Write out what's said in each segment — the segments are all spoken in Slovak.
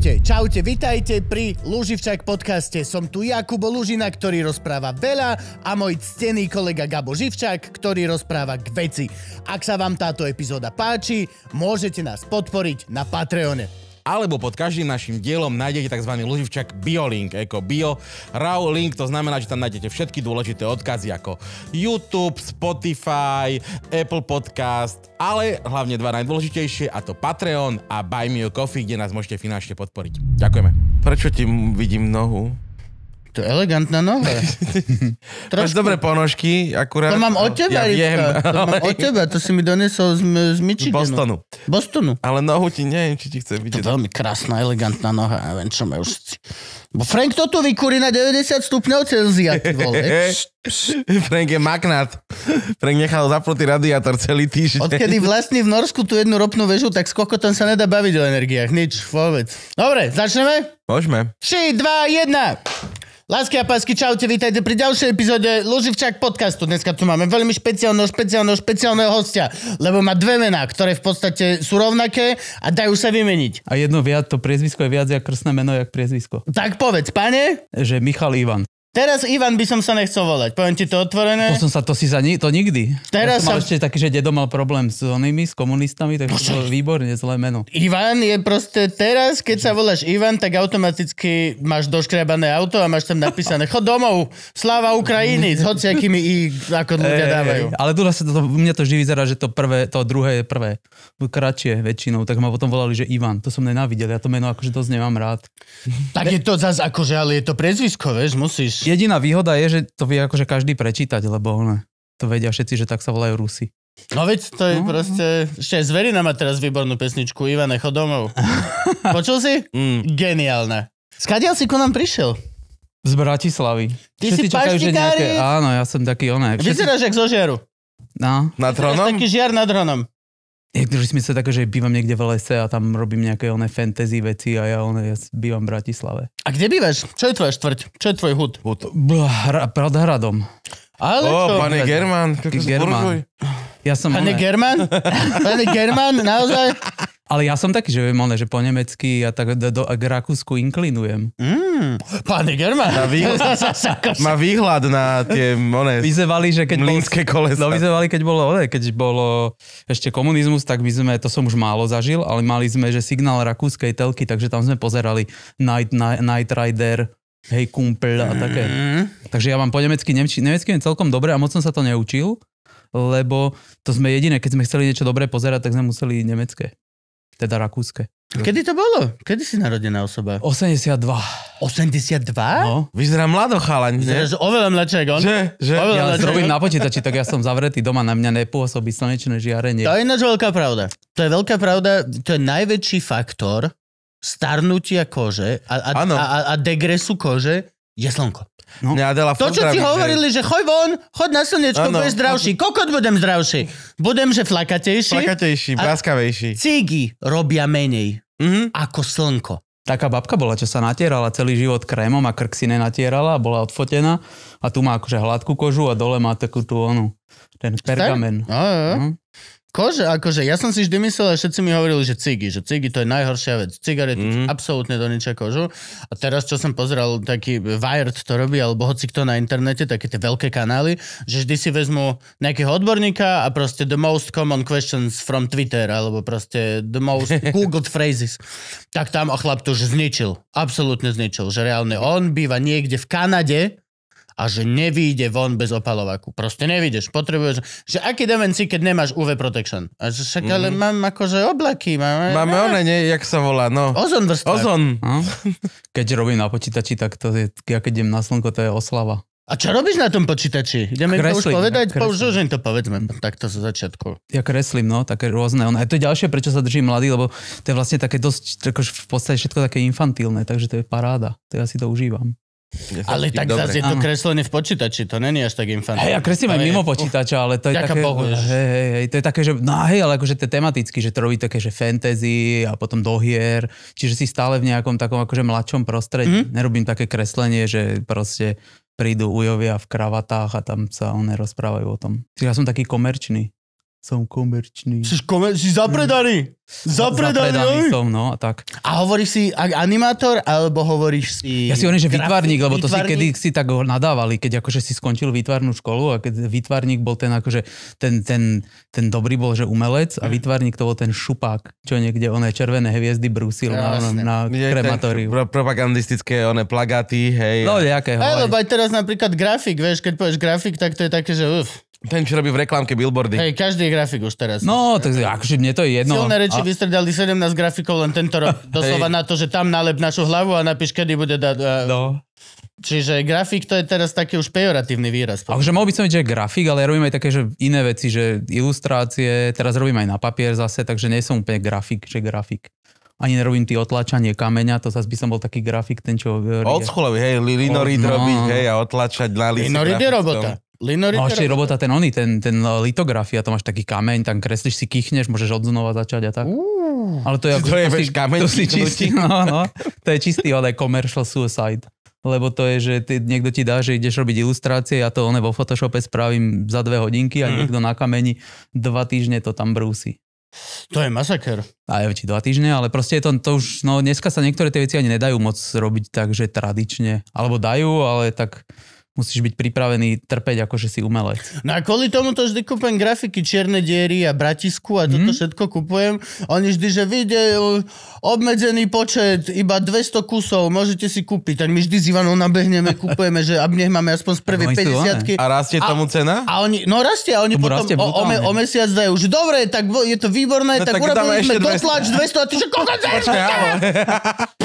Ahojte, čaute, vitajte pri Luživčak podcaste. Som tu Jakubo Lužina, ktorý rozpráva veľa a môj ctený kolega Gabo Živčak, ktorý rozpráva k veci. Ak sa vám táto epizóda páči, môžete nás podporiť na Patreone alebo pod každým našim dielom nájdete tzv. loživčak BioLink, ako Bio Raw Link, to znamená, že tam nájdete všetky dôležité odkazy ako YouTube, Spotify, Apple Podcast, ale hlavne dva najdôležitejšie a to Patreon a Buy Me a Coffee, kde nás môžete finančne podporiť. Ďakujeme. Prečo ti vidím nohu? To je elegantná noha. Máš dobré ponožky, akurát. To mám od teba, ja viem, To ale... mám od teba, to si mi donesol z, z Michiganu. Bostonu. Bostonu. Ale nohu ti neviem, či ti chce vidieť. To je veľmi krásna, elegantná noha, viem, čo ma už... Bo Frank toto vykúri na 90 stupňov Celzia, ty vole. Frank je magnát. Frank nechal zapnutý radiátor celý týždeň. Odkedy vlastní v Norsku tú jednu ropnú väžu, tak skoko tam sa nedá baviť o energiách. Nič, vôbec. Dobre, začneme? Môžeme. 3, 2, 1. Lásky a pásky, čaute, vítajte pri ďalšej epizóde Luživčák podcastu. Dneska tu máme veľmi špeciálneho, špeciálneho, špeciálneho hostia, lebo má dve mená, ktoré v podstate sú rovnaké a dajú sa vymeniť. A jedno viac, to priezvisko je viac ako krstné meno, jak priezvisko. Tak povedz, pane. Že Michal Ivan. Teraz Ivan by som sa nechcel volať, poviem ti to otvorené. To som sa, to si za ni, to nikdy. Teraz ja som mal sa... ešte taký, že dedo mal problém s onými, s komunistami, tak to bolo výborne zlé meno. Ivan je proste teraz, keď sa voláš Ivan, tak automaticky máš doškrebané auto a máš tam napísané, chod domov, sláva Ukrajiny, s hociakými i ako ľudia dávajú. ale tu sa to, mňa to vždy vyzerá, že to prvé, to druhé je prvé, kratšie väčšinou, tak ma potom volali, že Ivan, to som nenávidel, ja to meno akože dosť nemám rád. Tak je to zase akože, ale je to prezvisko, vieš, musíš Jediná výhoda je, že to vie akože každý prečítať, lebo ne, to vedia všetci, že tak sa volajú Rusy. No veď to je no, proste... Ešte aj Zverina má teraz výbornú pesničku Ivane, chod domov. Počul si? Mm. Geniálne. Skadiaľ si ku nám prišiel? Z Bratislavy. Ty Všetci si čakajú, že nejaké... Áno, ja som taký onek. Všetci... Vyzeráš jak zo žiaru. No. Na trónom? taký žiar nad dronom. Niektorí si myslia také, že bývam niekde v lese a tam robím nejaké oné fantasy veci a ja, one, ja bývam v Bratislave. A kde bývaš? Čo je tvoja štvrť? Čo je tvoj hud? hud. Hra, pred hradom. Ale o, čo? pane German. Germán. Ja som... Pane German? Pane German, naozaj? Ale ja som taký, že viem, one, že po nemecky ja tak do, do, k Rakúsku inklinujem. Mm. Pane German. Má výhľad, má výhľad na tie one, vyzevali, že keď mlínske kolesa. No, vyzevali, keď bolo, one, keď bolo ešte komunizmus, tak my sme, to som už málo zažil, ale mali sme, že signál rakúskej telky, takže tam sme pozerali Night, Night, Night Rider, hej kumpel a také. Mm. Takže ja mám po nemecky, nemecky, nemecky je celkom dobre a moc som sa to neučil lebo to sme jediné, keď sme chceli niečo dobré pozerať, tak sme museli nemecké. Teda rakúske. Kedy to bolo? Kedy si narodená osoba? 82. 82? No. Vyzerá mladý chalaň, Vyzeráš oveľa mladšie on. Že? že? Oveľa ja robím na počítači, tak ja som zavretý doma, na mňa nepôsobí slnečné žiarenie. To je ináč veľká pravda. To je veľká pravda, to je najväčší faktor starnutia kože a, a, a, a degresu kože je slnko. No. no Adela, to, čo ti hovorili, že choj von, chod na slnečko, ano. budeš zdravší. Kokot budem zdravší. Budem, že flakatejší. Flakatejší, braskavejší. Cigy robia menej mm-hmm. ako slnko. Taká babka bola, čo sa natierala celý život krémom a krk si nenatierala a bola odfotená a tu má akože hladkú kožu a dole má takú tú onu, ten pergamen. No, Kože, akože, ja som si vždy myslel, že všetci mi hovorili, že cigy, že cigy to je najhoršia vec. Cigarety mm-hmm. absolútne ničia kožu. A teraz, čo som pozeral, taký Wired to robí, alebo hoci kto na internete, také tie veľké kanály, že vždy si vezmu nejakého odborníka a proste the most common questions from Twitter, alebo proste the most googled phrases. Tak tam a chlap to už zničil. Absolútne zničil. Že reálne on býva niekde v Kanade, a že nevíde von bez opalovaku. Proste nevídeš, potrebuješ, že aký demen si, keď nemáš UV protection? A že však, mm. ale mhm. mám akože oblaky. Mám, Máme ne? No. one, nie? Jak sa volá, no. Ozon vrstva. Ozon. Hm? Keď robím na počítači, tak to je, ja keď idem na slnko, to je oslava. A čo robíš na tom počítači? Ideme to už povedať? Ja už to povedzme takto sa začiatku. Ja kreslím, no, také rôzne. A to je ďalšie, prečo sa drží mladý, lebo to je vlastne také dosť, akože v podstate všetko také infantilné, takže to je paráda. To ja si to užívam. Ale tak zase je to kreslenie v počítači, to není až tak infantilné. Hej, a kreslím aj mimo počítača, ale to je také, bohu, hej, hej, hej, to je také, že, no hej, ale akože to je tematicky, že to robí také, že fantasy a potom dohier, čiže si stále v nejakom takom akože mladšom prostredí. Mm-hmm. Nerobím také kreslenie, že proste prídu ujovia v kravatách a tam sa oni rozprávajú o tom. Ja som taký komerčný som komerčný. Si, komer- si zapredaný! Hmm. Zapredaný, zapredaný som, no, a tak. A hovoríš si animátor, alebo hovoríš si... Ja si hovorím, že výtvarník, lebo výtvarník? to si kedy si tak nadávali, keď akože si skončil výtvarnú školu a keď výtvarník bol ten akože, ten, ten, ten dobrý bol, že umelec a hm. výtvarník to bol ten šupák, čo niekde oné červené hviezdy brúsil ja, na, na, krematóriu. Pro, propagandistické oné plagáty, hej. No, nejaké, Lebo aj teraz napríklad grafik, vieš, keď povieš grafik, tak to je také, že uf, ten, čo robí v reklamke billboardy. Hej, každý je grafik už teraz. No, tak akože mne to je jedno. Silné reči a... vystredali 17 grafikov len tento rok. Doslova hey. na to, že tam nalep našu hlavu a napíš, kedy bude dať... Uh... No. Čiže grafik to je teraz taký už pejoratívny výraz. Akože mohol by som byť, že grafik, ale ja robím aj také, že iné veci, že ilustrácie, teraz robím aj na papier zase, takže nie som úplne grafik, že grafik ani nerobím ty otlačanie kameňa, to zase by som bol taký grafik, ten čo... Od scholový, hej, linorid no, robiť, no. hej, a otlačať na list. Linorid je robota. No ešte robota ten oný, ten, ten litografia, tam máš taký kameň, tam kreslíš si, kýchneš, môžeš od znova začať a tak. Uh, Ale to je, ako, to je to si, kameň to si čistý, no, no, to je čistý, ale commercial suicide. Lebo to je, že ty, niekto ti dá, že ideš robiť ilustrácie, ja to one vo Photoshope spravím za dve hodinky a mm. niekto na kameni dva týždne to tam brúsi. To je masaker. A je ti dva týždne, ale proste je to, to už, no dneska sa niektoré tie veci ani nedajú moc robiť tak, že tradične. Alebo dajú, ale tak musíš byť pripravený trpeť, ako že si umelec. No a kvôli tomu to vždy kúpem grafiky Čierne diery a Bratisku a toto mm. všetko kupujem. Oni vždy, že vyjde obmedzený počet, iba 200 kusov, môžete si kúpiť. Tak my vždy z Ivanou nabehneme, kupujeme, že ab nech máme aspoň z prvej 50 A rastie tomu cena? A, oni, no rastie, a oni tomu potom o, o, me, o, mesiac dajú, že dobre, tak je to výborné, no, tak, tak sme dotlač 200 a ty že koľko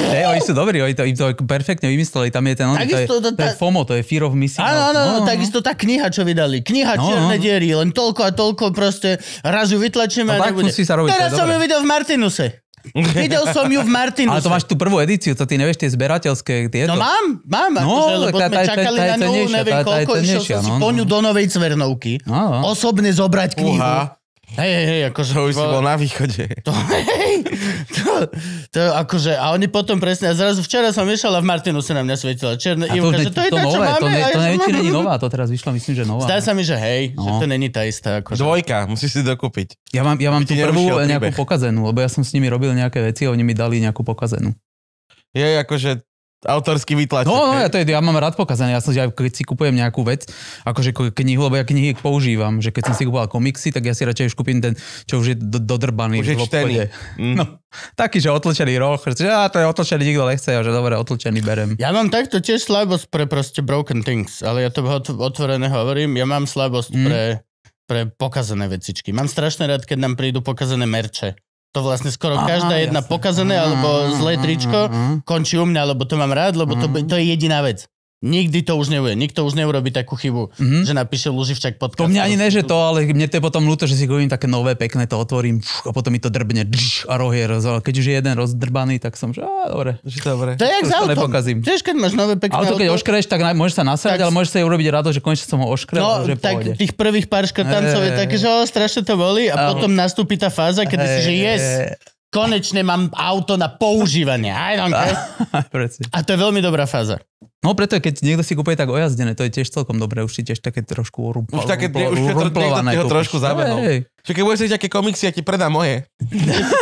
oni sú dobrí, oni to, im to perfektne vymysleli, tam je ten, to, to je FOMO, to je fear of dvoch misiách. Áno, áno, no, no, takisto tá kniha, čo vydali. Kniha no, Čierne no. diery, len toľko a toľko proste raz ju vytlačíme no, a nebude. Musí sa robiť, Teraz som ju videl v Martinuse. Videl som ju v Martinu. Ale to máš tú prvú edíciu, to ty nevieš tie zberateľské. Tieto. No mám, mám. No, akože, lebo tá, sme čakali tá, tá, na novú, neviem koľko, išiel som si no, po no. ňu do Novej Cvernovky. No, osobne zobrať knihu. Hej, hej, hej, akože... To už si bol na východe. To, hej, to, to, akože, a oni potom presne, a zrazu včera som vyšla a v Martinu sa na mňa svietila černá to, že to, je to, nové, čo máme. To, ne, to neviem, či není nová, to teraz vyšlo, myslím, že nová. Zdá sa mi, že hej, no. že to není tá istá. Akože. Dvojka, musíš si dokúpiť. Ja mám, ja mám tú prvú nejakú pokazenú, lebo ja som s nimi robil nejaké veci a oni mi dali nejakú pokazenú. Je akože Autorský vytlačok. No, no ja, to je, ja mám rád pokazané. Ja som, ja, keď si kupujem nejakú vec, akože knihu, lebo ja knihy používam. Že keď som si kupoval komiksy, tak ja si radšej už kúpim ten, čo už je do, dodrbaný. Už je Mm. No, taký, že otlčený roh. Že, a to je otlčený, nikto nechce. Ja, že dobre, otlčený berem. Ja mám takto tiež slabosť pre proste broken things, ale ja to otvorene hovorím. Ja mám slabosť mm. pre, pre pokazené vecičky. Mám strašne rád, keď nám prídu pokazené merče to vlastne skoro Aha, každá jedna jasne. pokazené alebo mm, zlé mm, tričko mm, končí u mňa, lebo to mám rád, lebo to, to je jediná vec. Nikdy to už nebude. Nikto už neurobi takú chybu, mm-hmm. že napíše Luživčak podcast. To mňa ani ne, že to, ale mne to je potom ľúto, že si kúpim také nové, pekné, to otvorím a potom mi to drbne a rohy rozval. Keď už je jeden rozdrbaný, tak som, že á, dobre. Že to, dobre. to je jak s autom. Tiež keď máš nové pekné auto. keď oškreš, tak môžeš sa nasrať, tak... ale môžeš sa urobiť rado, že konečne som ho oškrel. No, že tak pôjde. tých prvých pár škrtancov je také, že strašne to boli a potom nastúpi tá fáza, kedy si, že yes, konečne mám auto na používanie. I don't care. a to je veľmi dobrá fáza. No preto, keď niekto si kúpe tak ojazdené, to je tiež celkom dobré, už si tiež také trošku rumpl, Už také, rúpl- už to, rumpl, ho trošku Hey. Čo keď budeš také komiksy, ja ti predám moje.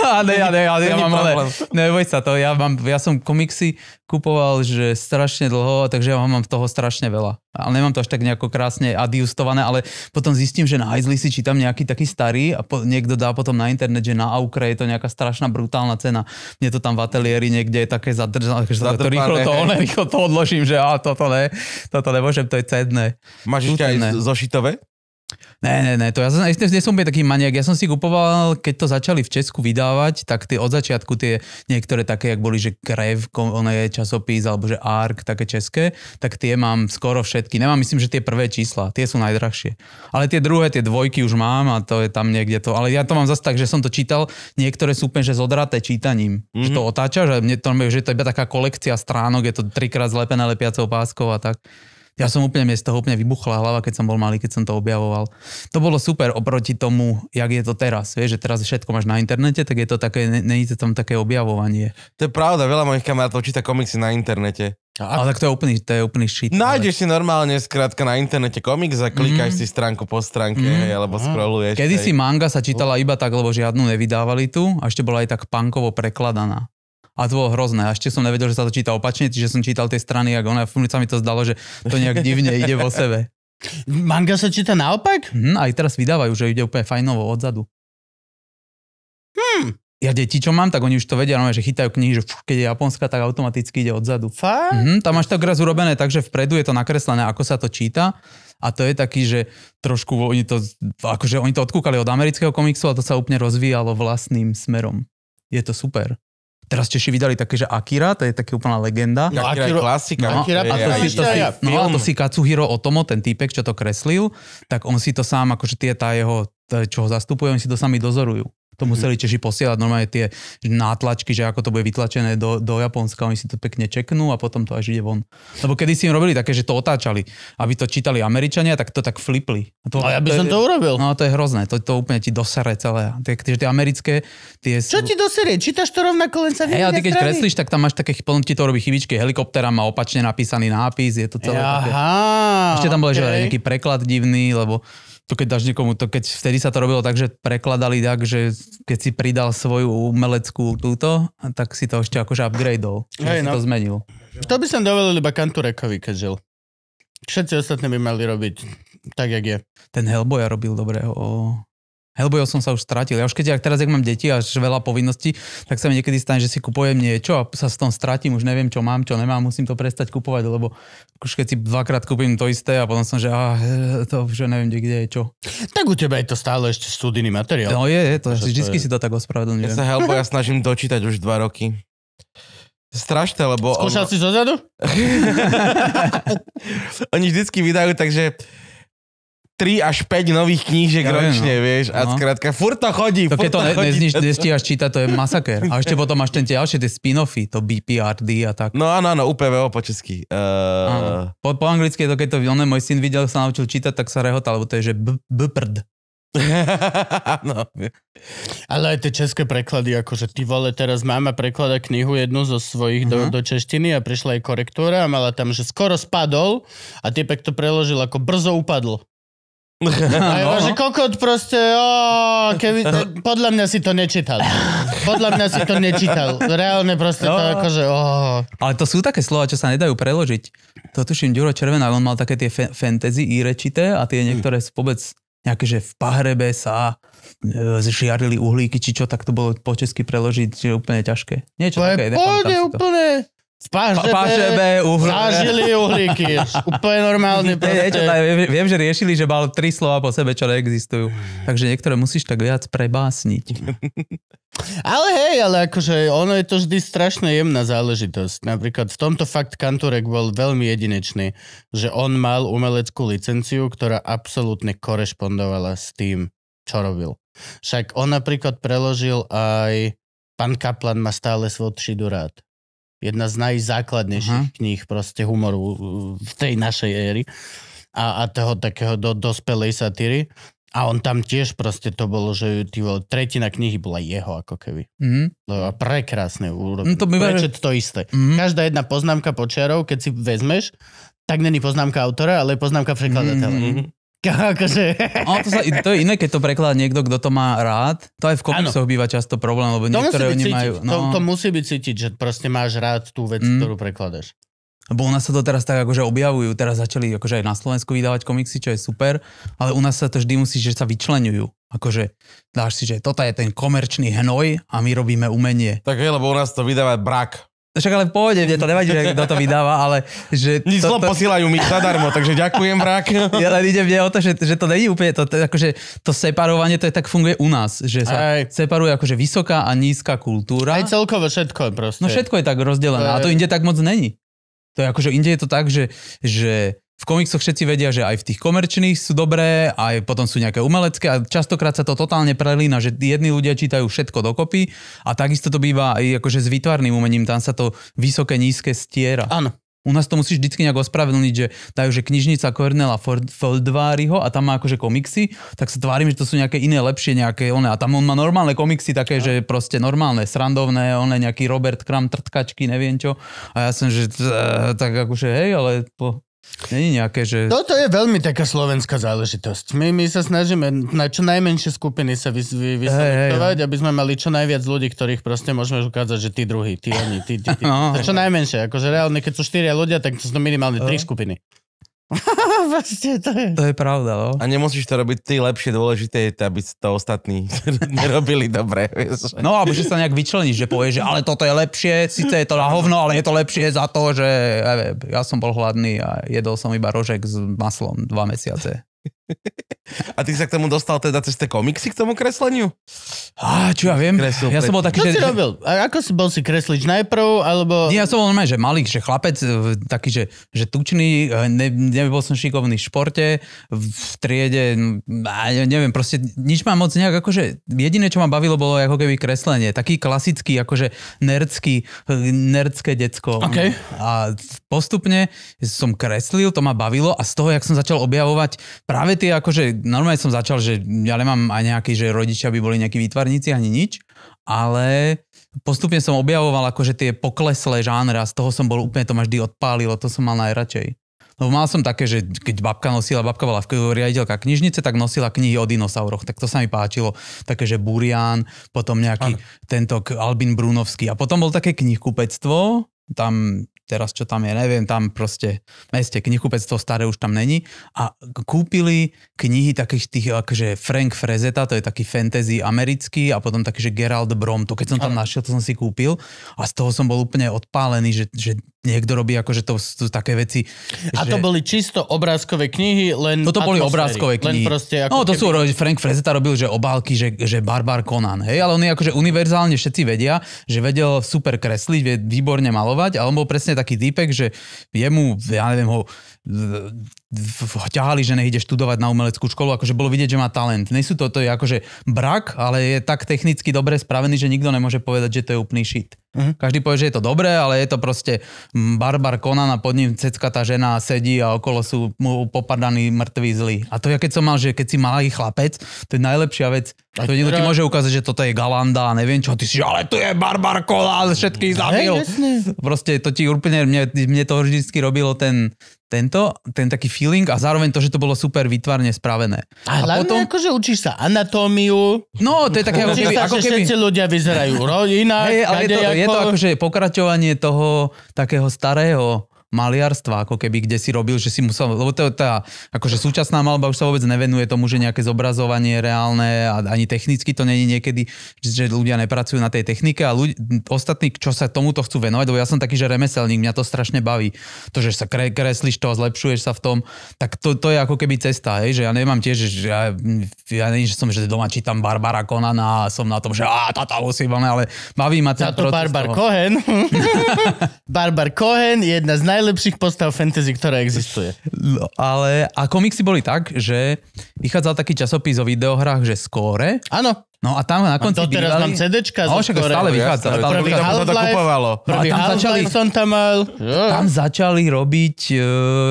a ne, a ne, a ne, ja mám, ale, neboj sa to, ja, mám, ja som komiksy kupoval, že strašne dlho, takže ja mám toho strašne veľa. Ale nemám to až tak nejako krásne adiustované, ale potom zistím, že na Heizli si čítam nejaký taký starý a po, niekto dá potom na internet, že na Aukre je to nejaká strašná brutálna cena. Mne to tam v ateliéri niekde je také zadržané, že to, rýchlo to, rýchlo to odložím, že že á, toto ne, toto nemôžem, to je cedné. Máš ešte aj zošitové? Ne, ne, ne, to ja som, ja som taký maniak. Ja som si kupoval, keď to začali v Česku vydávať, tak tie od začiatku tie niektoré také, jak boli, že Krev, ono je časopis, alebo že Ark, také české, tak tie mám skoro všetky. Nemám, myslím, že tie prvé čísla, tie sú najdrahšie. Ale tie druhé, tie dvojky už mám a to je tam niekde to. Ale ja to mám zase tak, že som to čítal, niektoré sú úplne, že zodraté čítaním. Mm-hmm. Že to mhm. otáča, že, to, že to je iba taká kolekcia stránok, je to trikrát zlepené lepiacou páskou a tak ja som úplne, mne z toho úplne vybuchla hlava, keď som bol malý, keď som to objavoval. To bolo super oproti tomu, jak je to teraz. Vieš, že teraz všetko máš na internete, tak je to také, není to tam také objavovanie. To je pravda, veľa mojich kamarátov číta komiksy na internete. A ale tak to je úplný, to je úplný shit. Nájdeš ale... si normálne skrátka na internete komiks a klikáš mm. si stránku po stránke, mm. hej, alebo mhm. scrolluješ. Kedy si manga sa čítala iba tak, lebo žiadnu nevydávali tu a ešte bola aj tak punkovo prekladaná. A to bolo hrozné. A ešte som nevedel, že sa to číta opačne, čiže som čítal tie strany, ako ona, sa mi to zdalo, že to nejak divne ide vo sebe. Manga sa číta naopak? Hm, aj teraz vydávajú, že ide úplne fajnovo odzadu. Hmm. Ja deti, čo mám, tak oni už to vedia, no, že chytajú knihy, že keď je japonská, tak automaticky ide odzadu. Mhm, tam máš to raz urobené, takže vpredu je to nakreslené, ako sa to číta. A to je taký, že trošku oni to, akože oni to odkúkali od amerického komiksu a to sa úplne rozvíjalo vlastným smerom. Je to super. Teraz Češi vydali také, že Akira, to je taká úplná legenda. No, Akira, no, Akira je klasika. No, Akira, a to, si, to, si, no, to si Katsuhiro Otomo, ten týpek, čo to kreslil, tak on si to sám, akože tie tá jeho, čo ho zastupuje, oni si to sami dozorujú. To museli mhm. Češi posielať normálne tie nátlačky, že ako to bude vytlačené do, do Japonska, oni si to pekne čeknú a potom to až ide von. Lebo kedy si im robili také, že to otáčali, aby to čítali Američania, tak to tak flipli. A, to, a no, ja by to som je, to urobil. No to je hrozné, to, to úplne ti dosere celé. Tie, tie, tie americké... Tie Čo sú... ti dosere? Čítaš to rovnako, len sa Hej, Ja, ty keď kreslíš, tak tam máš také, potom ti to robí chybičky, helikoptera má opačne napísaný nápis, je to celé Aha, také. Ešte tam bol, okay. že nejaký preklad divný, lebo to keď dáš niekomu, to keď vtedy sa to robilo tak, že prekladali tak, že keď si pridal svoju umeleckú túto, tak si to ešte akože upgradeol. Čiže hey, si no. to zmenil. To by som dovolil iba Kanturekovi, keď žil. Všetci ostatní by mali robiť tak, jak je. Ten Hellboy robil dobrého. Lebo som sa už stratil. Ja už keď ja teraz, ak mám deti a veľa povinností, tak sa mi niekedy stane, že si kupujem niečo a sa s tom stratím, už neviem, čo mám, čo nemám, musím to prestať kupovať, lebo už keď si dvakrát kúpim to isté a potom som, že ah, to už neviem, kde je čo. Tak u teba je to stále ešte studijný materiál. No je, je to, vždy to vždycky je? si to tak ospravedlňujem. Ja sa ja snažím dočítať už dva roky. Strašte, lebo... Skúšal on... si zozadu? Oni vždycky vydajú, takže 3 až 5 nových knížek ja ročne, no. vieš. A A no. furt to chodí. To, keď to, to ne, chodí, nezniš, nestíhaš čítať, to je masaker. A ešte potom máš ten ďalšie, tie spin-offy, to BPRD a tak. No áno, áno, UPVO po česky. Uh... Po, po anglicky je to, keď to on, môj syn videl, sa naučil čítať, tak sa rehotal, lebo to je, že BPRD. no. Ale aj tie české preklady, akože ty vole, teraz máma preklada knihu jednu zo svojich uh-huh. do, mhm. do češtiny a prišla aj korektúra a mala tam, že skoro spadol a typek to preložil ako brzo upadl. No. A ja, že kokot proste, o, keby, podľa mňa si to nečítal. Podľa mňa si to nečítal. Reálne proste to no. akože, o. Ale to sú také slova, čo sa nedajú preložiť. To tuším, Ďuro Červená, on mal také tie fe- fantasy írečité a tie hm. niektoré hmm. vôbec nejaké, že v pahrebe sa e, zžiarili žiarili uhlíky, či čo, tak to bolo po česky preložiť, je úplne ťažké. Niečo to také. je úplne, v Páždebe, Páždebe zažili uhlíky. Úplne normálne. je, čo, tak, viem, že riešili, že mal tri slova po sebe, čo neexistujú. Takže niektoré musíš tak viac prebásniť. Ale hej, ale akože ono je to vždy strašne jemná záležitosť. Napríklad v tomto fakt Kanturek bol veľmi jedinečný, že on mal umeleckú licenciu, ktorá absolútne korešpondovala s tým, čo robil. Však on napríklad preložil aj Pán Kaplan má stále svoj šidu rád jedna z najzákladnejších uh-huh. kníh proste humoru uh, v tej našej éry a, a toho takého do, dospelej satíry. A on tam tiež proste to bolo, že tývo, tretina knihy bola jeho ako keby. Mm. To no prekrásne urobené. No to by Prečo to isté. Mm. Každá jedna poznámka počiarov, keď si vezmeš, tak není poznámka autora, ale poznámka prekladateľa. Mm-hmm akože... No, to, sa, to je iné, keď to prekladá niekto, kto to má rád. To aj v komiksoch býva často problém, lebo to niektoré oni majú... No... To, to musí byť cítiť, že proste máš rád tú vec, mm. ktorú prekladáš. Lebo u nás sa to teraz tak akože objavujú, teraz začali akože aj na Slovensku vydávať komiksy, čo je super, ale u nás sa to vždy musí, že sa vyčlenujú. Akože dáš si, že toto je ten komerčný hnoj a my robíme umenie. Tak je, lebo u nás to vydáva brak. No však ale pôjde, mne to nevadí, že kto to vydáva, ale že... Nič to, zlo to... posílajú mi zadarmo, takže ďakujem, vrak. Ja len idem o to, že, že to není úplne, to, to, akože to separovanie, to je, tak funguje u nás, že sa Aj. separuje akože vysoká a nízka kultúra. Aj celkovo všetko proste. No všetko je tak rozdelené Aj. a to inde tak moc není. To je akože, inde je to tak, že, že v komiksoch všetci vedia, že aj v tých komerčných sú dobré, aj potom sú nejaké umelecké a častokrát sa to totálne prelína, že jedni ľudia čítajú všetko dokopy a takisto to býva aj akože s výtvarným umením, tam sa to vysoké, nízke stiera. Áno. U nás to musíš vždy nejak ospravedlniť, že dajú, že knižnica Cornela Feldváriho a tam má akože komiksy, tak sa tvárim, že to sú nejaké iné lepšie, nejaké one. A tam on má normálne komiksy také, no. že proste normálne, srandovné, one nejaký Robert Kram, trtkačky, neviem čo. A ja som, že eh, tak akože hej, ale po, Není nejaké, že... Toto je veľmi taká slovenská záležitosť. My, my sa snažíme na čo najmenšie skupiny sa vys, vyselektovať, aby sme mali čo najviac ľudí, ktorých proste môžeme ukázať, že ty druhí, tí oni, tí, tí, tí. No. Čo najmenšie, akože reálne, keď sú štyria ľudia, tak to minimálne tri skupiny vlastne to je... To je pravda, no. A nemusíš to robiť ty lepšie, dôležité je to, aby to ostatní nerobili dobre. Vieš. No, alebo že sa nejak vyčleníš, že povieš, že ale toto je lepšie, síce je to na hovno, ale je to lepšie za to, že ja, som bol hladný a jedol som iba rožek s maslom dva mesiace. A ty sa k tomu dostal teda cez tie komiksy k tomu kresleniu? Á, čo ja viem, Kresil ja som bol taký, Čo že... si robil? A ako si bol si kreslič najprv, alebo... Nie, ja som bol normálne, že malý, že chlapec, e, taký, že, že tučný, e, ne, nebol som šikovný v športe, v triede, neviem, proste nič ma moc nejak, akože jediné, čo ma bavilo, bolo ako keby kreslenie. Taký klasický, akože nerdský, e, nerdské decko. Okay. A postupne som kreslil, to ma bavilo a z toho, jak som začal objavovať práve práve tie, akože normálne som začal, že ja nemám aj nejaký, že rodičia by boli nejakí výtvarníci ani nič, ale postupne som objavoval akože tie pokleslé žánra, z toho som bol úplne, to ma vždy odpálilo, to som mal najradšej. No mal som také, že keď babka nosila, babka bola riaditeľka knižnice, tak nosila knihy o dinosauroch. Tak to sa mi páčilo. Také, že Burian, potom nejaký ano. tento Albin Brunovský. A potom bol také knihkupectvo, tam teraz čo tam je, neviem, tam proste v meste knihkupectvo staré už tam není a kúpili knihy takých tých, akože Frank Frezeta, to je taký fantasy americký a potom taký, že Gerald Brom, to keď som tam našiel, to som si kúpil a z toho som bol úplne odpálený, že, že niekto robí akože to, to také veci. A že... to boli čisto obrázkové knihy, len Toto boli obrázkové knihy. Len proste ako no to keby... sú, Frank Frezeta robil, že obálky, že, že Barbar Conan, hej, ale on je akože univerzálne všetci vedia, že vedel super kresliť, vie výborne malovať a on bol presne taký týpek, že jemu, ja neviem, ho ťahali, že nejde študovať na umeleckú školu, akože bolo vidieť, že má talent. Nie sú to, to je akože brak, ale je tak technicky dobre spravený, že nikto nemôže povedať, že to je úplný šit. Uh-huh. Mhm. Každý povie, že je to dobré, ale je to proste barbar Conan a pod ním cecka tá žena sedí a okolo sú mu popadaní mŕtvi zlí. A to ja keď som mal, že keď si malý chlapec, to je najlepšia vec. A to niekto ti môže ukázať, že toto je Galanda a neviem čo, ty si, ale tu je barbar Conan, všetkých zabil. Proste to ti úplne, mne, mne to vždycky robilo ten, tento, ten taký feeling a zároveň to, že to bolo super vytvarne spravené. A, a hlavne potom... že akože učíš sa anatómiu. No, to je také ako keby... Sa, ako keby... všetci ľudia vyzerajú ro, no, inak. Hey, ale je to, ako... je to akože pokračovanie toho takého starého maliarstva, ako keby kde si robil, že si musel, lebo to, tá, akože súčasná malba už sa vôbec nevenuje tomu, že nejaké zobrazovanie reálne a ani technicky to není niekedy, že ľudia nepracujú na tej technike a ľudí, ostatní, čo sa tomuto chcú venovať, lebo ja som taký, že remeselník, mňa to strašne baví. To, že sa kre, kreslíš to a zlepšuješ sa v tom, tak to, to je ako keby cesta, hej, že ja nemám tiež, že ja, ja neviem, že som, že doma čítam Barbara Konana a som na tom, že a tata musí, ale baví ma ten to Barbar Cohen. Barbar Cohen, jedna z naj najlepších postav fantasy, ktorá existuje. No, ale a komiksy boli tak, že vychádzal taký časopis o videohrách, že skóre. Áno. No a tam na konci Teraz bývali... mám CDčka no, však stále vychádza. Ja, stále, prvý Half-Life, prvý tam, začali, som tam mal. Tam začali robiť e,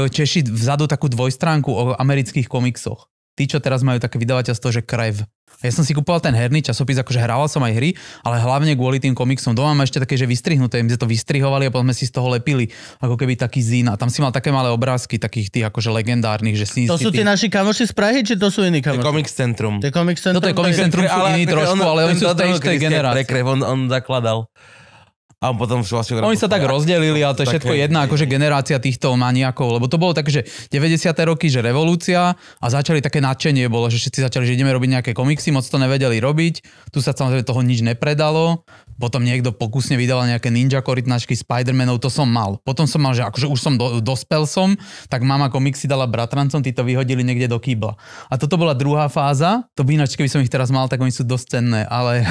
Češi vzadu takú dvojstránku o amerických komiksoch. Tí, čo teraz majú také vydavateľstvo, že Krev. Ja som si kupoval ten herný časopis, akože hrával som aj hry, ale hlavne kvôli tým komiksom. Doma ešte také, že vystrihnuté, im sme to vystrihovali a potom sme si z toho lepili, ako keby taký zín. A tam si mal také malé obrázky takých tých akože legendárnych, že To sú tí naši kamoši z Prahy, či to sú iní kamoši? Centrum. To je komiks Centrum. Toto je Comics Centrum, ale, iní trošku, ale oni sú z tej generácie. on zakladal. A on potom vlastne... Oni sa tak rozdelili, ale to je všetko jedna akože generácia týchto maniakov, lebo to bolo tak, že 90. roky, že revolúcia a začali také nadšenie bolo, že všetci začali, že ideme robiť nejaké komiksy, moc to nevedeli robiť. Tu sa samozrejme toho nič nepredalo potom niekto pokusne vydával nejaké ninja korytnačky Spider-Manov, to som mal. Potom som mal, že akože už som do, dospel som, tak mama komiksy dala bratrancom, tí to vyhodili niekde do kýbla. A toto bola druhá fáza, to by ináč, keby som ich teraz mal, tak oni sú dosť cenné, ale...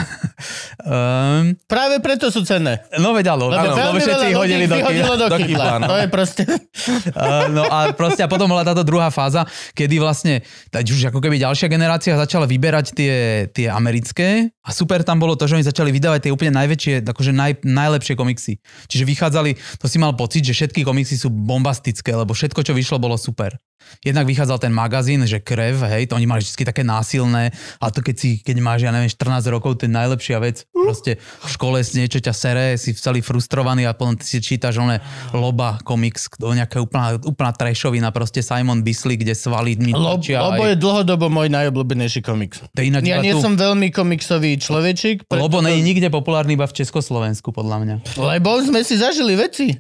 um... Práve preto sú cenné. No veď ale, lebo, áno, lebo všetci ich hodili do kýbla. Do kýbla no. To je proste... uh, no a proste a potom bola táto druhá fáza, kedy vlastne, tak už ako keby ďalšia generácia začala vyberať tie, tie americké a super tam bolo to, že oni začali vydávať tie úplne najväčšie, akože naj, najlepšie komiksy. Čiže vychádzali, to si mal pocit, že všetky komiksy sú bombastické, lebo všetko, čo vyšlo, bolo super. Jednak vychádzal ten magazín, že krev, hej, to oni mali vždy také násilné, a to keď si, keď máš, ja neviem, 14 rokov, to je najlepšia vec, proste v škole si niečo ťa sere, si celý frustrovaný a potom ty si čítaš oné Loba komiks, nejaká úplná, úplná trešovina, proste Simon Bisley, kde svalí mi Lob, Lobo aj... je dlhodobo môj najobľúbenejší komiks. ináč ja nie tu... som veľmi komiksový človečik. Preto... Lobo nie je nikde populárny iba v Československu, podľa mňa. Lebo sme si zažili veci.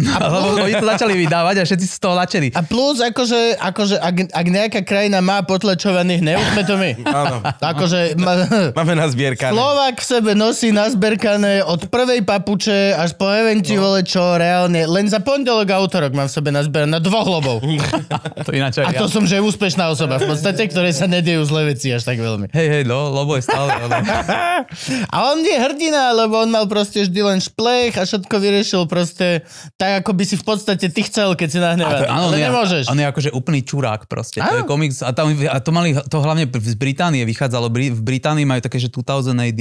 No, lebo oni to začali vydávať a všetci z toho lačení. A plus, akože, akože ak, ak nejaká krajina má potlačovaných, neúsme to my. Áno. Akože, ma, Máme na nazbierkané. Slovak v sebe nosí na nazbierkané od prvej papuče až po eventi, no. čo reálne. Len za pondelok a útorok mám v sebe nazbierané na dvoch lobov. to ináč a to som, že úspešná osoba v podstate, ktoré sa nedejú zle veci až tak veľmi. Hej, hej, no, lobo je stále. Ale... a on je hrdina, lebo on mal proste vždy len šplech a všetko vyriešil proste tak ako by si v podstate ty chcel, keď si nahnevaný. To, Áno, ale on nemôžeš. On je akože úplný čurák proste. Áno. To je komiks, a, tam, a to, mali, to hlavne z Británie vychádzalo. v Británii majú také, že 2000 AD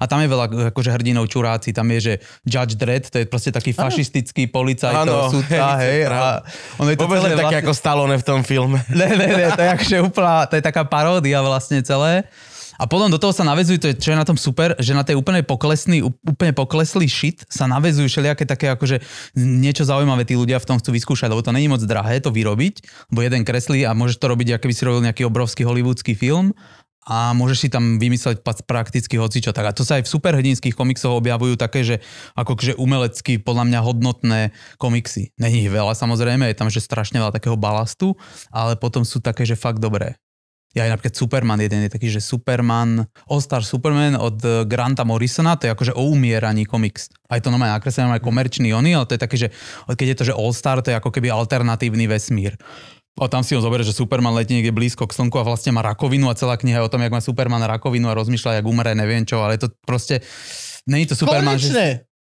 a tam je veľa akože hrdinov čuráci. Tam je, že Judge Dredd, to je proste taký áno. fašistický policajt, áno, sudca, hej. hej a on je to celé vlastne... také ako Stallone v tom filme. Ne, ne, ne, to je akože úplná, to je taká paródia vlastne celé. A potom do toho sa navezujú, to je, čo je na tom super, že na tej úplne poklesný, úplne pokleslý shit sa navezujú všelijaké také akože niečo zaujímavé tí ľudia v tom chcú vyskúšať, lebo to není moc drahé to vyrobiť, bo jeden kreslí a môžeš to robiť, aké by si robil nejaký obrovský hollywoodsky film a môžeš si tam vymysleť prakticky hocičo. Tak a to sa aj v superhrdinských komiksoch objavujú také, že akože umelecky podľa mňa hodnotné komiksy. Není ich veľa samozrejme, je tam že strašne veľa takého balastu, ale potom sú také, že fakt dobré. Ja aj napríklad Superman jeden je taký, že Superman, All Star Superman od eh, Granta Morrisona, to je akože o umieraní komiks. Aj to normálne nakreslené, aj komerčný oni, ale to je taký, že keď je to, že All Star, to je ako keby alternatívny vesmír. A tam si ho zoberie, že Superman letí niekde blízko k slnku a vlastne má rakovinu a celá kniha je o tom, jak má Superman rakovinu a rozmýšľa, jak umre, neviem čo, ale to proste... Není to Superman, Konečne. že...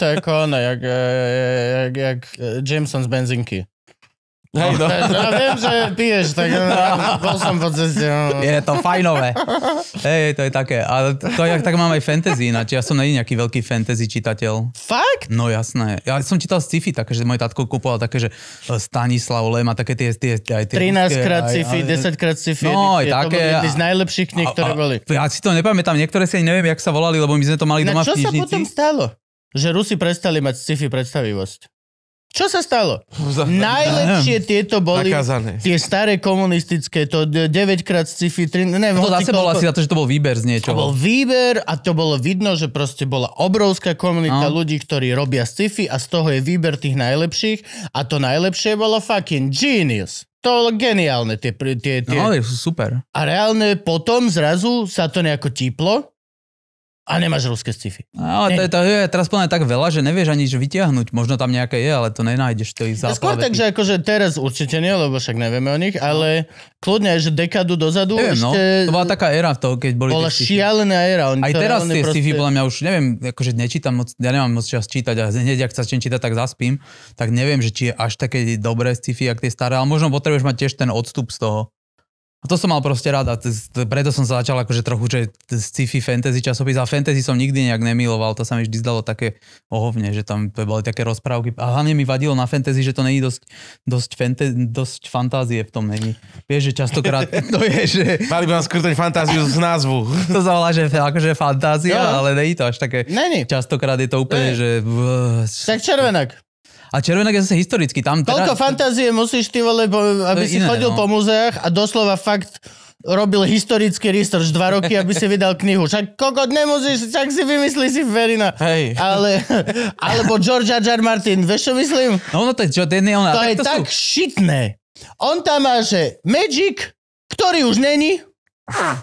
to jako ono, jak, e, jak, jak Jameson z Benzinky. Hej, no. Ja viem, že piješ, tak, no, bol som po ceste. No. Je to fajnové. Hej, to je také. A to jak tak mám aj fantasy ináč. Ja som není nejaký veľký fantasy čitateľ. Fakt? No jasné. Ja som čítal sci-fi také, že môj tatko kupoval také, že e, Stanislav Lem a také tie... tie, tie, tie 13 krát sci-fi, 10 krát sci-fi. No, aj také. To z najlepších knih, ktoré boli. Ja si to nepamätám. Niektoré si ani neviem, jak sa volali, lebo my sme to mali doma v knižnici. čo sa potom stalo? že Rusi prestali mať sci-fi predstavivosť. Čo sa stalo? Najlepšie tieto boli Nakazané. tie staré komunistické, to 9x sci-fi, 3, neviem. To zase bolo asi za to, že to bol výber z niečoho. To bol výber a to bolo vidno, že proste bola obrovská komunita no. ľudí, ktorí robia sci-fi a z toho je výber tých najlepších a to najlepšie bolo fucking genius. To bolo geniálne tie... tie, tie. No, ale sú super. A reálne potom zrazu sa to nejako típlo a nemáš ruské sci-fi. No, ale to, to je teraz plné tak veľa, že nevieš ani že vytiahnuť. Možno tam nejaké je, ale to nenájdeš. To no ich Skôr tak, že akože teraz určite nie, lebo však nevieme o nich, ale kľudne, že dekadu dozadu neviem, no. ešte... No, to bola taká éra toho, keď boli... Bola šialená éra. Oni aj teraz tie proste... sci-fi, podľa mňa už neviem, akože nečítam moc, ja nemám moc čas čítať a hneď, ak sa čítať, tak zaspím. Tak neviem, že či je až také dobré sci-fi, ak tie staré, ale možno potrebuješ mať tiež ten odstup z toho. A to som mal proste rád a t- t- preto som sa začal akože trochu, že t- sci-fi fantasy časopis a fantasy som nikdy nejak nemiloval, to sa mi vždy zdalo také ohovne, že tam boli také rozprávky a hlavne mi vadilo na fantasy, že to není dosť, dosť, fente- dosť fantázie v tom není. Vieš, že častokrát to je, že... Mali by vám skrutoť fantáziu z názvu. to sa volá, že akože fantázia, no. ale není to až také... Není. Častokrát je to úplne, není. že... Tak červenák. A Červenák je zase historicky. Tam teda... Toľko fantázie musíš, ty vole, aby si iné, chodil no. po muzeách a doslova fakt robil historický research dva roky, aby si vydal knihu. Však kokot nemusíš, však si vymyslí si Ferina. Hej. Ale, alebo George R. R. Martin, vieš čo myslím? No, no to je, čo, to je, ona, to je to tak sú... šitné. On tam má, že Magic, ktorý už není,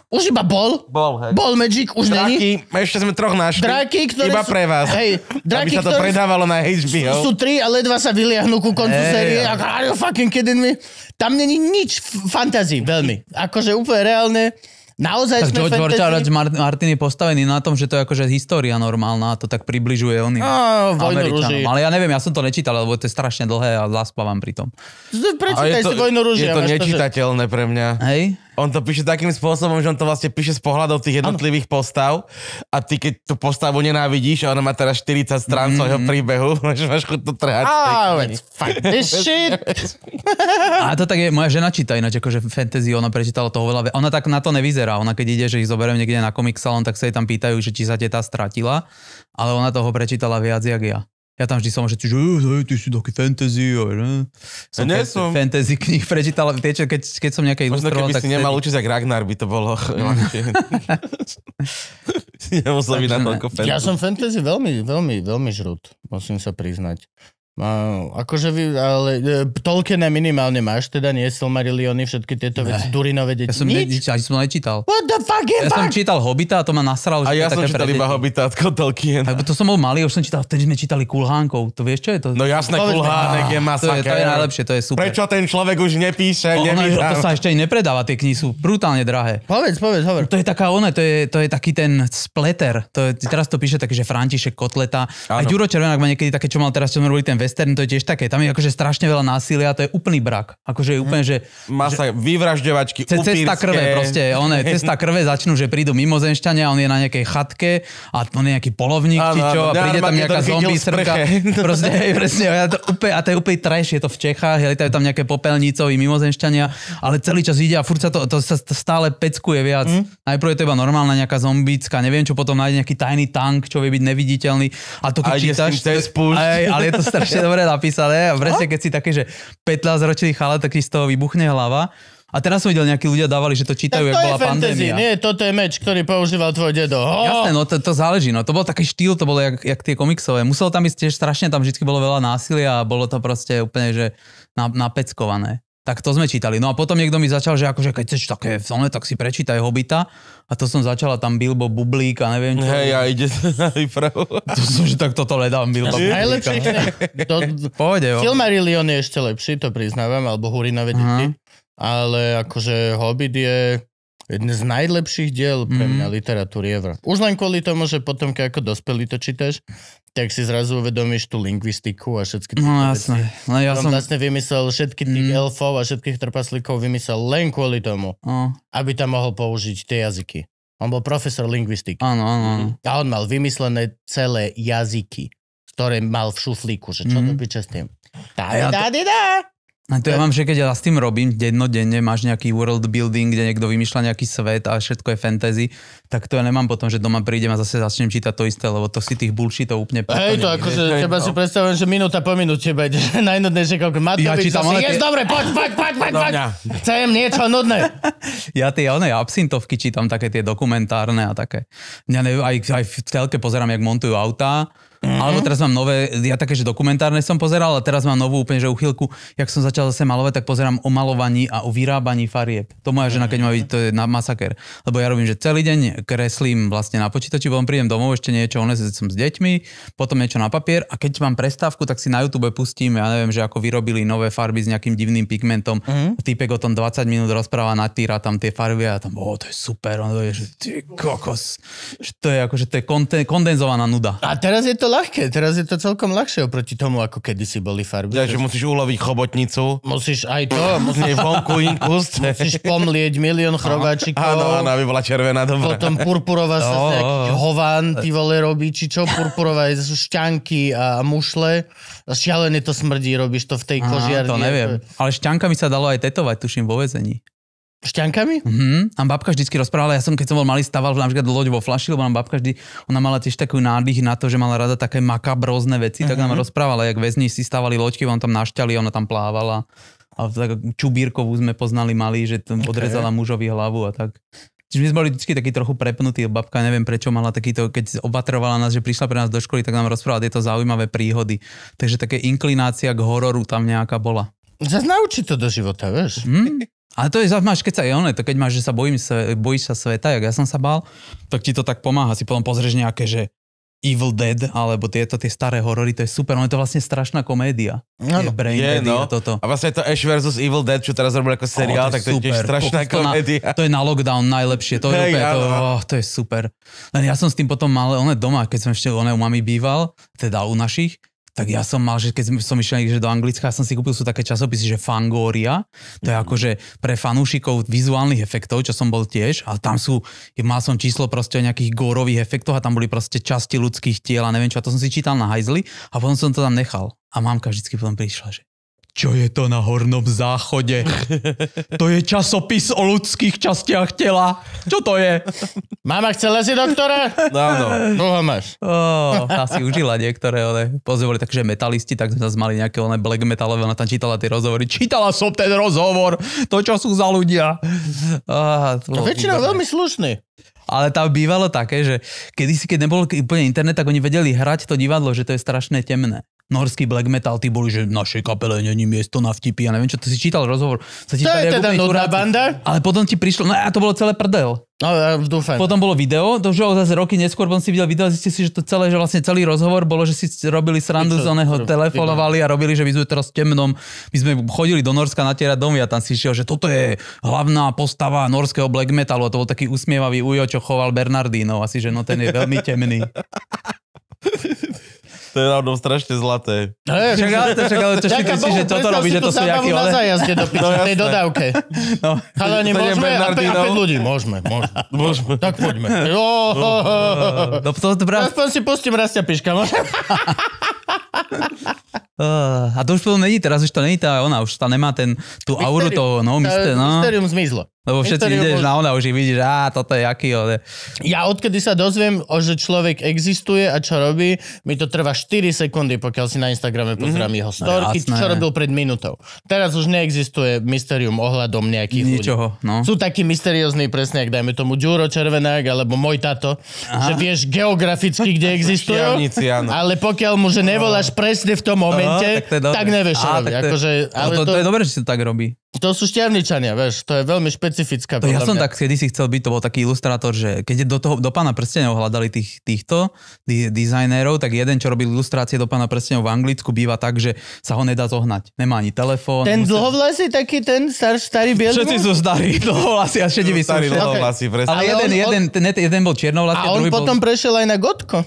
už iba bol. Bol, hej. Bol Magic, už není. Draky, ešte sme troch našli. Draky, ktoré Iba sú, pre vás. Hej, draky, aby sa to ktoré predávalo na HBO. Sú, sú tri a ledva sa vyliahnú ku koncu hey, série. Ako, are you fucking kidding me? Tam není nič fantasy, veľmi. Akože úplne reálne. Naozaj tak sme George fantasy... George Martin je postavený na tom, že to je akože história normálna a to tak približuje oni a, Ale ja neviem, ja som to nečítal, lebo to je strašne dlhé a zaspávam pri tom. Prečítaj si Vojnu Je to akože- nečítateľné to, že... pre mňa. Hej? on to píše takým spôsobom, že on to vlastne píše z pohľadov tých jednotlivých ano. postav a ty keď tú postavu nenávidíš a ona má teraz 40 strán mm. svojho mhm. príbehu, že máš chuť to trhať. Oh, it's fuck this shit. a to tak je, moja žena číta ináč, akože fantasy, ona prečítala toho veľa. Ona tak na to nevyzerá. Ona keď ide, že ich zoberiem niekde na komik salon, tak sa jej tam pýtajú, že či sa teta stratila, ale ona toho prečítala viac, jak ja. Ja tam vždy som že ty, že ty si taký fantasy. Že? Som ja nie som. fantasy knih prečítal. Viete, keď, keď som nejaké Možno ilustroval, keby tak si nemal učiť, ak Ragnar by to bolo. Nemusel byť na toľko fantasy. Ja som fantasy veľmi, veľmi, veľmi žrut, musím sa priznať. No, akože vy, ale e, Tolkiena minimálne máš, teda nie Silmarilliony, všetky tieto ne. Durinové deti. Ja som nič? nič, ani som nečítal. What the fuck Ja fuck? som čítal Hobita a to ma nasral. A ja som čítal iba Hobitátko Tolkien. A to som bol malý, už som čítal, vtedy sme čítali Kulhánkov. To vieš, čo je to? No jasné, Kulhánek je masaker. To je, to je najlepšie, to je super. Prečo ten človek už nepíše, oh, To sa ešte aj nepredáva, tie knihy sú brutálne drahé. Povedz, povedz, hovor. To je taká ona, to je, to je taký ten spleter. To je, teraz to píše taký, že František Kotleta. Ano. Aj Ďuro Červenák má niekedy také, čo mal teraz, čo sme robili ten western to je tiež také. Tam je akože strašne veľa násilia, to je úplný brak. Akože je mhm. úplne, že... Má sa vyvražďovačky, ce, Cesta krve proste, one, cesta krve začnú, že prídu mimozemšťania, on je na nejakej chatke a on je nejaký polovník, či čo, a príde tam nejaká zombie srka. Proste, hej, presne, a to, úplne, a to je úplne trash, je to v Čechách, je tam nejaké popelnicovi mimozenšťania, ale celý čas ide a furt sa to, to sa stále peckuje viac. Mm. Najprv je to iba normálna nejaká zombická, neviem čo, potom nájde nejaký tajný tank, čo vie byť neviditeľný a to keď čítaš... Aj, ale je to strašne strašne dobre napísané. A presne, no. keď si také, že 15-ročný chala, tak ti z toho vybuchne hlava. A teraz som videl, nejakí ľudia dávali, že to čítajú, tak to bola fantasy, pandémia. Nie, toto je meč, ktorý používal tvoj dedo. Oh. Jasné, no to, to záleží. No. To bol taký štýl, to bolo jak, jak tie komiksové. Muselo tam ísť tiež strašne, tam vždy bolo veľa násilia a bolo to proste úplne, že napeckované. Tak to sme čítali. No a potom niekto mi začal, že akože keď chceš také filmy, tak si prečítaj Hobita. A to som začala tam Bilbo Bublík a neviem čo. Hej, ja ide na výpravu. To som, že tak toto ledám Bilbo no, Bublíka. Najlepší. To, Pohode, jo. Silmarillion je ešte lepší, to priznávam, alebo Hurinové deti. Ale akože Hobbit je jeden z najlepších diel pre mňa mm. literatúry ever. Už len kvôli tomu, že potom, keď ako dospelý to čítaš, tak si zrazu uvedomíš tú lingvistiku a všetky tie No jasné. No, ja som... vlastne vymyslel všetky tých mm. elfov a všetkých trpaslíkov vymyslel len kvôli tomu, no. aby tam mohol použiť tie jazyky. On bol profesor lingvistiky. Áno, áno. Mhm. A on mal vymyslené celé jazyky, ktoré mal v šuflíku, že čo mm. to byče s tým. Tady, ja tady, dá. A no to ja e- mám, že keď ja s tým robím dennodenne, máš nejaký world building, kde niekto vymýšľa nejaký svet a všetko je fantasy, tak to ja nemám potom, že doma prídem a zase začnem čítať to isté, lebo to si tých bullshitov úplne Hej, to akože teba no. si predstavujem, že minúta po minúte bude najnudné, že koľko má to ja byť, čítam, si, tie... dobre, poď, poď, poď, poď, poď, chcem niečo nudné. Ja tie one absintovky čítam, také tie dokumentárne a také. Mňa aj, aj v telke pozerám, jak montujú autá, Mm-hmm. Alebo teraz mám nové, ja také, že dokumentárne som pozeral, ale teraz mám novú úplne, že uchylku, jak som začal zase malovať, tak pozerám o malovaní a o vyrábaní farieb. To moja žena, keď ma vidí, to je na masaker. Lebo ja robím, že celý deň kreslím vlastne na počítači, potom prídem domov, ešte niečo, on som s deťmi, potom niečo na papier a keď mám prestávku, tak si na YouTube pustím, ja neviem, že ako vyrobili nové farby s nejakým divným pigmentom. Mm-hmm. Týpek o tom 20 minút rozpráva, natíra tam tie farby a tam, o, to je super, on to je, že ty kokos. Že to je že to je kondenzovaná nuda. A teraz je to to ľahké, teraz je to celkom ľahšie oproti tomu, ako kedysi boli farby. Ja, že musíš uloviť chobotnicu. Musíš aj to, musíš vonku inkus. Musíš pomlieť milión chrobáčikov. Áno, áno, aby bola červená, dobrá. Potom purpurová sa oh, nejaký hovan, ty vole robí, či čo, purpurová je, sú šťanky a mušle. Šialené to smrdí, robíš to v tej kožiarni. To neviem, ale šťankami sa dalo aj tetovať, tuším, vo vezení. Šťankami? Mhm. A babka vždycky rozprávala, ja som keď som bol malý staval napríklad loď vo flaši, lebo nám babka vždy, ona mala tiež takú nádych na to, že mala rada také makabrozne veci, uh-huh. tak nám mhm. rozprávala, jak väzni si stavali loďky, on tam našťali, ona tam plávala. A tak Čubírkovú sme poznali mali, že tam okay. odrezala mužovi hlavu a tak. Čiže my sme boli vždy taký trochu prepnutí. Babka neviem prečo mala takýto, keď opatrovala nás, že prišla pre nás do školy, tak nám rozprávala tieto zaujímavé príhody. Takže také inklinácia k hororu tam nejaká bola. Zase naučiť to do života, vieš? Hmm? Ale to je zaujímavé, keď sa je ono, to keď máš, že sa bojím, bojíš sa sveta, jak ja som sa bál, tak ti to tak pomáha. Si potom pozrieš nejaké, že Evil Dead, alebo tieto tie staré horory, to je super, ono je to vlastne strašná komédia. No, je, je no. a toto. A vlastne to Ash vs. Evil Dead, čo teraz robili ako seriál, oh, to tak to je tiež strašná to komédia. Na, to je na lockdown najlepšie, to je, hey, úplne, to, oh, to je super. Len ja som s tým potom mal, ono doma, keď som ešte u mami býval, teda u našich, tak ja som mal, že keď som išiel že do Anglicka, som si kúpil sú také časopisy, že Fangoria, to je mhm. akože pre fanúšikov vizuálnych efektov, čo som bol tiež, ale tam sú, mal som číslo proste o nejakých górových efektoch a tam boli proste časti ľudských tiel a neviem čo, a to som si čítal na hajzli a potom som to tam nechal. A mamka vždycky potom prišla, že čo je to na hornom záchode? To je časopis o ľudských častiach tela. Čo to je? Mama chce lesy, doktora? Áno. Dlho máš. Oh, asi si užila niektoré ale pozvory, takže metalisti, tak sme zase mali nejaké one black metalové, ona tam čítala tie rozhovory. Čítala som ten rozhovor, to čo sú za ľudia. Ah, to väčšinou veľmi slušný. Ale tam bývalo také, že kedysi, keď nebol úplne internet, tak oni vedeli hrať to divadlo, že to je strašne temné norský black metal, tí boli, že v našej kapele není miesto na vtipy, ja neviem čo, to si čítal rozhovor. Sa ti to je teda nudná banda? Ale potom ti prišlo, no a to bolo celé prdel. No, ja dúfam. Potom bolo video, to už zase roky neskôr potom si videl video, zistil si, že to celé, že vlastne celý rozhovor bolo, že si robili srandu z oného, telefonovali a robili, že my sme teraz temnom, my sme chodili do Norska natierať domy a tam si šiel, že toto je hlavná postava norského black metalu a to bol taký usmievavý ujo, čo choval Bernardino, asi, že no ten je veľmi temný. To je rovno strašne zlaté. No, je, však, ale, však, ale to Ďaká si, že toto robí, že to sú jaký Ale... na zájazde do piče, no, tej dodávke. No, ale oni môžeme a 5 ľudí. Môžeme, môžeme. môžeme. Tak poďme. Jo, no, no, no, to, to, Aspoň si pustím rastia piška, Uh, a to už potom není, teraz už to není tá ona, už tá nemá ten, tú auru toho, no, mister, no. Mysterium zmizlo. Lebo všetci mysterium ideš na ona, už ich vidíš, a toto je aký, ale... Ja odkedy sa dozviem, že človek existuje a čo robí, mi to trvá 4 sekundy, pokiaľ si na Instagrame mhm. pozerám mm-hmm. jeho no storky, no, čo robil pred minútou. Teraz už neexistuje mysterium ohľadom nejakých Ničoho, ľudí. No. Sú takí mysteriózni, presne, ak dajme tomu Ďuro Červenák, alebo môj tato, Aha. že vieš geograficky, kde existujú, ale pokiaľ mu, že nevoláš presne v tom momente, momente, no, tak, to tak nevieš, Á, tak to, akože, ale to, to, to, je dobré, že si to tak robí. To sú šťavničania, vieš, to je veľmi špecifická. To ja som mňa. tak kedy si chcel byť, to bol taký ilustrátor, že keď do, toho, do pána prstenov hľadali tých, týchto dizajnérov, tak jeden, čo robil ilustrácie do pána prstenov v Anglicku, býva tak, že sa ho nedá zohnať. Nemá ani telefón. Ten musel... dlhovlasý taký, ten star, starý biel. Všetci sú starí, dlhovlasí a všetci sú. Starí dlhovlasí, presne. Ale jeden, on, jeden, ten, jeden bol čiernovlasý, a on potom bol... prešiel aj na Gotko.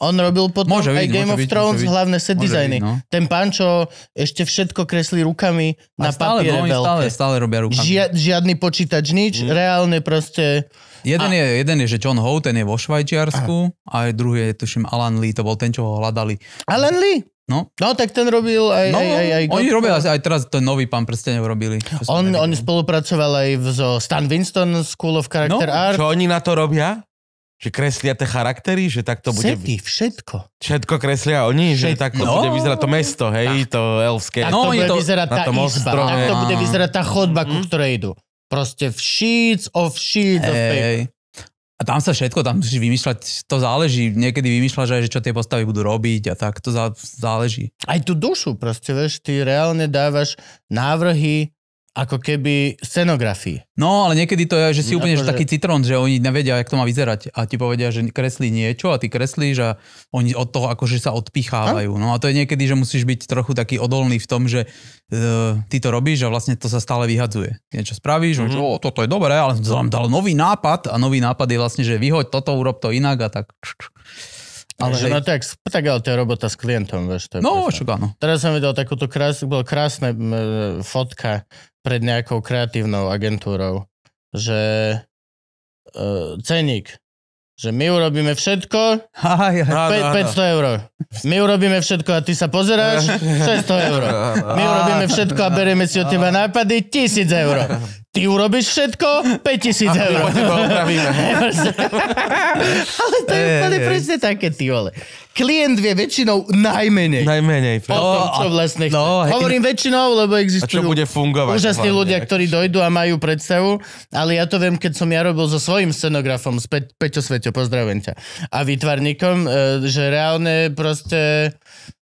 On robil potom môže aj byť, Game of byť, Thrones hlavné set designy. Byť, no. Ten pán, čo ešte všetko kreslí rukami a na stále, papiere no, veľké. Stále, stále robia rukami. Žia, žiadny počítač, nič. Mm. Reálne proste... Jeden, a... je, jeden je, že John Ho, ten je vo Švajčiarsku A, a druhý je, tuším, Alan Lee, to bol ten, čo ho hľadali. Alan Lee? No. no, tak ten robil aj... No, aj, no, aj, no. aj oni robia aj teraz ten nový pán prstenov robili. On, on spolupracoval aj so Stan Winston School of Character no, Art. Čo oni na to robia? Či kreslia tie charaktery, že tak to bude... Sety, všetko. Všetko kreslia oni, všetko. že tak to no. bude vyzerať to mesto, hej, tak. to elfské. Tak no, to bude to... vyzerať tá izba, tak to bude mm. vyzerať tá chodba, mm-hmm. ku mm. ktorej idú. Proste v sheets of sheets hey. of paper. A tam sa všetko, tam musíš vymýšľať, to záleží. Niekedy vymýšľaš aj, že čo tie postavy budú robiť a tak, to záleží. Aj tú dušu proste, vieš, ty reálne dávaš návrhy ako keby scenografii. No, ale niekedy to je, že si úplne že... taký citrón, že oni nevedia, jak to má vyzerať a ti povedia, že kreslí niečo a ty kreslíš a oni od toho akože sa odpichávajú. No a to je niekedy, že musíš byť trochu taký odolný v tom, že e, ty to robíš a vlastne to sa stále vyhadzuje. Niečo spravíš, mm-hmm. že o, toto je dobré, ale som dal nový nápad a nový nápad je vlastne, že vyhoď toto, urob to inak a tak. Ale že, no tak, tak ale to je robota s klientom, vieš. To je no, však áno. Teraz som videl takúto krás, bola krásna e, fotka pred nejakou kreatívnou agentúrou, že e, ceník, že my urobíme všetko, aj, aj, pe, áno, 500 eur. My urobíme všetko a ty sa pozeráš, 600 eur. My urobíme všetko a berieme si od teba nápady, 1000 eur. ty urobíš všetko, 5000 eur. Ale to je úplne presne také, ty vole. Klient vie väčšinou najmenej. Najmenej. O tom, čo vlastne no, chce. No, Hovorím väčšinou, lebo existujú a čo bude fungovať, úžasní hlavne. ľudia, ktorí dojdú a majú predstavu, ale ja to viem, keď som ja robil so svojím scenografom, s Pe- Peťo Sveťo, pozdravujem ťa, a výtvarníkom, e, že reálne proste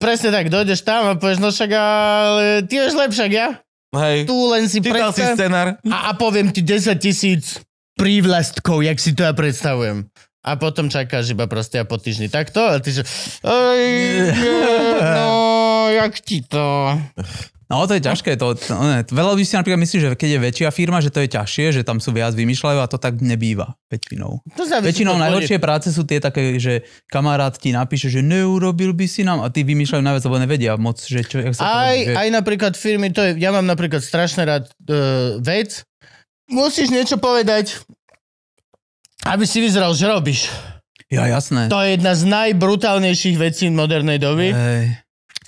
Presne tak, dojdeš tam a povieš, no však ale ty ješ lepšie, ja? Hej. Tu len si Čítal predstav... si scenár. A, a poviem ti 10 tisíc prívlastkov, jak si to ja predstavujem. A potom čakáš iba proste a po týždni takto a ty že... Aj, no, jak ti to... No to je ťažké. To, to, ne, veľa ľudí si napríklad myslí, že keď je väčšia firma, že to je ťažšie, že tam sú viac vymýšľajú a to tak nebýva väčšinou. To väčšinou najlepšie bude... práce sú tie také, že kamarát ti napíše, že neurobil by si nám a ty vymýšľajú najviac, lebo nevedia moc, že čo, jak sa aj, to, že... aj napríklad firmy, to je, ja mám napríklad strašne rád uh, vec, musíš niečo povedať, aby si vyzeral, že robíš. Ja, jasné. To je jedna z najbrutálnejších vecí modernej doby. Hej.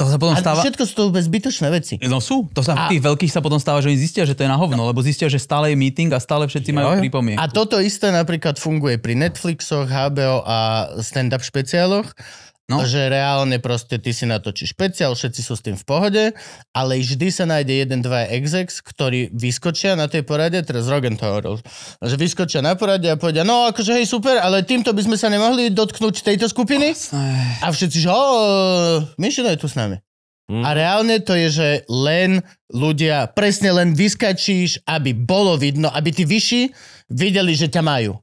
To sa potom stáva... A všetko sú to vôbec zbytočné veci. No sú. To sa a... v tých veľkých sa potom stáva, že oni zistia, že to je na hovno, no. lebo zistia, že stále je meeting a stále všetci majú pripomienky. A toto isté napríklad funguje pri Netflixoch, HBO a stand-up špeciáloch, No. Že reálne proste ty si natočíš špeciál, všetci sú s tým v pohode, ale vždy sa nájde jeden, dva exex, ktorí vyskočia na tej porade, teraz Rogan to hovoril, že vyskočia na porade a povedia, no akože hej, super, ale týmto by sme sa nemohli dotknúť tejto skupiny. Vlastne. A všetci, že oh, Mišino je tu s nami. Mm. A reálne to je, že len ľudia, presne len vyskačíš, aby bolo vidno, aby tí vyšší videli, že ťa majú.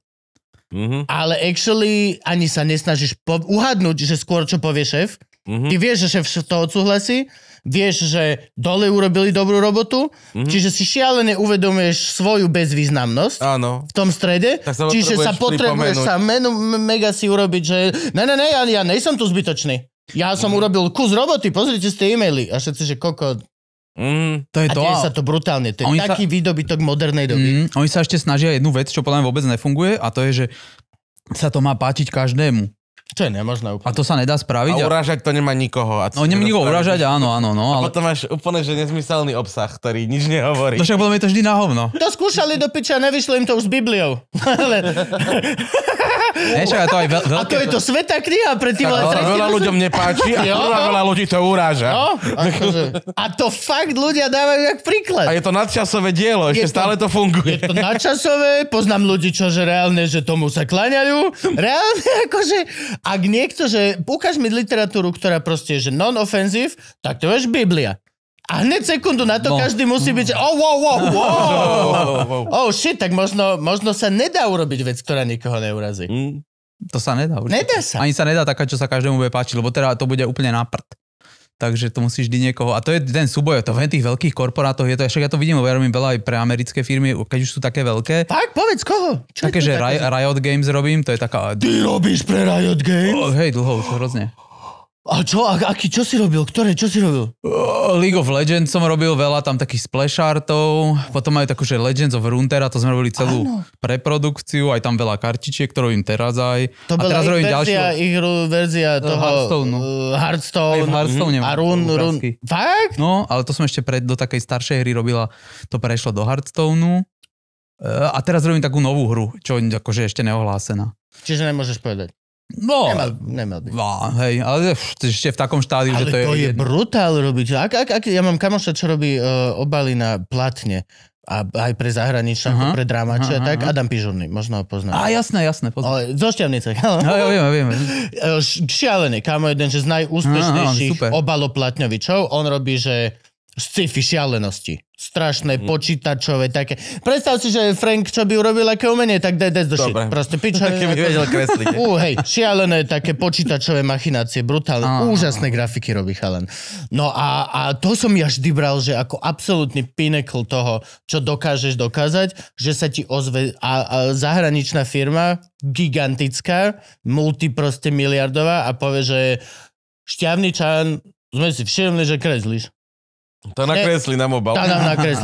Mm-hmm. Ale actually ani sa nesnažíš po- uhadnúť, že skôr čo povie šéf. Mm-hmm. Ty vieš, že šéf to odsúhlasí, vieš, že dole urobili dobrú robotu, mm-hmm. čiže si šialene uvedomuješ svoju bezvýznamnosť Áno. v tom strede, sa čiže sa potrebuješ sa menu, mega si urobiť, že ne, ne, ne, ja, ja nejsem tu zbytočný. Ja som mm. urobil kus roboty, pozrite si tie e-maily. A všetci, že koko, Mm, to je a to. A sa to brutálne. To je oni taký sa... výdobytok modernej doby. Mm, oni sa ešte snažia jednu vec, čo podľa mňa vôbec nefunguje a to je, že sa to má páčiť každému. To je nemožné úplne. A to sa nedá spraviť. A urážať to nemá nikoho. A no nemá nikoho urážať, áno, áno. No, ale... A potom máš úplne, že nezmyselný obsah, ktorý nič nehovorí. No však potom je to vždy na hovno. To skúšali do piča, nevyšlo im to už s Bibliou. čo, to aj veľ- veľké... A to je to sveta kniha pre tým ale veľa, Veľa ľuďom nepáči a veľa, veľa ľudí to uráža. No, akože. A to fakt ľudia dávajú jak príklad. A je to nadčasové dielo, ešte to, stále to funguje. Je to nadčasové, poznám ľudí, čo že reálne, že tomu sa klaňajú. Reálne akože, ak niekto, že ukáž mi literatúru, ktorá proste je že non-offensive, tak to je Biblia. A hneď sekundu na to no. každý musí byť, že oh, wow, wow, wow. oh, shit, tak možno, možno sa nedá urobiť vec, ktorá nikoho neurazí. Mm. To sa nedá. Určite. Nedá sa. Ani sa nedá taká, čo sa každému bude páčiť, lebo teda to bude úplne na prd takže to musíš vždy niekoho, a to je ten súboj, to v tých veľkých korporátoch je to, však ja to vidím, veľmi veľa aj pre americké firmy, keď už sú také veľké. Tak, povedz koho? Čo také, že Riot Games robím, to je taká... Ty robíš pre Riot Games? Oh, hej, dlho už, hrozne. A čo, a, aký, čo si robil? Ktoré, čo si robil? Uh, League of Legends som robil veľa, tam takých splash artov, potom majú takú, že Legends of Runeterra, to sme robili celú ano. preprodukciu, aj tam veľa kartičiek, ktorú robím teraz aj. To a teraz ich robím verzia, ďalšiu... ich verzia eh, toho Hearthstone, Uh, Hearthstone, v Hearthstone mm-hmm. a Run, Run. Fakt? No, ale to som ešte pred, do takej staršej hry robila, to prešlo do Hearthstone. Uh, eh, a teraz robím takú novú hru, čo akože ešte neohlásená. Čiže nemôžeš povedať. No, nemal, nemal by. No, hej, ale ešte v takom štádiu, ale že to, to je... to je brutál robiť. Ak, ak, ak, ja mám kamoša, čo robí uh, obaly na platne a aj pre zahraničné, uh-huh. pre dramače, uh-huh. tak Adam Pižurný, možno ho poznáš. A jasné, jasné, poznám. Ale zo Šťavnice, ale... No, ja e, Šialený, kámo, jeden že z najúspešnejších uh-huh, obaloplatňovičov, On robí, že sci-fi šialenosti. Strašné mm. počítačové také. Predstav si, že Frank čo by urobil aké umenie, tak daj do shit. Proste pičo. Keby vedel kresliť. Ú, hej, šialené také počítačové machinácie, brutálne. Ah. Úžasné grafiky robí chalen. No a, a to som ja vždy bral, že ako absolútny pinnacle toho, čo dokážeš dokázať, že sa ti ozve a, a zahraničná firma, gigantická, multiproste miliardová a povie, že šťavničan, sme si všimli, že kreslíš to nakresli na mobil. To tam nakresli.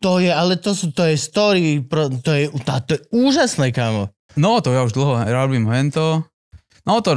to je, ale to, sú, to je story, to je, to je, to je úžasné, kámo. No, to ja už dlho robím hento. No to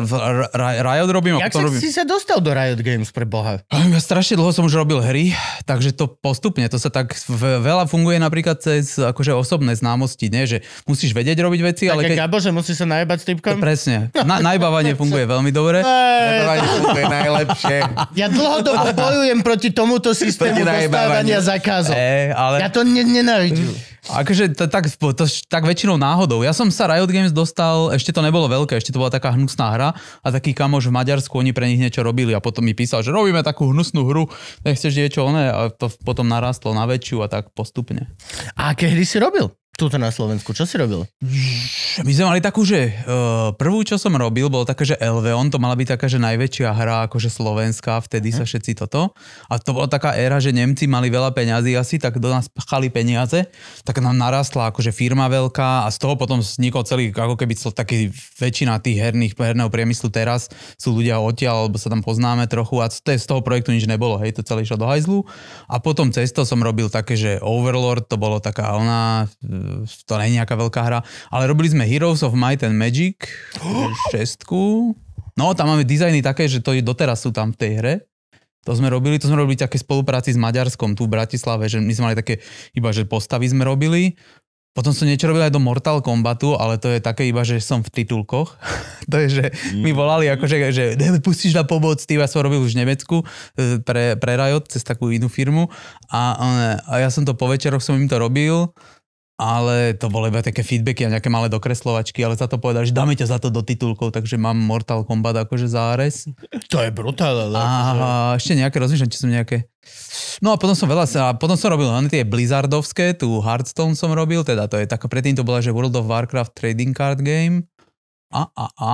Riot robím. Jak si, robím. si sa dostal do Riot Games pre Boha? Ja strašne dlho som už robil hry, takže to postupne, to sa tak veľa funguje napríklad cez akože osobné známosti, nie? že musíš vedieť robiť veci, tak ale keď... Gabo, že musí sa najebať s typkom? Presne. Na, najbávanie funguje veľmi dobre. Najbávanie funguje najlepšie. Ja dlhodobo bojujem proti tomuto systému dostávania zakázov. E, ale... Ja to nenávidím. Akože to, tak, to, tak väčšinou náhodou. Ja som sa Riot Games dostal, ešte to nebolo veľké, ešte to bola taká hnusná hra a taký kamoš v Maďarsku, oni pre nich niečo robili a potom mi písal, že robíme takú hnusnú hru, nechceš niečo oné a to potom narastlo na väčšiu a tak postupne. A kedy si robil? Tuto na Slovensku, čo si robil? My sme mali takú, že e, prvú, čo som robil, bolo také, že Elveon, to mala byť taká, že najväčšia hra akože Slovenska, vtedy uh-huh. sa mhm. všetci toto. A to bola taká éra, že Nemci mali veľa peňazí asi, tak do nás pchali peniaze, tak nám narastla akože firma veľká a z toho potom vznikol celý, ako keby to taký väčšina tých herných, herného priemyslu teraz sú ľudia odtiaľ, alebo sa tam poznáme trochu a to z toho projektu nič nebolo, hej, to celé išlo do hajzlu. A potom cesto som robil také, že Overlord, to bolo taká ona e, to nie je nejaká veľká hra, ale robili sme Heroes of Might and Magic, šestku. No, tam máme dizajny také, že to je, doteraz sú tam v tej hre. To sme robili, to sme robili také spolupráci s Maďarskom tu v Bratislave, že my sme mali také, iba že postavy sme robili. Potom som niečo robil aj do Mortal Kombatu, ale to je také iba, že som v titulkoch. to je, že mm. mi volali akože, že pustíš na pomoc, ty ja som robil už v Nemecku e, pre, pre Riot cez takú inú firmu a, e, a ja som to po večeroch som im to robil ale to boli iba také feedbacky a nejaké malé dokreslovačky, ale za to povedal, že dáme ťa za to do titulkov, takže mám Mortal Kombat akože záres. To je brutálne. A akože- ešte nejaké, rozmýšľam, či som nejaké. No a potom som veľa, a potom som robil tie Blizzardovské, tu Hearthstone som robil, teda to je taká, predtým to bola, že World of Warcraft Trading Card Game. A, a, a.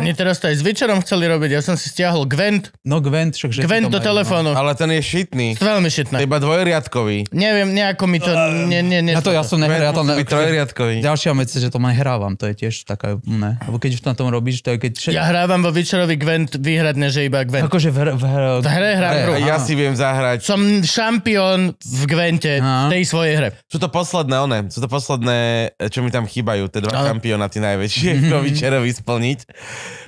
Oni teraz to aj s Witcherom chceli robiť, ja som si stiahol Gwent. No Gwent, však že Gwent do no. telefónu. Ale ten je šitný. Veľmi šitný. Iba dvojriadkový. Neviem, nejako mi to... Ne, no, ne, ne, ja to, ja som nehral. Ja to ne, trojriadkový. Ďalšia vec je, že to nehrávam, to je tiež taká... Ne. Lebo keď už na tom robíš, to je keď... Ja hrávam vo Witcherovi Gwent výhradne, že iba Gwent. Akože v, her, v, v hre hrám hru. Ja si viem zahrať. Som šampión v Gwente, tej svojej hre. Sú to posledné, one, sú to posledné, čo mi tam chýbajú, tie dva šampióna, tie najväčšie večer vysplniť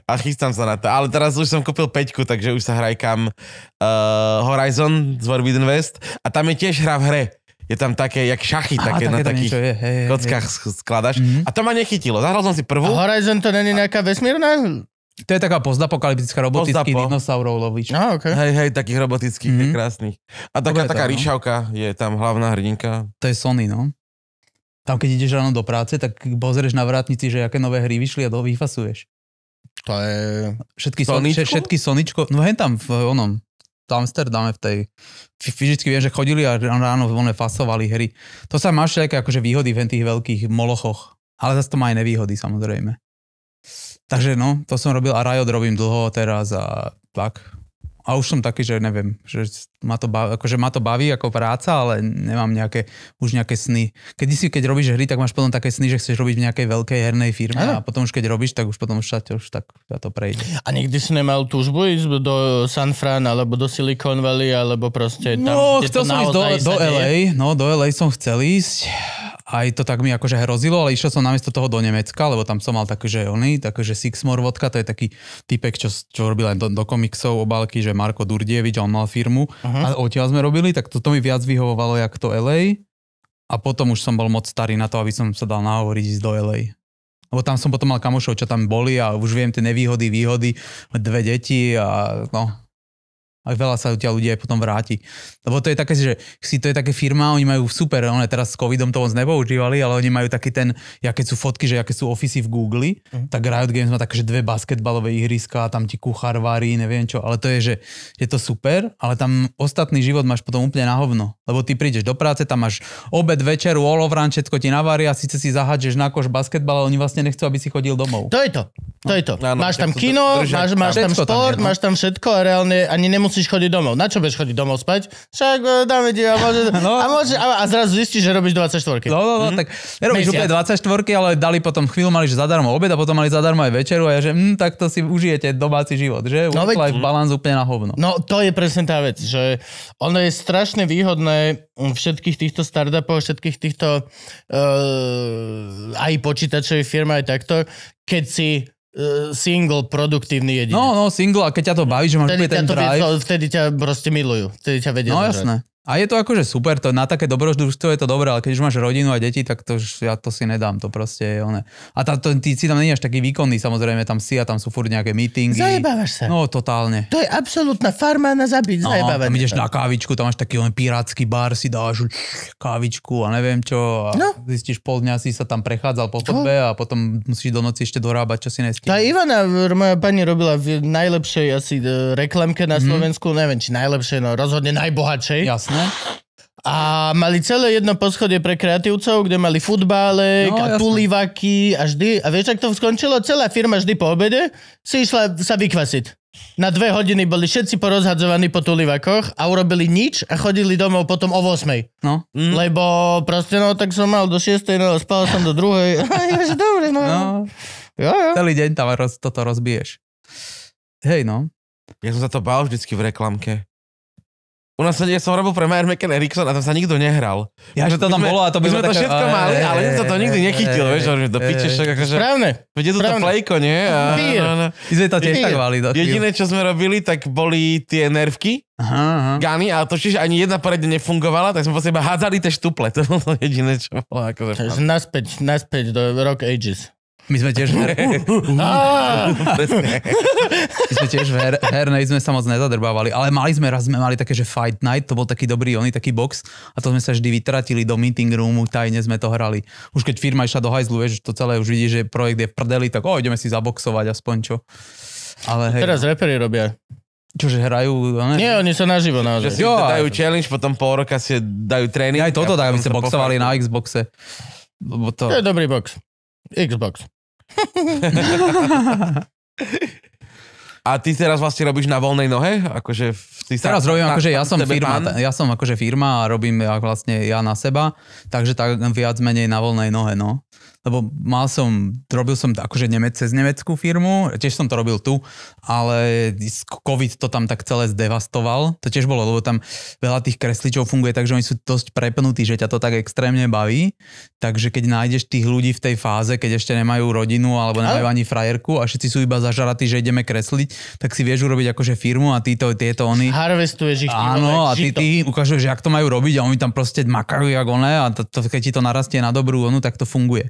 a chystám sa na to. Ale teraz už som kúpil peťku, takže už sa hrajkam uh, Horizon z Forbidden West a tam je tiež hra v hre. Je tam také, jak šachy, Aha, také, také na takých je, hej, kockách hej. skladaš. Mm-hmm. A to ma nechytilo. Zahral som si prvú. A Horizon to není nejaká vesmírna? To je taká postapokalyptická robotický Postapo. dinosaurov lovič. Ah, okay. Hej, hej, takých robotických, mm-hmm. krásnych. A taká, Dobre, taká to, no? je tam hlavná hrdinka. To je Sony, no? Tam, keď ideš ráno do práce, tak pozrieš na vrátnici, že aké nové hry vyšli a to vyfasuješ. To je... Všetky soničko? Son, všetky soničko, no hen tam v onom, v Amsterdame v tej... Fyzicky viem, že chodili a ráno one fasovali hry. To sa máš také akože výhody v tých veľkých molochoch. Ale zase to má aj nevýhody, samozrejme. Takže no, to som robil a Riot robím dlho teraz a tak a už som taký, že neviem, že ma to baví, akože ma to baví ako práca, ale nemám nejaké, už nejaké sny. Kedy si, keď robíš hry, tak máš potom také sny, že chceš robiť v nejakej veľkej hernej firme a potom už keď robíš, tak už potom však, už tak ja to prejde. A nikdy si nemal túžbu ísť do San Fran alebo do Silicon Valley alebo proste tam, no, kde chcel to som ísť do, do LA, no do LA som chcel ísť aj to tak mi akože hrozilo, ale išiel som namiesto toho do Nemecka, lebo tam som mal taký, že oný, taký, že More vodka, to je taký typek, čo, čo robil aj do, do komiksov obálky, že Marko Durdievič, on mal firmu uh-huh. a odtiaľ sme robili, tak toto to mi viac vyhovovalo, jak to LA a potom už som bol moc starý na to, aby som sa dal nahovoriť ísť do LA. Lebo tam som potom mal kamošov, čo tam boli a už viem tie nevýhody, výhody, dve deti a no, a veľa sa ťa ľudia aj potom vráti. Lebo to je také, že si to je také firma, oni majú super, oni teraz s covidom to moc nepoužívali, ale oni majú taký ten, aké sú fotky, že aké sú ofisy v Google, uh-huh. tak Riot Games má také, že dve basketbalové ihriska, tam ti kuchár varí, neviem čo, ale to je, že je to super, ale tam ostatný život máš potom úplne na hovno. Lebo ty prídeš do práce, tam máš obed, večeru, olovran, všetko ti a síce si zahadžeš na koš basketbal, ale oni vlastne nechcú, aby si chodil domov. To je to. To je to. No, máš tam kino, máš, máš tam šport, tam je, no. máš tam všetko a reálne ani nemusíš musíš chodiť domov. Na čo budeš chodiť domov spať? Však e, dáme ti a, môže, no. a, môže, a, a zrazu zistíš, že robíš 24. No, no, no, mm-hmm. tak nerobíš úplne 24, ale dali potom chvíľu, mali že zadarmo obed a potom mali zadarmo aj večeru a ja že mm, tak to si užijete domáci život, že? No, veď, life balance úplne na hovno. No to je presne tá vec, že ono je strašne výhodné všetkých týchto startupov, všetkých týchto uh, aj počítačových firm aj takto, keď si E, single produktívny jedinec. No, no, single a keď ťa to baví, že máš vtedy ten ťa to drive. vtedy ťa proste milujú. Vtedy ťa vedia No jasné. A je to akože super, to na také dobrodružstvo je to dobré, ale keď už máš rodinu a deti, tak to ja to si nedám, to proste je oné. A tá, to, ty si tam nie až taký výkonný, samozrejme, tam si a tam sú furt nejaké meetingy. Zajebávaš sa. No, totálne. To je absolútna farma na zabiť, no, zajebávať. Tam ideš na kávičku, tam máš taký len pirátsky bar, si dáš kávičku a neviem čo. A no. zistíš pol dňa, si sa tam prechádzal po chodbe a potom musíš do noci ešte dorábať, čo si nestíš. Tá Ivana, moja pani, robila v najlepšej asi e, reklamke na mhm. Slovensku, mm. neviem či najlepšej, no rozhodne najbohatšej. Jasne. A mali celé jedno poschodie pre kreatívcov, kde mali futbálek no, a tulivaky a vždy. A vieš, ak to skončilo? Celá firma vždy po obede si išla sa vykvasiť. Na dve hodiny boli všetci porozhadzovaní po tulivakoch a urobili nič a chodili domov potom o 8. No. Mm. Lebo proste, no tak som mal do 6, no spal som do 2. Dobre, no. no. Jo, jo. Celý deň tam roz, toto rozbiješ. Hej, no. Ja som sa to bál vždycky v reklamke. U nás sa ja som robil pre Mayer McCann Erickson a tam sa nikto nehral. Ja, že to tam bolo a to by sme to taká, všetko mali, ale nikto to nikdy nechytil, vieš, hovorím, do piče, však akože... Správne. Veď je to plejko, nie? No, a, no, no, no. My sme to tiež tak mali. Jediné, čo sme robili, tak boli tie nervky, Aha, aha. Gany, ale to čiže ani jedna poradne nefungovala, tak sme po sebe hádzali tie štuple. To bolo to jediné, čo bolo akože... Naspäť, naspäť do Rock Ages. My sme tiež... Her... Ah! My sme tiež her... hernej sme sa moc nezadrbávali, ale mali sme raz, sme mali také, že Fight Night, to bol taký dobrý oný, taký box a to sme sa vždy vytratili do meeting roomu, tajne sme to hrali. Už keď firma išla do hajzlu, vieš, to celé už vidí, že projekt je v prdeli, tak o, ideme si zaboxovať aspoň čo. Ale hej. Teraz repery robia. Čože hrajú? Ne? Nie, oni sa naživo naozaj. Že si jo, dajú aj. challenge, potom pol roka si dajú tréning. Aj toto dajú, aby ste boxovali pochádza. na Xboxe. Lebo to... to je dobrý box. Xbox. A ty teraz vlastne robíš na voľnej nohe? Akože ty sa, teraz robím, na, akože ja som firma, pán? ja som akože firma a robím ja vlastne ja na seba, takže tak viac menej na voľnej nohe, no lebo mal som, robil som akože Nemec cez nemeckú firmu, tiež som to robil tu, ale COVID to tam tak celé zdevastoval, to tiež bolo, lebo tam veľa tých kresličov funguje tak, že oni sú dosť prepnutí, že ťa to tak extrémne baví, takže keď nájdeš tých ľudí v tej fáze, keď ešte nemajú rodinu alebo nemajú ani frajerku a všetci sú iba zažaratí, že ideme kresliť, tak si vieš urobiť akože firmu a títo, tieto oni... Harvestuješ ich. Áno, a ty, ty ukážeš, že ak to majú robiť a oni tam proste makajú jak one a to, to, keď ti to narastie na dobrú onu, tak to funguje.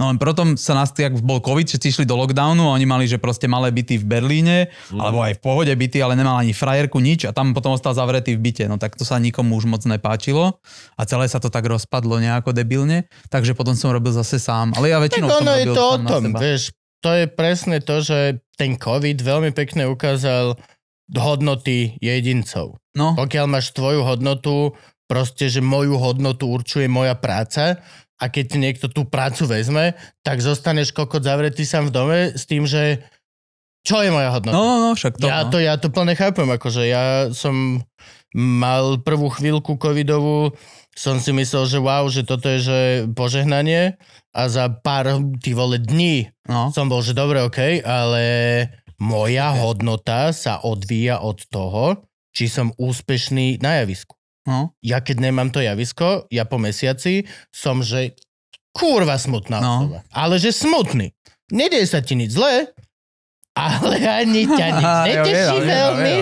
No len potom sa nás, ak bol COVID, všetci išli do lockdownu a oni mali, že proste malé byty v Berlíne, mm. alebo aj v pohode byty, ale nemal ani frajerku, nič a tam potom ostal zavretý v byte. No tak to sa nikomu už moc nepáčilo a celé sa to tak rozpadlo nejako debilne, takže potom som robil zase sám. Ale ja väčšinou tak ono je to o tom, vieš, to je presne to, že ten COVID veľmi pekne ukázal hodnoty jedincov. No. Pokiaľ máš tvoju hodnotu, proste, že moju hodnotu určuje moja práca, a keď ti niekto tú prácu vezme, tak zostaneš kokot zavretý sám v dome s tým, že čo je moja hodnota? No, no, no však to. Ja, no. to, ja to plne chápem, akože ja som mal prvú chvíľku covidovú, som si myslel, že wow, že toto je že požehnanie a za pár, tých vole, dní no. som bol, že dobre, ok, ale moja okay. hodnota sa odvíja od toho, či som úspešný na javisku. No. Ja keď nemám to javisko, ja po mesiaci som, že kurva smutná no. osoba. Ale že smutný. Nedej sa ti nič zlé, ale ani ťa nič neteší veľmi.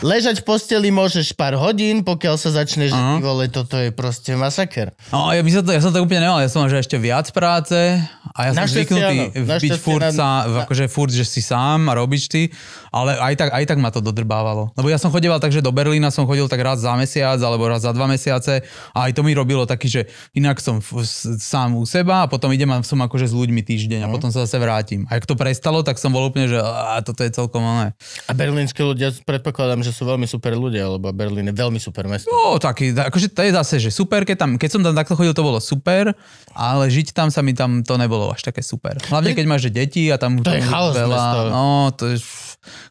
Ležať v posteli môžeš pár hodín, pokiaľ sa začneš, uh-huh. ty vole, toto je proste masaker. No, ja, by sa to, ja som to úplne nemal, ja som že ešte viac práce a ja som zvyknutý áno, byť furt, na... akože furt, že si sám a robíš ty, ale aj tak, aj tak ma to dodrbávalo. Lebo ja som chodeval tak, že do Berlína som chodil tak raz za mesiac alebo raz za dva mesiace a aj to mi robilo taký, že inak som f- sám u seba a potom idem a som akože s ľuďmi týždeň uh-huh. a mhm. potom sa zase vrátim. A ak to prestalo, tak som bol úplne, že a toto je celkom malé. A berlínske ľudia predpokladám, tam, že sú veľmi super ľudia, lebo Berlín je veľmi super mesto. No, taký, akože to je zase, že super, keď, tam, keď som tam takto chodil, to bolo super, ale žiť tam sa mi tam to nebolo až také super. Hlavne keď máš že deti a tam... To tam je chaos veľa, mesto. No, to je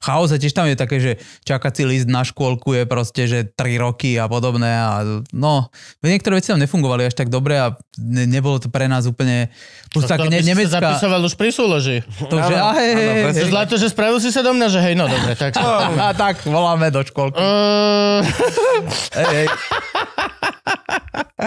chaose, tiež tam je také, že čakací list na škôlku je proste, že 3 roky a podobné a no, niektoré veci tam nefungovali až tak dobre a ne, nebolo to pre nás úplne... Plus no, tak ne, nemecká... zapisoval už pri súloži. To, že, a hej, hej, hej, hej. zlato, že spravil si sa do mňa, že hej, no dobre, tak... a tak, voláme do školky. Uh... Ehm. hej, hej.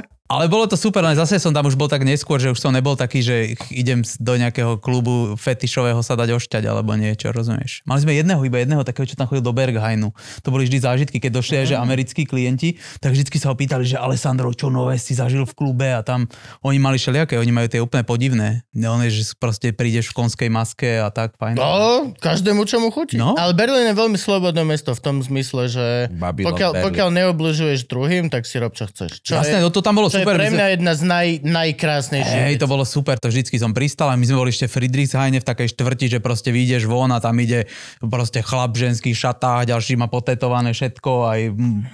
Ale bolo to super, len zase som tam už bol tak neskôr, že už som nebol taký, že idem do nejakého klubu fetišového sa dať ošťať alebo niečo, rozumieš? Mali sme jedného, iba jedného takého, čo tam chodil do Berghainu. To boli vždy zážitky, keď došli mm. že mhm. americkí klienti, tak vždy sa ho pýtali, že Alessandro, čo nové si zažil v klube a tam oni mali šeliaké, oni majú tie úplne podivné. On že proste prídeš v konskej maske a tak, fajn. No, každému, čo mu chutí. No? Ale Berlín je veľmi slobodné mesto v tom zmysle, že Babylon, pokiaľ, pokiaľ neobližuješ druhým, tak si rob, čo chceš. Čo Jasné, je, no to tam bolo super. pre mňa jedna z naj, najkrásnejších. Hej, to bolo super, to vždycky som pristal a my sme boli ešte v v takej štvrti, že proste vyjdeš von a tam ide proste chlap ženský šatá šatách, ďalší má potetované všetko, aj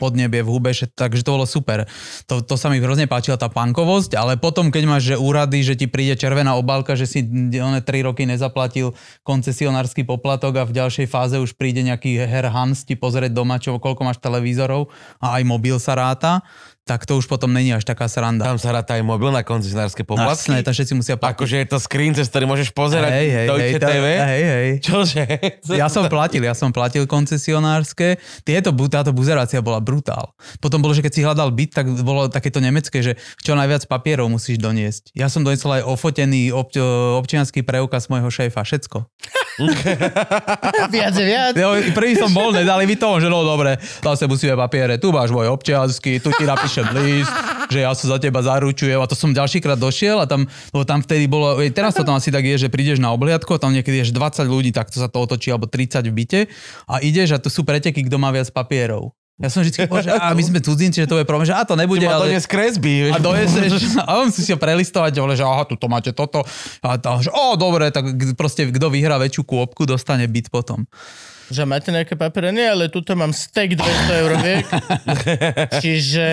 podnebie v hube, všetko, takže to bolo super. To, to sa mi hrozne páčila tá pankovosť, ale potom, keď máš že úrady, že ti príde červená obálka, že si one 3 roky nezaplatil koncesionársky poplatok a v ďalšej fáze už príde nejaký her Hans ti pozrieť doma, čo, koľko máš televízorov a aj mobil sa ráta, tak to už potom není až taká sranda. Tam sa ráta aj mobil na koncesionárske poplatky. Jasné, tam všetci musia platiť. Akože je to screen, cez ktorý môžeš pozerať hej, hej, hej, TV. Hej, hej. Čože? Ja som platil, ja som platil koncesionárske. Tieto, táto buzerácia bola brutál. Potom bolo, že keď si hľadal byt, tak bolo takéto nemecké, že čo najviac papierov musíš doniesť. Ja som doniesol aj ofotený obč- občianský preukaz mojho šéfa, všetko. viac je viac. No, prvý som bol, nedali mi to, že no dobre, zase musíme papiere, tu máš môj občiansky, tu ti napíšem list, že ja sa za teba zaručujem a to som ďalšíkrát došiel a tam, lebo tam vtedy bolo, e, teraz to tam asi tak je, že prídeš na obliadku a tam niekedy ješ 20 ľudí, tak to sa to otočí, alebo 30 v byte a ideš a tu sú preteky, kto má viac papierov. Ja som vždy povedal, že a my sme cudzinci, že to je problém, že a to nebude. Ty ma ale... kresby. A doneseš, a on si si prelistovať, ale že aha, tu to máte toto. A to, že o, dobre, tak proste kto vyhrá väčšiu kôpku, dostane byt potom. Že máte nejaké papiere? Nie, ale tuto mám steak 200 viek. Čiže...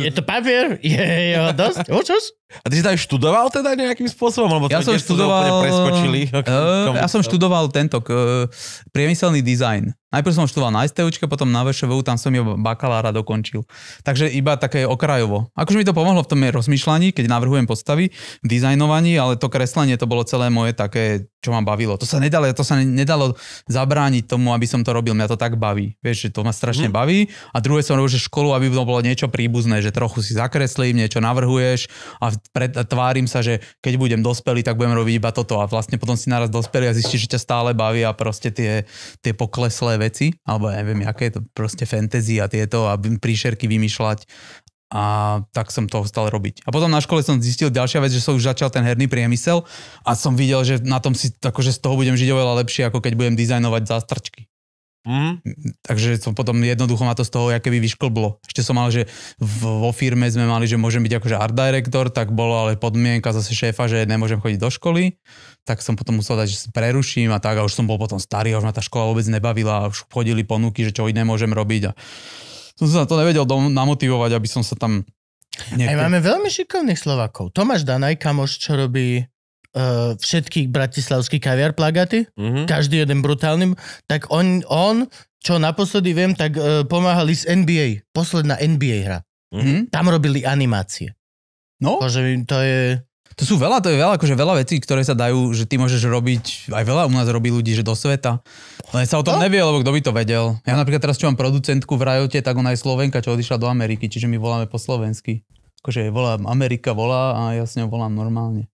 Je to papier? Je jeho dosť? Už, A ty si tam študoval teda nejakým spôsobom? Lebo ja som študoval... Preskočili. Uh, ja som študoval tento uh, priemyselný dizajn. Najprv som študoval na STUčke, potom na VŠVU, tam som iba bakalára dokončil. Takže iba také okrajovo. Akože mi to pomohlo v tom rozmýšľaní, keď navrhujem postavy, v dizajnovaní, ale to kreslenie to bolo celé moje také, čo ma bavilo. To sa nedalo, to sa nedalo zabrániť tomu, aby som to robil. Mňa to tak baví. Vieš, že to ma strašne mm. baví. A druhé som robil, že školu, aby to bolo niečo príbuzné, že trochu si zakreslím, niečo navrhuješ a, pred, a tvárim sa, že keď budem dospelý, tak budem robiť iba toto. A vlastne potom si naraz dospelý a zistíš, že ťa stále baví a proste tie, tie pokleslé veci, alebo ja neviem, aké je to proste fantasy a tieto a príšerky vymýšľať a tak som to stal robiť. A potom na škole som zistil ďalšia vec, že som už začal ten herný priemysel a som videl, že na tom si akože z toho budem žiť oveľa lepšie, ako keď budem dizajnovať zástrčky. Mm. Takže som potom jednoducho ma to z toho by vyšklblo. Ešte som mal, že vo firme sme mali, že môžem byť akože art director, tak bolo ale podmienka zase šéfa, že nemôžem chodiť do školy tak som potom musel dať, že si preruším a tak a už som bol potom starý a už ma tá škola vôbec nebavila a už chodili ponuky, že čo iné môžem robiť a som sa to nevedel dom- namotivovať, aby som sa tam... Niekde... Aj máme veľmi šikovných Slovakov. Tomáš Danaj, kamoš, čo robí uh, všetkých bratislavských kaviar plagaty, mm-hmm. každý jeden brutálny, tak on, on čo naposledy viem, tak uh, pomáhali z NBA. Posledná NBA hra. Mm-hmm. Tam robili animácie. No? Bože, to je... To sú veľa, to je veľa, akože veľa vecí, ktoré sa dajú, že ty môžeš robiť, aj veľa u nás robí ľudí, že do sveta. Len sa o tom no? nevie, lebo kto by to vedel. Ja napríklad teraz, čo mám producentku v Rajote, tak ona je Slovenka, čo odišla do Ameriky, čiže my voláme po slovensky. Akože volá, Amerika volá a ja s ňou volám normálne.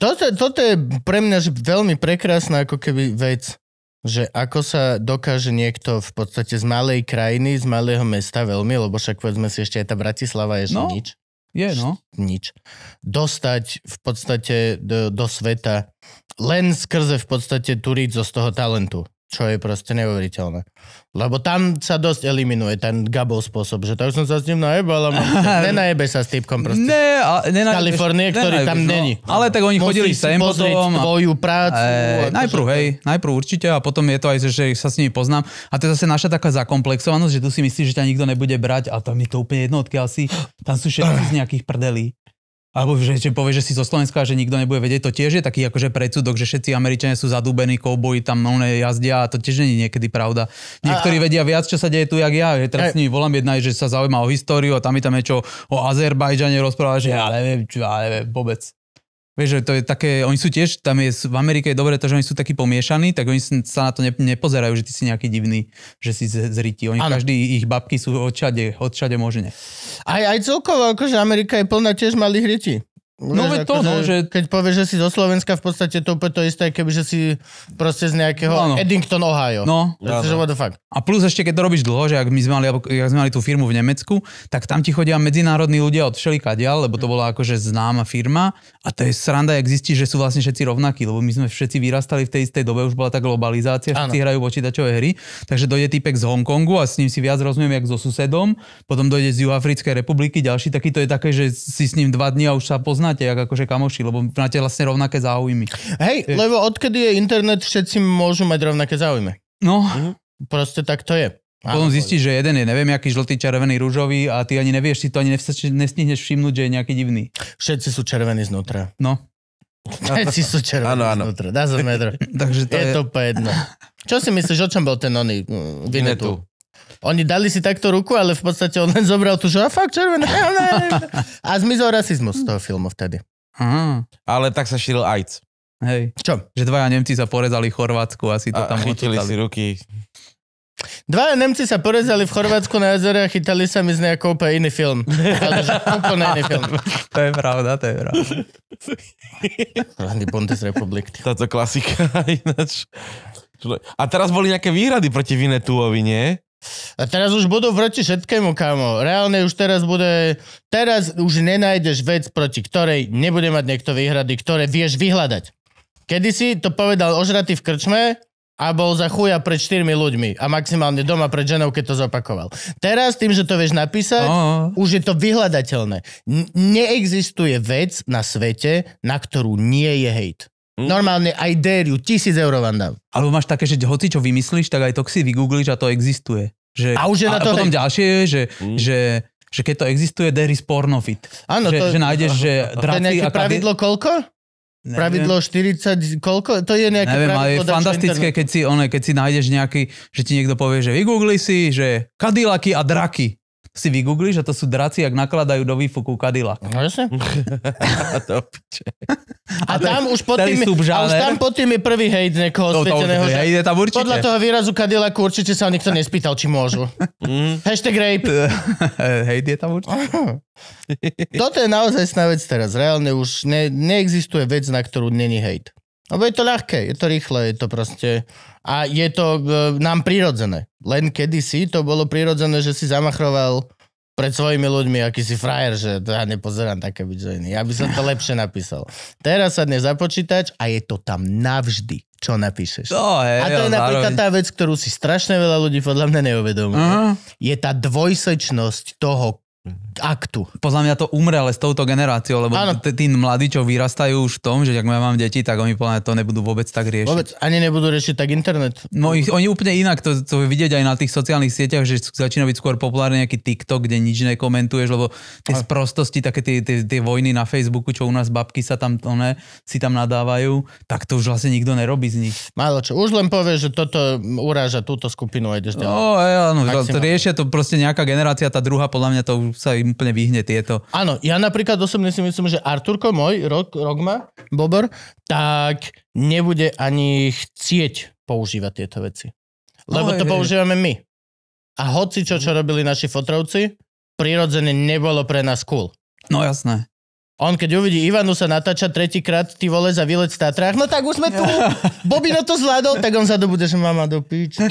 Toto, toto je pre mňa že veľmi prekrásna ako keby vec že ako sa dokáže niekto v podstate z malej krajiny, z malého mesta veľmi, lebo však povedzme si ešte aj tá Bratislava je no, nič. Je, no. Nič. Dostať v podstate do, do sveta len skrze v podstate zo z toho talentu čo je proste neuveriteľné. Lebo tam sa dosť eliminuje ten gabov spôsob, že tak som sa s ním najebal ale nenajebe sa s týpkom proste. Ne, a, nenajebe, z Kalifornie, ktorý tam no, není. Ale tak oni Musíš chodili sem potom. A... tvoju prácu. E, najprv, hej, najprv určite a potom je to aj, že sa s nimi poznám. A to je zase naša taká zakomplexovanosť, že tu si myslíš, že ťa nikto nebude brať a tam je to úplne jedno, odkiaľ si, tam sú všetci z nejakých prdelí. Alebo že, že povie, že si zo Slovenska, že nikto nebude vedieť, to tiež je taký akože predsudok, že všetci Američania sú zadúbení, kouboji tam oné jazdia a to tiež nie je niekedy pravda. Niektorí a, vedia viac, čo sa deje tu, jak ja. Teraz s nimi volám jedna, že sa zaujíma o históriu a tam mi tam niečo o Azerbajďane rozpráva, že ja neviem, čo, ja neviem, vôbec. Vieš, že to je také, oni sú tiež, tam je, v Amerike je dobré to, že oni sú takí pomiešaní, tak oni sa na to ne, nepozerajú, že ty si nejaký divný, že si zriti. Oni ano. každý, ich babky sú odčade, odčade možne. Aj, aj celkovo, akože Amerika je plná tiež malých rytí. No veď to, no, že... Keď povieš, že si zo Slovenska, v podstate to úplne to isté, keby že si proste z nejakého no, no. Eddington, Ohio. No. Ja, no. A plus ešte, keď to robíš dlho, že ak my sme mali, ak sme mali tú firmu v Nemecku, tak tam ti chodia medzinárodní ľudia od všelika ďal, lebo to bola akože známa firma a to je sranda, jak zistíš, že sú vlastne všetci rovnakí, lebo my sme všetci vyrastali v tej istej dobe, už bola tá globalizácia, všetci ano. hrajú počítačové hry, takže dojde typek z Hongkongu a s ním si viac rozumiem, jak so susedom, potom dojde z Juhafrickej republiky, ďalší takýto je také, že si s ním dva dní a už sa pozná poznáte, ako akože kamoši, lebo máte vlastne rovnaké záujmy. Hej, je... lebo odkedy je internet, všetci môžu mať rovnaké záujmy. No. Mhm. Proste tak to je. Potom zistíš, že jeden je neviem, aký žltý, červený, rúžový a ty ani nevieš, si to ani nevstači, nestihneš všimnúť, že je nejaký divný. Všetci sú červení znútra. No. Všetci sú červení ano, ano. znútra. Dá sa Takže to je, je to po jedno. Čo si myslíš, o čom bol ten oný Vinetu? Mm, oni dali si takto ruku, ale v podstate on len zobral tu, že a fakt červené. A zmizol rasizmus z toho filmu vtedy. Aha. Mhm. Ale tak sa šíril AIDS. Hej. Čo? Že dvaja Nemci sa porezali v Chorvátsku a si to a tam chytili si ruky. Dvaja Nemci sa porezali v Chorvátsku na jazere a chytali sa mi z nejakou úplne iný film. Ale že úplne iný film. To je pravda, to je pravda. Hlavný Republik. Táto klasika ináč. A teraz boli nejaké výhrady proti Vinetúovi, nie? A teraz už budú proti všetkému, kamo. Reálne už teraz bude... Teraz už nenájdeš vec, proti ktorej nebude mať niekto výhrady, ktoré vieš vyhľadať. Kedy si to povedal ožratý v krčme a bol za chuja pred štyrmi ľuďmi a maximálne doma pred ženou, keď to zopakoval. Teraz tým, že to vieš napísať, oh. už je to vyhľadateľné. N- neexistuje vec na svete, na ktorú nie je hate. Hm? Normálne, aj dare you, tisíc eur vám dám. Alebo máš také, že hoci čo vymyslíš, tak aj to si vygooglíš a to existuje. Že, a už je na to... A potom ďalšie je, že, hm? že že keď to existuje, there is porno fit. Áno, že, to, že nájdeš, že To je nejaké pravidlo koľko? Neviem. Pravidlo 40, koľko? To je nejaké Neviem, ale je fantastické, keď si, one, keď si nájdeš nejaký, že ti niekto povie, že vygoogli si, že kadilaky a draky si vygoogli, že to sú draci, ak nakladajú do výfuku Cadillac. No jasne. to a, tam už pod tým, už tam pod tým je prvý hejt niekoho to, To, ja tam určite. Podľa toho výrazu Kadila určite sa nikto nespýtal, či môžu. Mm. Hashtag rape. hejt je tam určite. Toto je naozaj sná vec teraz. Reálne už ne, neexistuje vec, na ktorú není hejt. Lebo je to ľahké, je to rýchle, je to proste... A je to e, nám prirodzené. Len kedysi to bolo prirodzené, že si zamachroval pred svojimi ľuďmi, aký si frajer, že ja nepozerám také zojný. Ja by som to lepšie napísal. Teraz sa dnes započítač a je to tam navždy, čo napíšeš. To je, a to je napríklad zároveň. tá vec, ktorú si strašne veľa ľudí podľa mňa neuvedomuje. Uh-huh. Je tá dvojsečnosť toho, aktu. Podľa mňa to ale s touto generáciou, lebo ano. tí mladí, čo vyrastajú už v tom, že ak ja mám deti, tak oni podľa mňa to nebudú vôbec tak riešiť. Vôbec ani nebudú riešiť tak internet. No ich, oni úplne inak, to, to vidieť aj na tých sociálnych sieťach, že začína byť skôr populárny nejaký TikTok, kde nič nekomentuješ, lebo tie a... sprostosti, také tie, tie, tie, vojny na Facebooku, čo u nás babky sa tam to ne, si tam nadávajú, tak to už vlastne nikto nerobí z nich. Málo čo. Už len povie, že toto uráža túto skupinu a no, ja, No, riešia to proste nejaká generácia, tá druhá podľa mňa to už sa im úplne vyhne tieto. Áno, ja napríklad osobne si myslím, že Arturko môj, Rok, Rogma, Bobor, tak nebude ani chcieť používať tieto veci. Lebo to používame my. A hoci čo, čo robili naši fotrovci, prirodzene nebolo pre nás cool. No jasné. On keď uvidí Ivanu sa natáča tretíkrát, ty vole za výlet v Tatrách, no tak už sme tu. Bobino to zvládol, tak on zadobude, že mama do píči.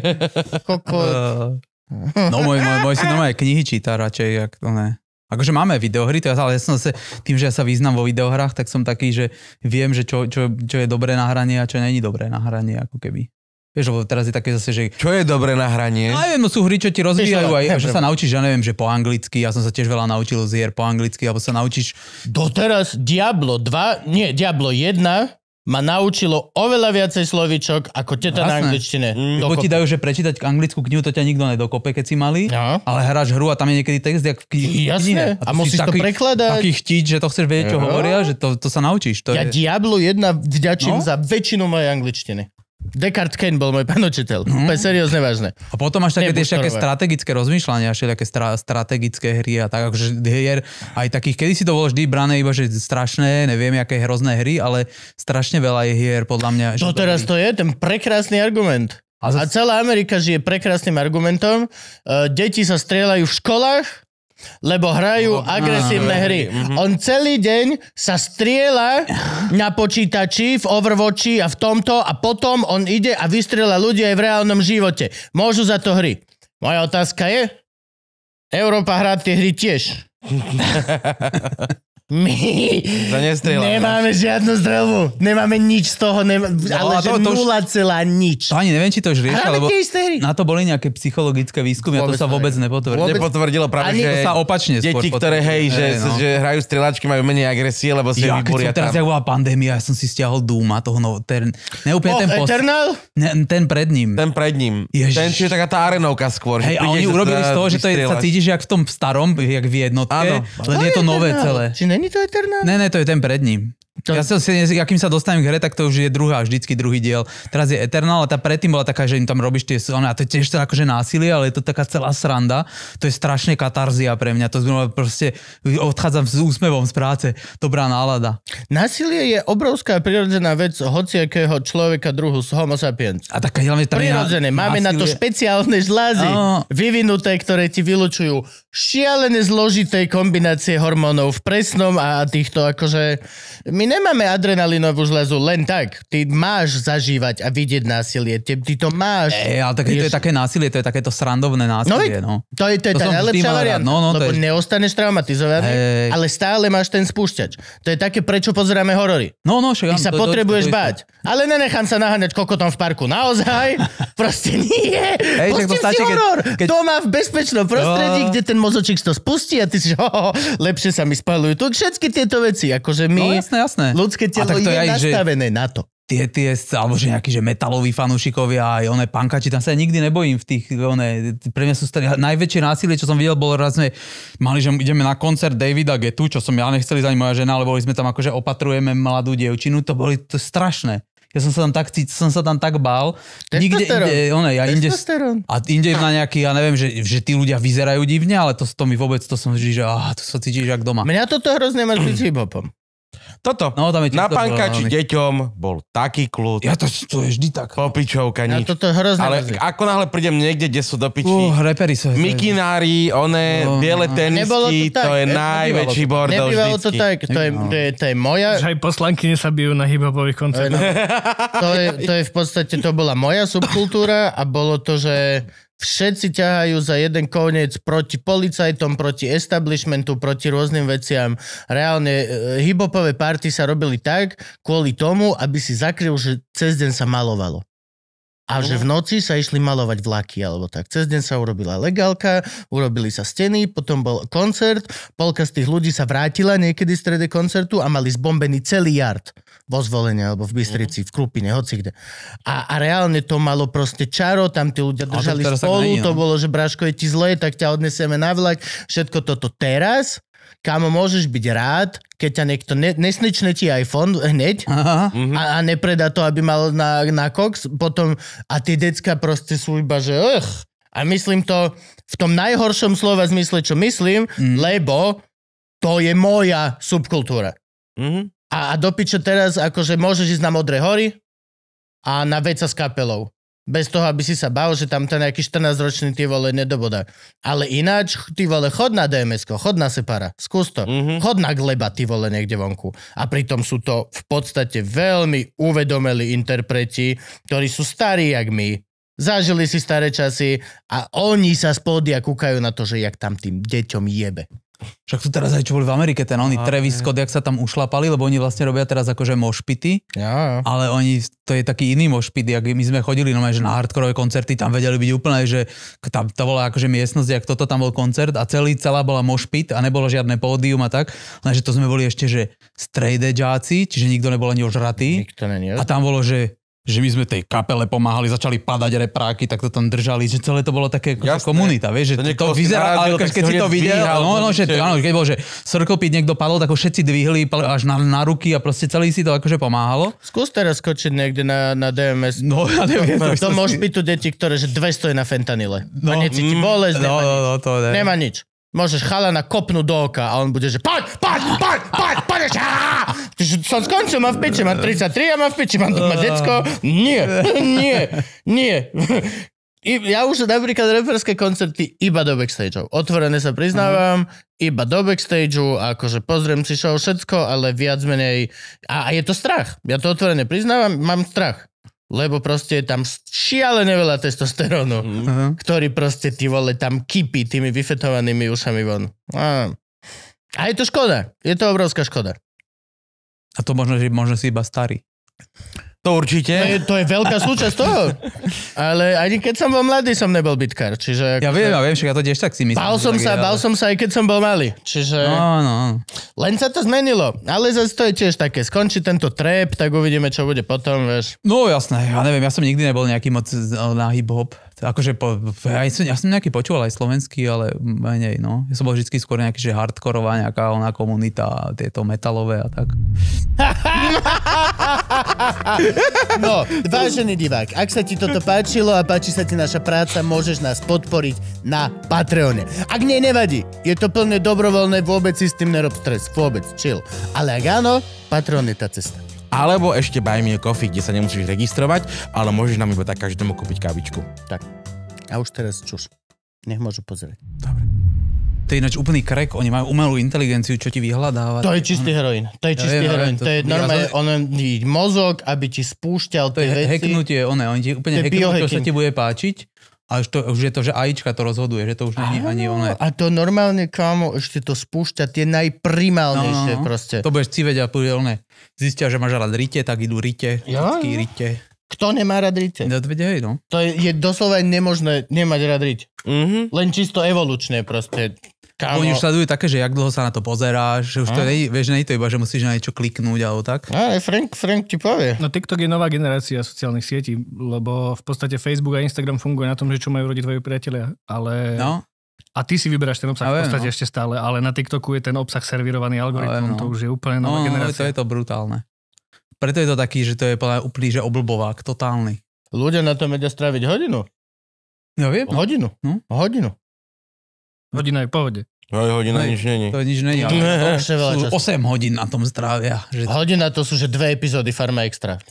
Koko. No. No môj, môj, môj si aj knihy číta radšej, jak to ne. Akože máme videohry, to ja, ale ja som zase, tým, že ja sa význam vo videohrách, tak som taký, že viem, že čo, čo, čo je dobré na hranie a čo není dobré na hranie, ako keby. Vieš, lebo teraz je také zase, že... Čo je dobré na hranie? No, neviem, no sú hry, čo ti rozvíjajú aj, že sa naučíš, ja neviem, že po anglicky, ja som sa tiež veľa naučil z hier po anglicky, alebo sa naučíš... Doteraz Diablo 2, nie, Diablo 1 ma naučilo oveľa viacej slovičok ako teta Jasné. na angličtine. Mm. Lebo ti dajú, že prečítať anglickú knihu, to ťa nikto nedokope, keď si malý, no. ale hráš hru a tam je niekedy text, jak v knihu. Jasné, a, a musíš taký, to prekladať. Taký chtiť, že to chceš vedieť, čo no. hovoria, že to, to sa naučíš. To ja je... Diablo jedna vďačím no? za väčšinu mojej angličtiny. Dekard Kane bol môj pán učiteľ. Mm. seriózne vážne. A potom až také tiež také strategické rozmýšľania, také stra- strategické hry a tak, akože hier, aj takých, kedy si to bolo vždy brané, iba že strašné, neviem, aké hrozné hry, ale strašne veľa je hier, podľa mňa. No to teraz to je ten prekrásny argument. A, zase... a celá Amerika žije prekrásnym argumentom. Uh, deti sa strieľajú v školách, lebo hrajú agresívne hry. Mhm. On celý deň sa striela na počítači, v Overwatchi a v tomto a potom on ide a vystriela ľudí aj v reálnom živote. Môžu za to hry. Moja otázka je, Európa hrá tie hry tiež. My to nemáme žiadnu strelbu. Nemáme nič z toho, nema, no, ale to, že to nula celá nič. To ani neviem, či to už riešia, lebo na to boli nejaké psychologické výskumy vôbec a to sa vôbec nepotvrdilo. Vôbec... Nepotvrdilo práve, ani... že to sa opačne deti, ktoré hej, hej, že, no. že hrajú strelačky, majú menej agresie, lebo si ja, vyboria tam. Teraz, jak bola pandémia, ja som si stiahol Duma, toho novo, ten, ne, oh, ten post... Eternal? Ne, ten pred ním. Ten pred ním. Ježiš. Ten, čo je taká tá arenovka skôr. Hej, a oni urobili z toho, že to je, sa cítiš, jak v tom starom, jak v jednotke, len je to nové celé. Či Není to Eternal? Ne, ne, to je ten pred ním. To... Ja som si, akým sa dostanem k hre, tak to už je druhá, vždycky druhý diel. Teraz je Eternal ale tá predtým bola taká, že im tam robíš tie silné, a to je tiež to akože násilie, ale je to taká celá sranda. To je strašne katarzia pre mňa, to znamená proste odchádzam s úsmevom z práce. Dobrá nálada. Násilie je obrovská prirodzená vec hociakého človeka druhu z homo sapiens. A tak hlavne tam Prirodzené, na... máme násilie... na to špeciálne žlázy, a... No. vyvinuté, ktoré ti vylučujú šialené zložité kombinácie hormónov v presnom a týchto akože... My nemáme adrenalinovú žlezu len tak. Ty máš zažívať a vidieť násilie. Ty, ty to máš. E, ale tak, to je také násilie, to je takéto srandovné násilie. No, no. To je, to je to tá najlepšia varianta. No, no, lebo je... neostaneš traumatizovaný, hey. ale stále máš ten spúšťač. To je také, prečo pozeráme horory. No, no, však, Ty sa to, potrebuješ to, to, to, báť. Ale nenechám sa naháňať kokotom v parku. Naozaj? Proste nie. Hey, Pustím si horor. Keď... Doma v bezpečnom prostredí, no. kde ten mozočík to spustí a ty si, ho, ho, lepšie sa mi spalujú. Tu všetky tieto veci, akože my... No, jasné, jasné jasné. Ľudské telo je, je aj, nastavené že... na to tie, tie, alebo že nejakí že metaloví fanúšikovia, aj oné pankači, tam sa ja nikdy nebojím v tých, one, pre mňa sú staré, najväčšie násilie, čo som videl, bolo raz sme mali, že ideme na koncert Davida Getu, čo som ja ísť ani moja žena, lebo boli sme tam akože opatrujeme mladú dievčinu, to boli to strašné. Ja som sa tam tak, som sa tam tak bál. Nikde, inde, one, ja inde, a inde na nejaký, ja neviem, že, že tí ľudia vyzerajú divne, ale to, to mi vôbec, to som vždy, že ah, to sa cítiš jak doma. Mňa toto hrozne má s hip toto. No, tam je na pankači deťom bol taký kľud. Ja to, to je vždy tak. Popičovka, nič. Ja, toto je hrozné. Ale hrozné. ako náhle prídem niekde, kde sú do piči. Uh, reperi sú. Mikinári, one, no, no. biele tenisky, to, tak, to je najväčší bordel Nebývalo vždycky. to tak, to je, to, je, to je moja... Že aj poslanky sa bijú na hip koncertoch. To je, to je v podstate, to bola moja subkultúra a bolo to, že všetci ťahajú za jeden koniec proti policajtom, proti establishmentu, proti rôznym veciam. Reálne e, hibopové party sa robili tak kvôli tomu, aby si zakryl, že cez deň sa malovalo. A že mhm. v noci sa išli malovať vlaky alebo tak. Cez deň sa urobila legálka, urobili sa steny, potom bol koncert, polka z tých ľudí sa vrátila niekedy v strede koncertu a mali zbombený celý jard vo zvolenia alebo v Bystrici, mhm. v Krupine, hoci kde. A, a reálne to malo proste čaro, tam tí ľudia držali spolu, to no. bolo, že Braško je ti zle, tak ťa odnesieme na vlak, všetko toto teraz Kámo, môžeš byť rád, keď ťa niekto ne, nesnične ti iPhone hneď a, a nepredá to, aby mal na, na koks, potom a tie decka proste sú iba, že ugh. A myslím to v tom najhoršom slova zmysle, čo myslím, mm. lebo to je moja subkultúra. Mm-hmm. A, a do teraz, akože môžeš ísť na Modré hory a na veca s kapelou. Bez toho, aby si sa bál, že tam ten nejaký 14-ročný ty vole nedobodá. Ale ináč, ty vole, chod na dms chod na Separa, skús to. Mm-hmm. Chod na Gleba, ty vole, niekde vonku. A pritom sú to v podstate veľmi uvedomeli interpreti, ktorí sú starí jak my, zažili si staré časy a oni sa spodia kúkajú na to, že jak tam tým deťom jebe. Však tu teraz aj čo boli v Amerike, ten oný Travis Scott, jak sa tam ušlapali, lebo oni vlastne robia teraz akože mošpity, ja, ja. ale oni, to je taký iný mošpit, ak my sme chodili no, že na hardkorové koncerty, tam vedeli byť úplne, že tam to bola akože miestnosť, ak toto tam bol koncert a celý, celá bola mošpit a nebolo žiadne pódium a tak, lenže to sme boli ešte, že straight čiže nikto nebol ani ožratý. Nikto není. A tam bolo, že že my sme tej kapele pomáhali, začali padať repráky, tak to tam držali, že celé to bolo také Jasné. komunita, vieš, že to, to vyzerá, ale keď, keď si to videl, dvíhal, no, no, že, áno, keď bol, že Pit niekto padol, tak ho všetci dvihli až na, na ruky a proste celý si to akože pomáhalo. Skús teraz skočiť niekde na, na DMS. No, ja neviem, to, to, to môže byť tu deti, ktoré že 200 je na fentanile. No, a necíti mm, bolesť, no, nemá, no, no, ne. nemá nič. Môžeš chalana kopnúť do oka a on bude, že poď, poď, poď, poď, poď, poď, som skončil, mám v peči, mám 33 a mám v peči, mám doma decko. Nie, nie, nie. I, ja už napríklad reperské koncerty iba do backstageov. Otvorene sa priznávam, uh-huh. iba do backstageu, akože pozriem si show všetko, ale viac menej... A, a je to strach. Ja to otvorene priznávam, mám strach. Lebo proste je tam šialené veľa testosterónu, uh-huh. ktorý proste ty vole tam kypí tými vyfetovanými ušami von. A, a je to škoda. Je to obrovská škoda. A to možno, že možno si iba starý. To určite. To je, to je veľká súčasť toho. Ale ani keď som bol mladý, som nebol bitkár. Čiže ja viem, ja viem, však ja to tiež tak si myslím. Bal som sa, ale... bal som sa aj keď som bol malý. Čiže... No, no. Len sa to zmenilo. Ale zase to je tiež také. Skončí tento trep, tak uvidíme, čo bude potom, vieš. No jasné, ja neviem, ja som nikdy nebol nejaký moc eh, na hip-hop Akože, po, ja, som, ja som nejaký počúval aj slovenský, ale menej, no. Ja som bol vždy skôr nejaký, že hardkorová nejaká ona komunita, tieto metalové a tak. No, vážený divák, ak sa ti toto páčilo a páči sa ti naša práca, môžeš nás podporiť na Patreone. Ak nie, nevadí. Je to plne dobrovoľné, vôbec si s tým nerob stres. Vôbec, chill. Ale ak áno, Patreon je tá cesta alebo ešte Buy Me a Coffee, kde sa nemusíš registrovať, ale môžeš nám iba tak každému kúpiť kávičku. Tak. A už teraz čuš. Nech môžu pozrieť. Dobre. To je ináč úplný krek, oni majú umelú inteligenciu, čo ti vyhľadáva. To je čistý heroín. To je čistý ja, heroín. To, to je normálne, on mozog, aby ti spúšťal to tie je hacknutie, one, oni ti úplne hacknú, čo sa ti bude páčiť a už, to, už je to, že AIčka to rozhoduje, že to už není ani ono. A to normálne, kámo, ešte to spúšťa tie najprimálnejšie no, no, no. proste. To budeš civeť a bude oné. Zistia, že máš rád rite, tak idú rite, ja, všetky rite. Kto nemá rád rite? No, hej, no. To je, je doslova nemožné nemať rád rite. Mm-hmm. Len čisto evolučné proste. Kámo. Oni už sledujú také, že jak dlho sa na to pozeráš, že už to hm? nie, vieš, nie je to iba, že musíš na niečo kliknúť alebo tak. No, ale Frank, Frank ti povie. No TikTok je nová generácia sociálnych sietí, lebo v podstate Facebook a Instagram funguje na tom, že čo majú rodiť tvoji priatelia, ale... No. A ty si vyberáš ten obsah ale v podstate no. ešte stále, ale na TikToku je ten obsah servirovaný algoritmom, no. to už je úplne nová no, no, no generácia. No, to je to brutálne. Preto je to taký, že to je úplný, že oblbovák, totálny. Ľudia na tom vedia stráviť hodinu. Ja viem. Hodinu. Hm? Hodinu. Hodina je v pohode. No, Aj hodina no, nič není. To nič není, ale dlhšie veľa času. 8 hodín na tom strávia. Že... Hodina to sú, že dve epizódy Farma Extra.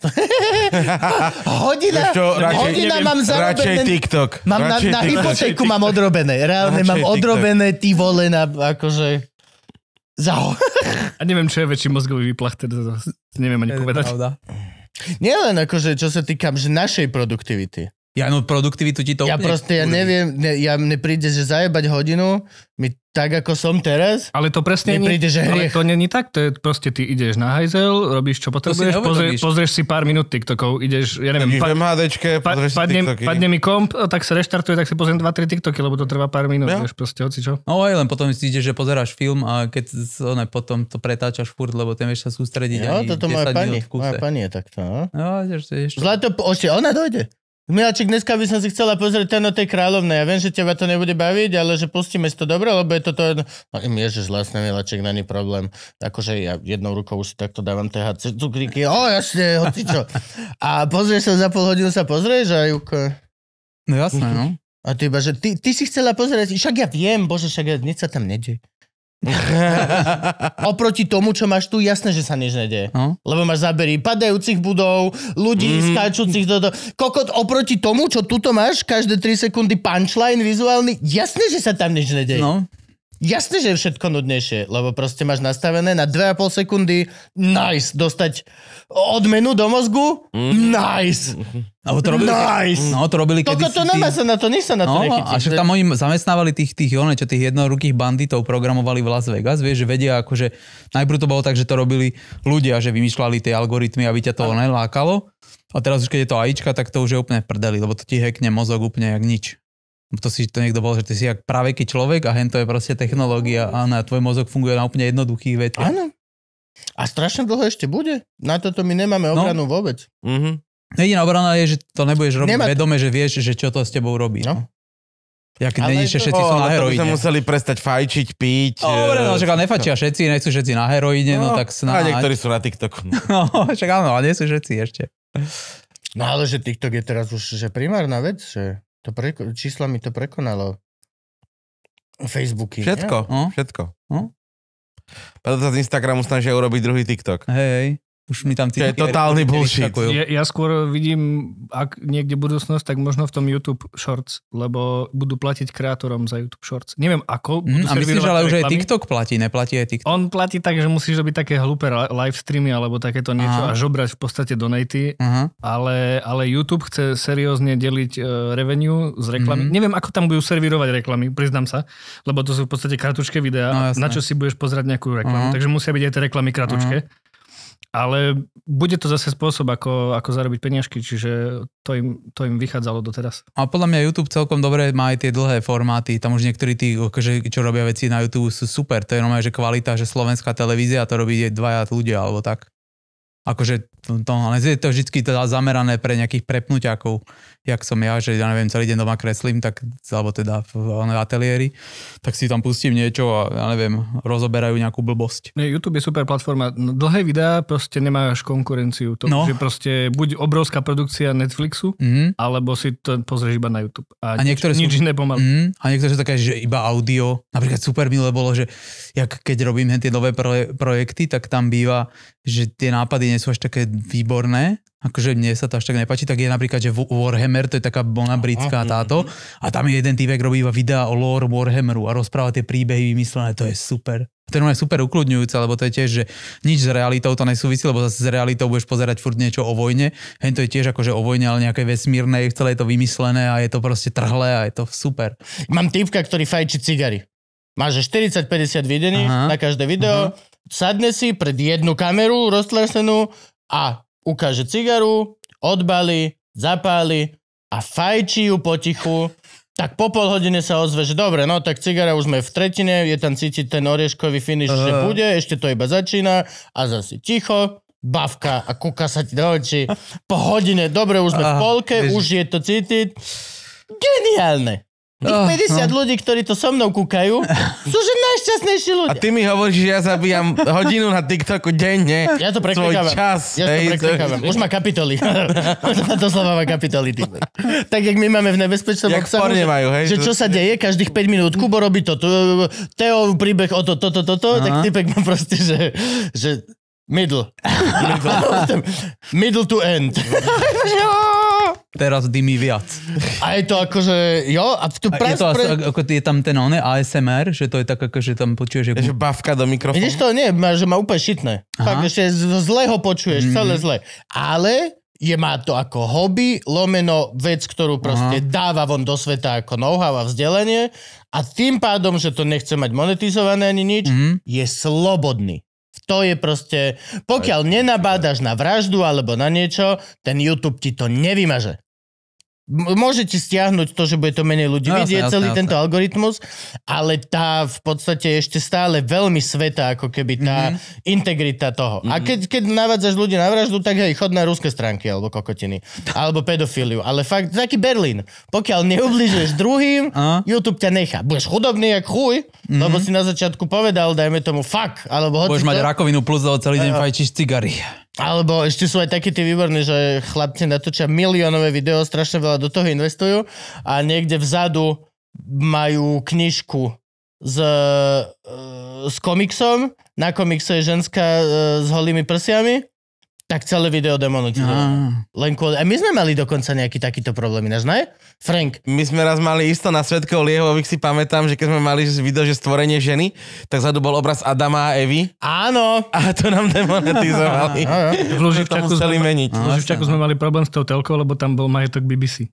hodina, čo, radšej, hodina neviem, mám zarobené. Radšej TikTok. Mám radšej na, na hypotéku mám odrobené. Reálne mám TikTok. odrobené, ty vole, na, akože... Za... A neviem, čo je väčší mozgový výplach, teda neviem ani povedať. Nie len akože, čo sa týkam že našej produktivity. Ja no produktivitu ti to... Ja úplne proste, ja kurví. neviem, ne, ja mne príde, že zajebať hodinu, mi tak ako som teraz, Ale to presne nie, príde, že ale hriech. to není tak, to je proste ty ideš na hajzel, robíš čo potrebuješ, si pozrie, pozrieš si pár minút TikTokov, ideš, ja neviem, pa, Idem pa, si padne, TikToky. padne, mi komp, tak sa reštartuje, tak si pozriem 2-3 TikToky, lebo to trvá pár minút, Ja. vieš, proste hoci čo. No aj len potom si ide, že pozeráš film a keď s- potom to pretáčaš furt, lebo ten vieš sa sústrediť Jo, ani toto moja pani, moja pani je takto, no. No, že ešte, Zlato, ešte ona dojde. Miláčik, dneska by som si chcela pozrieť ten o tej kráľovnej. Ja viem, že teba to nebude baviť, ale že pustíme si to dobre, lebo je toto... Jedno... No, ježiš, vlastne, Miláčik, není problém. Akože ja jednou rukou už si takto dávam THC cukríky. O, jasne, hoci čo. A pozrieš sa, za pol hodinu sa pozrieš a Juko... No jasné, no. A ty iba, že ty, ty si chcela pozrieť, však ja viem, bože, však ja, nič sa tam nedie. Oproti tomu, čo máš tu, jasné, že sa nič nedie. Hm? No. Lebo máš zábery padajúcich budov, ľudí mm. skáčúcich do, do... Kokot oproti tomu, čo tuto máš, každé 3 sekundy punchline vizuálny, jasné, že sa tam nič nedie. No. Jasne, že je všetko nudnejšie, lebo proste máš nastavené na 2,5 sekundy nice, dostať odmenu do mozgu, mm. nice. Alebo to robili, nice. No, to robili kedy... Toto nemá sa na to, nič sa na to no, nechytí. A však tam oni zamestnávali tých, tých, one, čo tých jednorukých banditov programovali v Las Vegas, vieš, že vedia akože... Najprv to bolo tak, že to robili ľudia, že vymýšľali tie algoritmy, aby ťa to nelákalo. A teraz už keď je to AIčka, tak to už je úplne prdeli, lebo to ti hekne mozog úplne jak nič. No to si to niekto bol, že ty si jak praveký človek a hen to je proste technológia a na tvoj mozog funguje na úplne jednoduchých veciach. Áno. A strašne dlho ešte bude. Na toto my nemáme no. obranu mhm. no. vôbec. Mm-hmm. Jediná obrana je, že to nebudeš robiť Nemá... vedome, že vieš, že čo to s tebou robí. No. no. Ja keď není, že všetci sú na heroíne. Ale museli prestať fajčiť, piť. No, dobre, no, e, však nefačia všetci, nie sú všetci na heroíne, no, no tak snáď. A niektorí sú na TikToku. No, však áno, ale nie sú všetci ešte. No ale že TikTok je teraz už že primárna vec, že to preko- mi to prekonalo. Facebooky. Všetko, ja? No. Hm? všetko. Hm? Preto sa z Instagramu snažia urobiť druhý TikTok. Hej, hej. Už mi tam tie... To je totálny bullshit. Ja, ja skôr vidím, ak niekde budúcnosť, tak možno v tom YouTube Shorts, lebo budú platiť kreatorom za YouTube Shorts. Neviem ako. Mm, a myslíš, ale už aj TikTok platí, neplatí aj TikTok? On platí tak, že musíš robiť také hlúpe live streamy alebo takéto niečo Aha. a žobrať v podstate donaty, ale, ale YouTube chce seriózne deliť e, revenue z reklamy. Mm. Neviem, ako tam budú servírovať reklamy, priznám sa, lebo to sú v podstate kratučké videá, no, na čo si budeš pozerať nejakú reklamu. Aha. Mhm. Takže musia byť aj tie reklamy kratučké. Aha. Mhm. Ale bude to zase spôsob, ako, ako zarobiť peniažky, čiže to im, to im vychádzalo doteraz. A podľa mňa YouTube celkom dobre má aj tie dlhé formáty. Tam už niektorí tí, akože, čo robia veci na YouTube, sú super. To je normálne, že kvalita, že slovenská televízia to robí dvaja ľudia alebo tak akože to, to, ale je to vždy teda zamerané pre nejakých prepnuťakov, jak som ja, že ja neviem, celý deň doma kreslím, tak, alebo teda v, v ateliéri, tak si tam pustím niečo a ja neviem, rozoberajú nejakú blbosť. YouTube je super platforma. No, dlhé videá proste nemá až konkurenciu. To, no. že proste buď obrovská produkcia Netflixu, mm. alebo si to pozrieš iba na YouTube. A, a nič, sú, nič Mm, a niektoré sú také, že iba audio. Napríklad super milé bolo, že jak keď robím tie nové projekty, tak tam býva, že tie nápady nie sú až také výborné, akože mne sa to až tak nepáči, tak je napríklad, že Warhammer, to je taká bona britská táto, mhm. a tam je jeden týpek robí iba videá o lore Warhammeru a rozpráva tie príbehy vymyslené, to je super. To je super ukludňujúce, lebo to je tiež, že nič s realitou to nesúvisí, lebo zase s realitou budeš pozerať furt niečo o vojne. Hen to je tiež akože o vojne, ale nejakej vesmírnej, celé je to vymyslené a je to proste trhlé a je to super. Mám týpka, ktorý fajči cigary. Máš 40-50 videní Aha. na každé video, Aha mhm sadne si pred jednu kameru roztlesenú a ukáže cigaru, odbali, zapáli a fajčí ju potichu. Tak po pol hodine sa ozve, že dobre, no tak cigara už sme v tretine, je tam cítiť ten orieškový finish, uh. že bude, ešte to iba začína a zase ticho, bavka a kúka sa ti do očí. Po hodine, dobre, už sme uh, v polke, vieš. už je to cítiť. Geniálne. Tých 50 no. ľudí, ktorí to so mnou kúkajú, sú že najšťastnejší ľudia. A ty mi hovoríš, že ja zabíjam hodinu na TikToku denne. Ja to preklikávam. čas. Ja hej, to preklikávam. Už má kapitoly. Doslova má kapitoly. Ty. Tak, jak my máme v nebezpečnom obsahu, že, majú, hej, že čo sa deje každých 5 minút. Kubo robí to, Teo príbeh o to, toto, toto, to, tak typek má proste, že, že middle. middle. middle to end teraz dymí viac. A je to akože, jo, a tu pre... Je, to, asi, ako, je tam ten oné ASMR, že to je tak ako, že tam počuješ... Že... Že bavka do mikrofónu. Vidíš to? Nie, že má úplne šitné. Fakt, že zle ho počuješ, mm. celé zle. Ale je má to ako hobby, lomeno vec, ktorú proste Aha. dáva von do sveta ako know-how a vzdelanie a tým pádom, že to nechce mať monetizované ani nič, mm. je slobodný. To je proste, pokiaľ nenabádaš na vraždu alebo na niečo, ten YouTube ti to nevymaže. Môžete stiahnuť to, že bude to menej ľudí no, vidieť, celý jasne, tento jasne. algoritmus, ale tá v podstate ešte stále veľmi sveta, ako keby tá mm-hmm. integrita toho. Mm-hmm. A mhm. keď, keď navádzaš ľudí na vraždu, tak aj chod na ruské stránky, alebo kokotiny, alebo pedofíliu. Ale fakt, taký Berlín. Pokiaľ neubližuješ druhým, YouTube ťa nechá. Budeš chudobný jak chuj, mm-hmm. lebo si na začiatku povedal, dajme tomu fuck, alebo hoci Budeš to. mať rakovinu plus, celý deň e, e. fajčíš cigary. Alebo ešte sú aj také tie výborné, že chlapci natočia miliónové video, strašne veľa do toho investujú a niekde vzadu majú knižku s, e, s komiksom, na komikse je ženská e, s holými prsiami, tak celé video demonutí. Len kvôli... A my sme mali dokonca nejaký takýto problém, ináč, ne? Frank. My sme raz mali isto na Svetkov Liehových, si pamätám, že keď sme mali video, že stvorenie ženy, tak zadu bol obraz Adama a Evy. Áno. A to nám demonetizovali. v Luživčaku museli sme, meniť. V Luživčaku sme mali problém s tou telkou, lebo tam bol majetok BBC.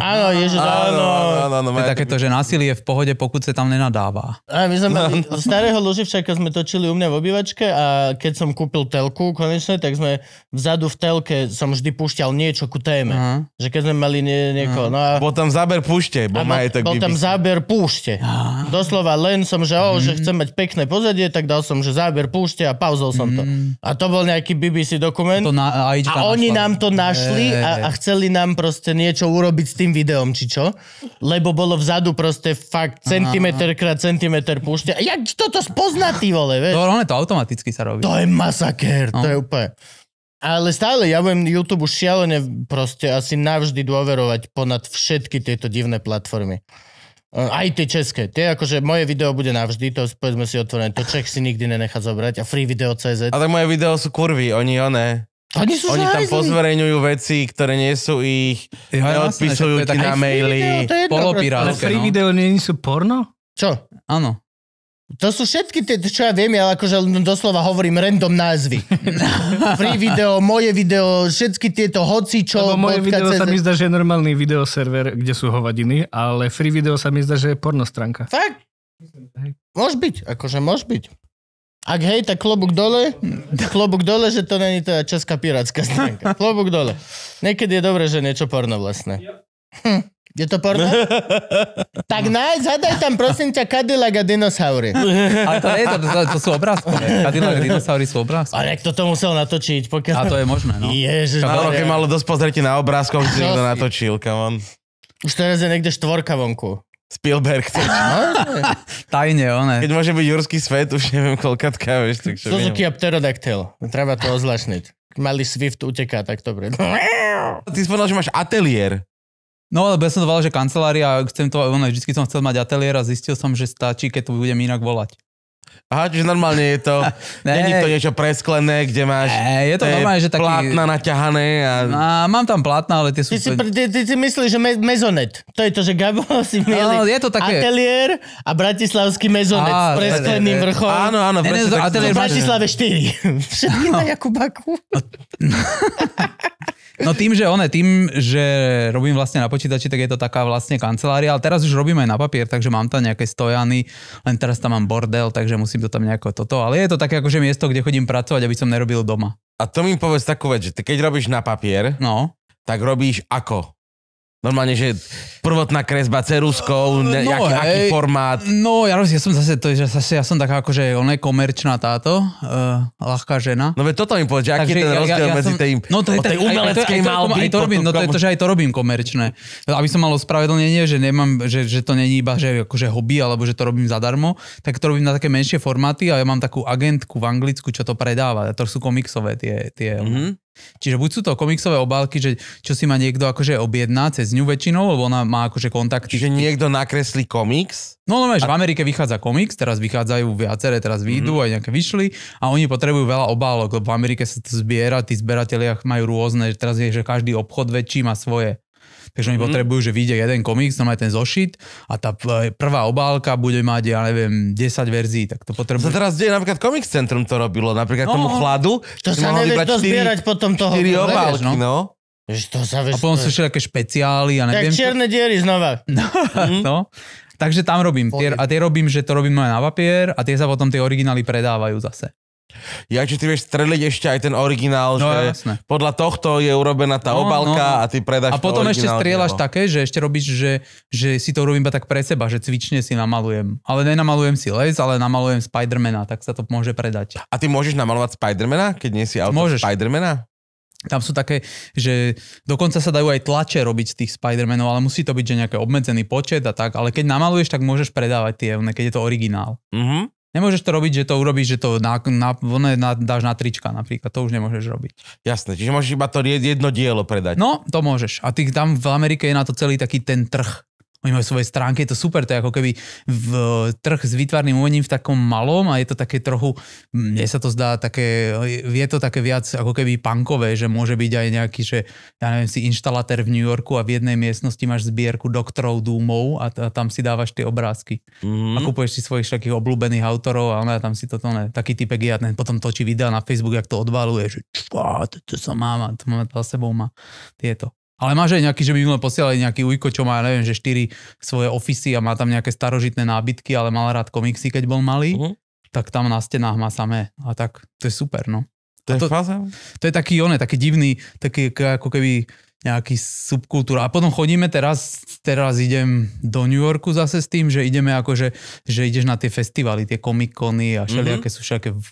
Áno, ježiš, áno. To je takéto, že násilie je v pohode, pokud sa tam nenadáva. my sme no, mali, no. starého Luživčaka sme točili u mňa v obývačke a keď som kúpil telku konečne, tak sme vzadu v telke som vždy púšťal niečo ku téme. Že keď sme mali niekoho, no bol tam záber púšte, bo ma je tak Bol tam záber púšte. Doslova len som, že, o, mm. že mhm. chcem mať pekné pozadie, tak dal som, že záber púšte a pauzol som to. Mhm. A to bol nejaký BBC dokument. To na, a, a oni nám to našli a, a chceli nám proste niečo urobiť s tým videom, či čo. Lebo bolo vzadu proste fakt centimeter krát centimeter púšte. A jak toto spozná, ty vole, vieš? To, to automaticky sa robí. To je masakér, no. to je úplne... Ale stále ja budem YouTube šialene proste asi navždy dôverovať ponad všetky tieto divné platformy. E, aj tie české. Tie akože moje video bude navždy, to povedzme si otvorené. To Čech si nikdy nenechá zobrať a free video CZ. Ale moje video sú kurvy, oni oné. Oni, sú Oni tam pozverejňujú veci, ktoré nie sú ich, ja, neodpisujú ti na maily. Polopirátske. No. Ale free video nie sú porno? Čo? Áno. To sú všetky tie, čo ja viem, ja akože doslova hovorím random názvy. Free video, moje video, všetky tieto čo... Lebo moje video cez... sa mi zdá, že je normálny videoserver, kde sú hovadiny, ale free video sa mi zdá, že je pornostránka. Fakt? Môže byť, akože môže byť. Ak hej, tak klobúk dole, klobúk dole, že to není tá česká pirátska stránka. Klobúk dole. Niekedy je dobré, že niečo porno vlastne. Hm. Je to porno? tak naj, zadaj tam prosím ťa Cadillac a dinosaury. Ale to nie je, to, to, to sú obrázky. Cadillac a dinosaury sú obrázky. Ale kto to musel natočiť? Pokiaľ... A to je možné, no. Ježiš, Kamalo, keď malo dosť pozrite na obrázkov, že no. to natočil, come on. Už teraz je niekde štvorka vonku. Spielberg. To Tajne, one. Keď môže byť Jurský svet, už neviem tká, vieš. Tak čo Suzuki a Pterodactyl. Treba to ozlašniť. Malý Swift uteká takto pred. Ty spomínal, že máš ateliér. No ale ja som to volal, že kancelária, chcem to, ono, vždy som chcel mať ateliér a zistil som, že stačí, keď to budem inak volať. Aha, čiže normálne je to, ne, není to niečo presklené, kde máš ne, je to e, normálne, že taký... plátna naťahané. A... a... No, mám tam plátna, ale tie sú... Ty si, ty, ty si myslíš, že me, mezonet. To je to, že Gabo si mieli no, je to také... ateliér a bratislavský mezonet a, s preskleným vrchom. Áno, áno. Ne, ne, to, ateliér v Bratislave 4. Všetky no. na Jakubaku. No, no tým, že one, tým, že robím vlastne na počítači, tak je to taká vlastne kancelária, ale teraz už robím aj na papier, takže mám tam nejaké stojany, len teraz tam mám bordel, takže musím to tam nejako toto, ale je to také akože miesto, kde chodím pracovať, aby som nerobil doma. A to mi povedz takú vec, že ty keď robíš na papier, no. tak robíš ako? Normálne, že prvotná kresba ceruskou, no, jaký, aký formát. No, ja, ja som zase to, že zase ja som taká akože ona je komerčná táto, uh, ľahká žena. No veď toto mi povedz, aký ten ja, rozdiel ja, ja medzi som, tej, no, to je, tej umeleckej malby. to robím, no to je to, že aj to robím komerčné. Aby som mal ospravedlnenie, že nemám, že, že to není iba, že akože hobby, alebo že to robím zadarmo, tak to robím na také menšie formáty a ja mám takú agentku v Anglicku, čo to predáva. To sú komiksové tie, tie mm-hmm. Čiže buď sú to komiksové obálky, že čo si ma niekto akože objedná cez ňu väčšinou, lebo ona má akože kontakty. Čiže niekto nakreslí komiks? No no, vieš, a... v Amerike vychádza komiks, teraz vychádzajú viaceré, teraz výjdu, mm-hmm. aj nejaké vyšli a oni potrebujú veľa obálok, lebo v Amerike sa to zbiera, tí zberatelia majú rôzne, teraz je, že každý obchod väčší má svoje Takže oni mm-hmm. potrebujú, že vyjde jeden komiks, tam no aj ten zošit a tá e, prvá obálka bude mať, ja neviem, 10 verzií, tak to potrebujú. Sa teraz deje napríklad Comics Centrum to robilo, napríklad no, tomu chladu. To sa nevie to zbierať potom toho. 4 obálky, no. no. To sa vieš, a potom sú všetké špeciály a neviem. Tak čierne diery znova. No, mm-hmm. no. Takže tam robím. Tie, a tie robím, že to robím aj na papier a tie sa potom tie originály predávajú zase. Ja, že ty vieš streliť ešte aj ten originál, no, že jasné. podľa tohto je urobená tá no, no obálka no. a ty predáš A potom ešte strieľaš nebo. také, že ešte robíš, že, že si to robím iba tak pre seba, že cvične si namalujem. Ale nenamalujem si les, ale namalujem Spidermana, tak sa to môže predať. A ty môžeš namalovať Spidermana, keď nie si autor môžeš. Spidermana? Tam sú také, že dokonca sa dajú aj tlače robiť z tých Spidermanov, ale musí to byť, že nejaký obmedzený počet a tak, ale keď namaluješ, tak môžeš predávať tie, keď je to originál. Mhm. Nemôžeš to robiť, že to urobíš, že to na, na, na, na, dáš na trička napríklad, to už nemôžeš robiť. Jasné, čiže môžeš iba to jedno dielo predať. No, to môžeš. A ty tam v Amerike je na to celý taký ten trh. Oni majú svoje stránky, je to super, to je ako keby v trh s výtvarným umením v takom malom a je to také trochu, mne sa to zdá také, je to také viac ako keby punkové, že môže byť aj nejaký, že ja neviem, si inštalatér v New Yorku a v jednej miestnosti máš zbierku doktorov Dúmov a, a tam si dávaš tie obrázky. Mm-hmm. A kupuješ si svojich takých obľúbených autorov a ona tam si toto, ne, taký typek je potom točí videa na Facebook, jak to odvaluje, že čo, to, to sa mám a to má, za sebou má tieto. Ale máš aj nejaký, že by mi posielali nejaký ujko, čo má, ja neviem, že štyri svoje ofisy a má tam nejaké starožitné nábytky, ale mal rád komiksy, keď bol malý, uh-huh. tak tam na stenách má samé. A tak, to je super, no. To, to, je, to je taký, on je taký divný, taký ako keby nejaký subkultúra. A potom chodíme teraz, teraz idem do New Yorku zase s tým, že ideme akože, že ideš na tie festivaly, tie komikony a mhm. všelijaké mm-hmm. sú všaké v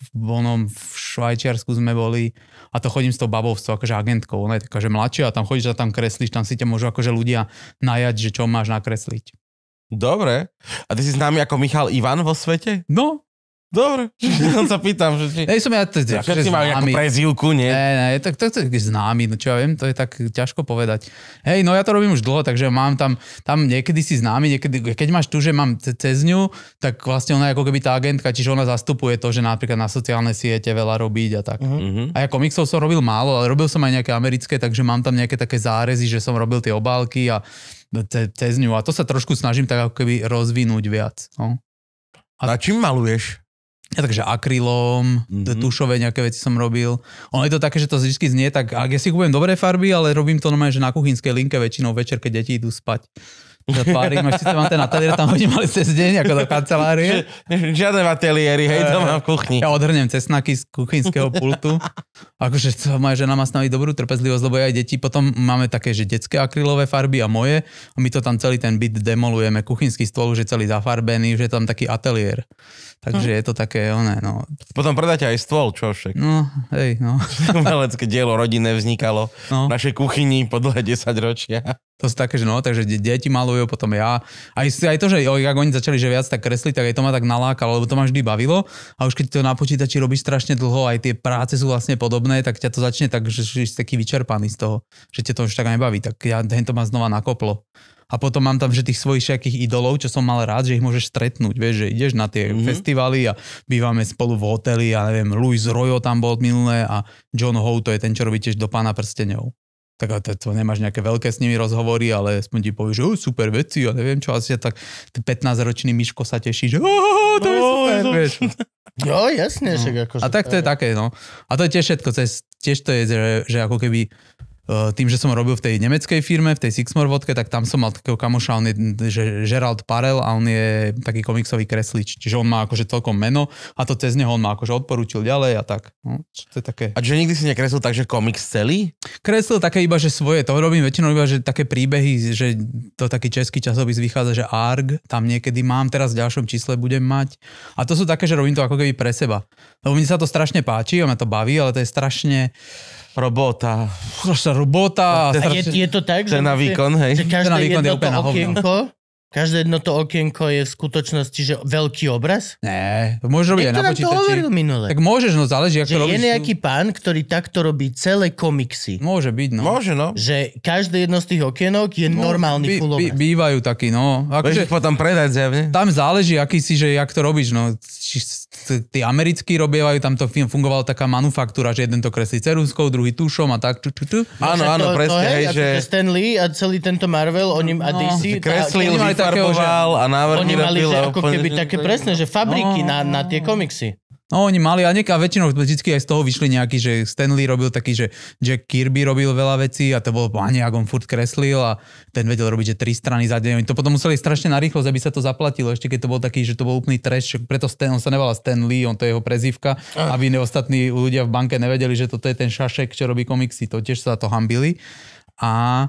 v Švajčiarsku sme boli a to chodím s tou babou, s tou akože agentkou, ona je taká, že mladšia a tam chodíš a tam kreslíš, tam si ťa môžu akože ľudia najať, že čo máš nakresliť. Dobre. A ty si známy ako Michal Ivan vo svete? No, Dobre, som sa pýtam, že či... Nej, som ja, to, ja keď si mal nejakú prezývku, nie? Ne, ne, tak to, to, to je známy, no čo ja viem, to je tak ťažko povedať. Hej, no ja to robím už dlho, takže mám tam, tam niekedy si známy, niekedy, keď máš tu, že mám cez ňu, tak vlastne ona je ako keby tá agentka, čiže ona zastupuje to, že napríklad na sociálne siete veľa robiť a tak. Uh-huh. A ja komiksov som robil málo, ale robil som aj nejaké americké, takže mám tam nejaké také zárezy, že som robil tie obálky a cez ňu. A to sa trošku snažím tak ako keby rozvinúť viac. No. A... čím maluješ? Ja, takže akrylom, mm-hmm. tušové nejaké veci som robil. Ono je to také, že to vždy znie tak, ak ja si kúpem dobré farby, ale robím to normálne, že na kuchynskej linke väčšinou večer, keď deti idú spať. Zapárim, až si tam ten ateliér tam hodím ale cez deň, ako do kancelárie. Žiadne ateliéri, hej, to e, mám v kuchni. Ja odhrnem cesnaky z kuchynského pultu. Akože to moja žena má s nami dobrú trpezlivosť, lebo aj deti potom máme také, že detské akrylové farby a moje. A my to tam celý ten byt demolujeme. Kuchynský stôl už je celý zafarbený, že je tam taký ateliér. Takže hm. je to také, oné, no. Potom predáte aj stôl, čo však. No, hej, no. Umelecké dielo rodinné vznikalo no. v našej kuchyni po dlhé 10 ročia. To sú také, že no, takže deti malujú, potom ja. Aj, aj to, že jo, ak oni začali že viac tak kresliť, tak aj to ma tak nalákalo, lebo to ma vždy bavilo. A už keď to na počítači robíš strašne dlho, aj tie práce sú vlastne podobné, tak ťa to začne tak, že si taký vyčerpaný z toho, že ťa to už tak nebaví. Tak ja, to ma znova nakoplo. A potom mám tam že tých svojich všetkých idolov, čo som mal rád, že ich môžeš stretnúť, vieš, že ideš na tie mm-hmm. festivaly a bývame spolu v hoteli, a neviem, Louis Royo tam bol minulé a John Howe, to je ten, čo robí tiež do pána prstenov tak to nemáš nejaké veľké s nimi rozhovory, ale aspoň ti povie, že super veci, ja neviem čo, asi tak 15-ročný Miško sa teší, že to no, je super, vieš. Jo, jasne, no. však akože. A tak to je také, no. A to je tiež všetko, tiež to je, že, že ako keby Eh, tým, že som robil v tej nemeckej firme, v tej Sixmore vodke, tak tam som mal takého kamoša, on je že Gerald Parel a on je taký komiksový kreslič, čiže on má akože celkom meno a to cez neho on ma akože odporúčil ďalej a tak. No, čo to je také. A že nikdy si nekreslil tak, že komiks celý? Kreslil také iba, že svoje, to robím väčšinou iba, že také príbehy, že to taký český časopis vychádza, že ARG, tam niekedy mám, teraz v ďalšom čísle budem mať. A to sú také, že robím to ako keby pre seba. Lebo mi sa to strašne páči, a ma to baví, ale to je strašne Robota. Prošla robota. Je, je, to tak, že, Ten na výkon, hej. Ten na výkon je úplne na hovno. Každé jedno to okienko je v skutočnosti, že veľký obraz? Ne, môžeš robiť aj na počítači. to hovoril Tak môžeš, no záleží, ako že robíš. je nejaký pán, ktorý takto robí celé komiksy. Môže byť, no. Môže, no. Že každé jedno z tých okienok je no, normálny by, full obraz. By, bývajú taký, no. Ako, že, potom predať zjavne. Tam záleží, aký si, že jak to robíš, no. Či, tí americkí robievajú, tam to fungovala taká manufaktúra, že jeden to kreslí ceruskou, druhý tušom a tak. Ču, ču, ču. Áno, áno, presne. To, hej, že... Stan Lee a celý tento Marvel, oni a no, DC, kreslili nafarboval a návrh Oni mali ako keby také presné, že fabriky no. na, na tie komiksy. No oni mali a neka väčšinou vždycky aj z toho vyšli nejaký, že Stanley robil taký, že Jack Kirby robil veľa vecí a to bol maniak, on furt kreslil a ten vedel robiť, že tri strany za deň. Oni to potom museli strašne narýchlo, aby sa to zaplatilo, ešte keď to bol taký, že to bol úplný treš, preto Stan, on sa nevala Stanley, on to je jeho prezývka, ah. aby ostatní ľudia v banke nevedeli, že toto je ten šašek, čo robí komiksy, to tiež sa to hambili. A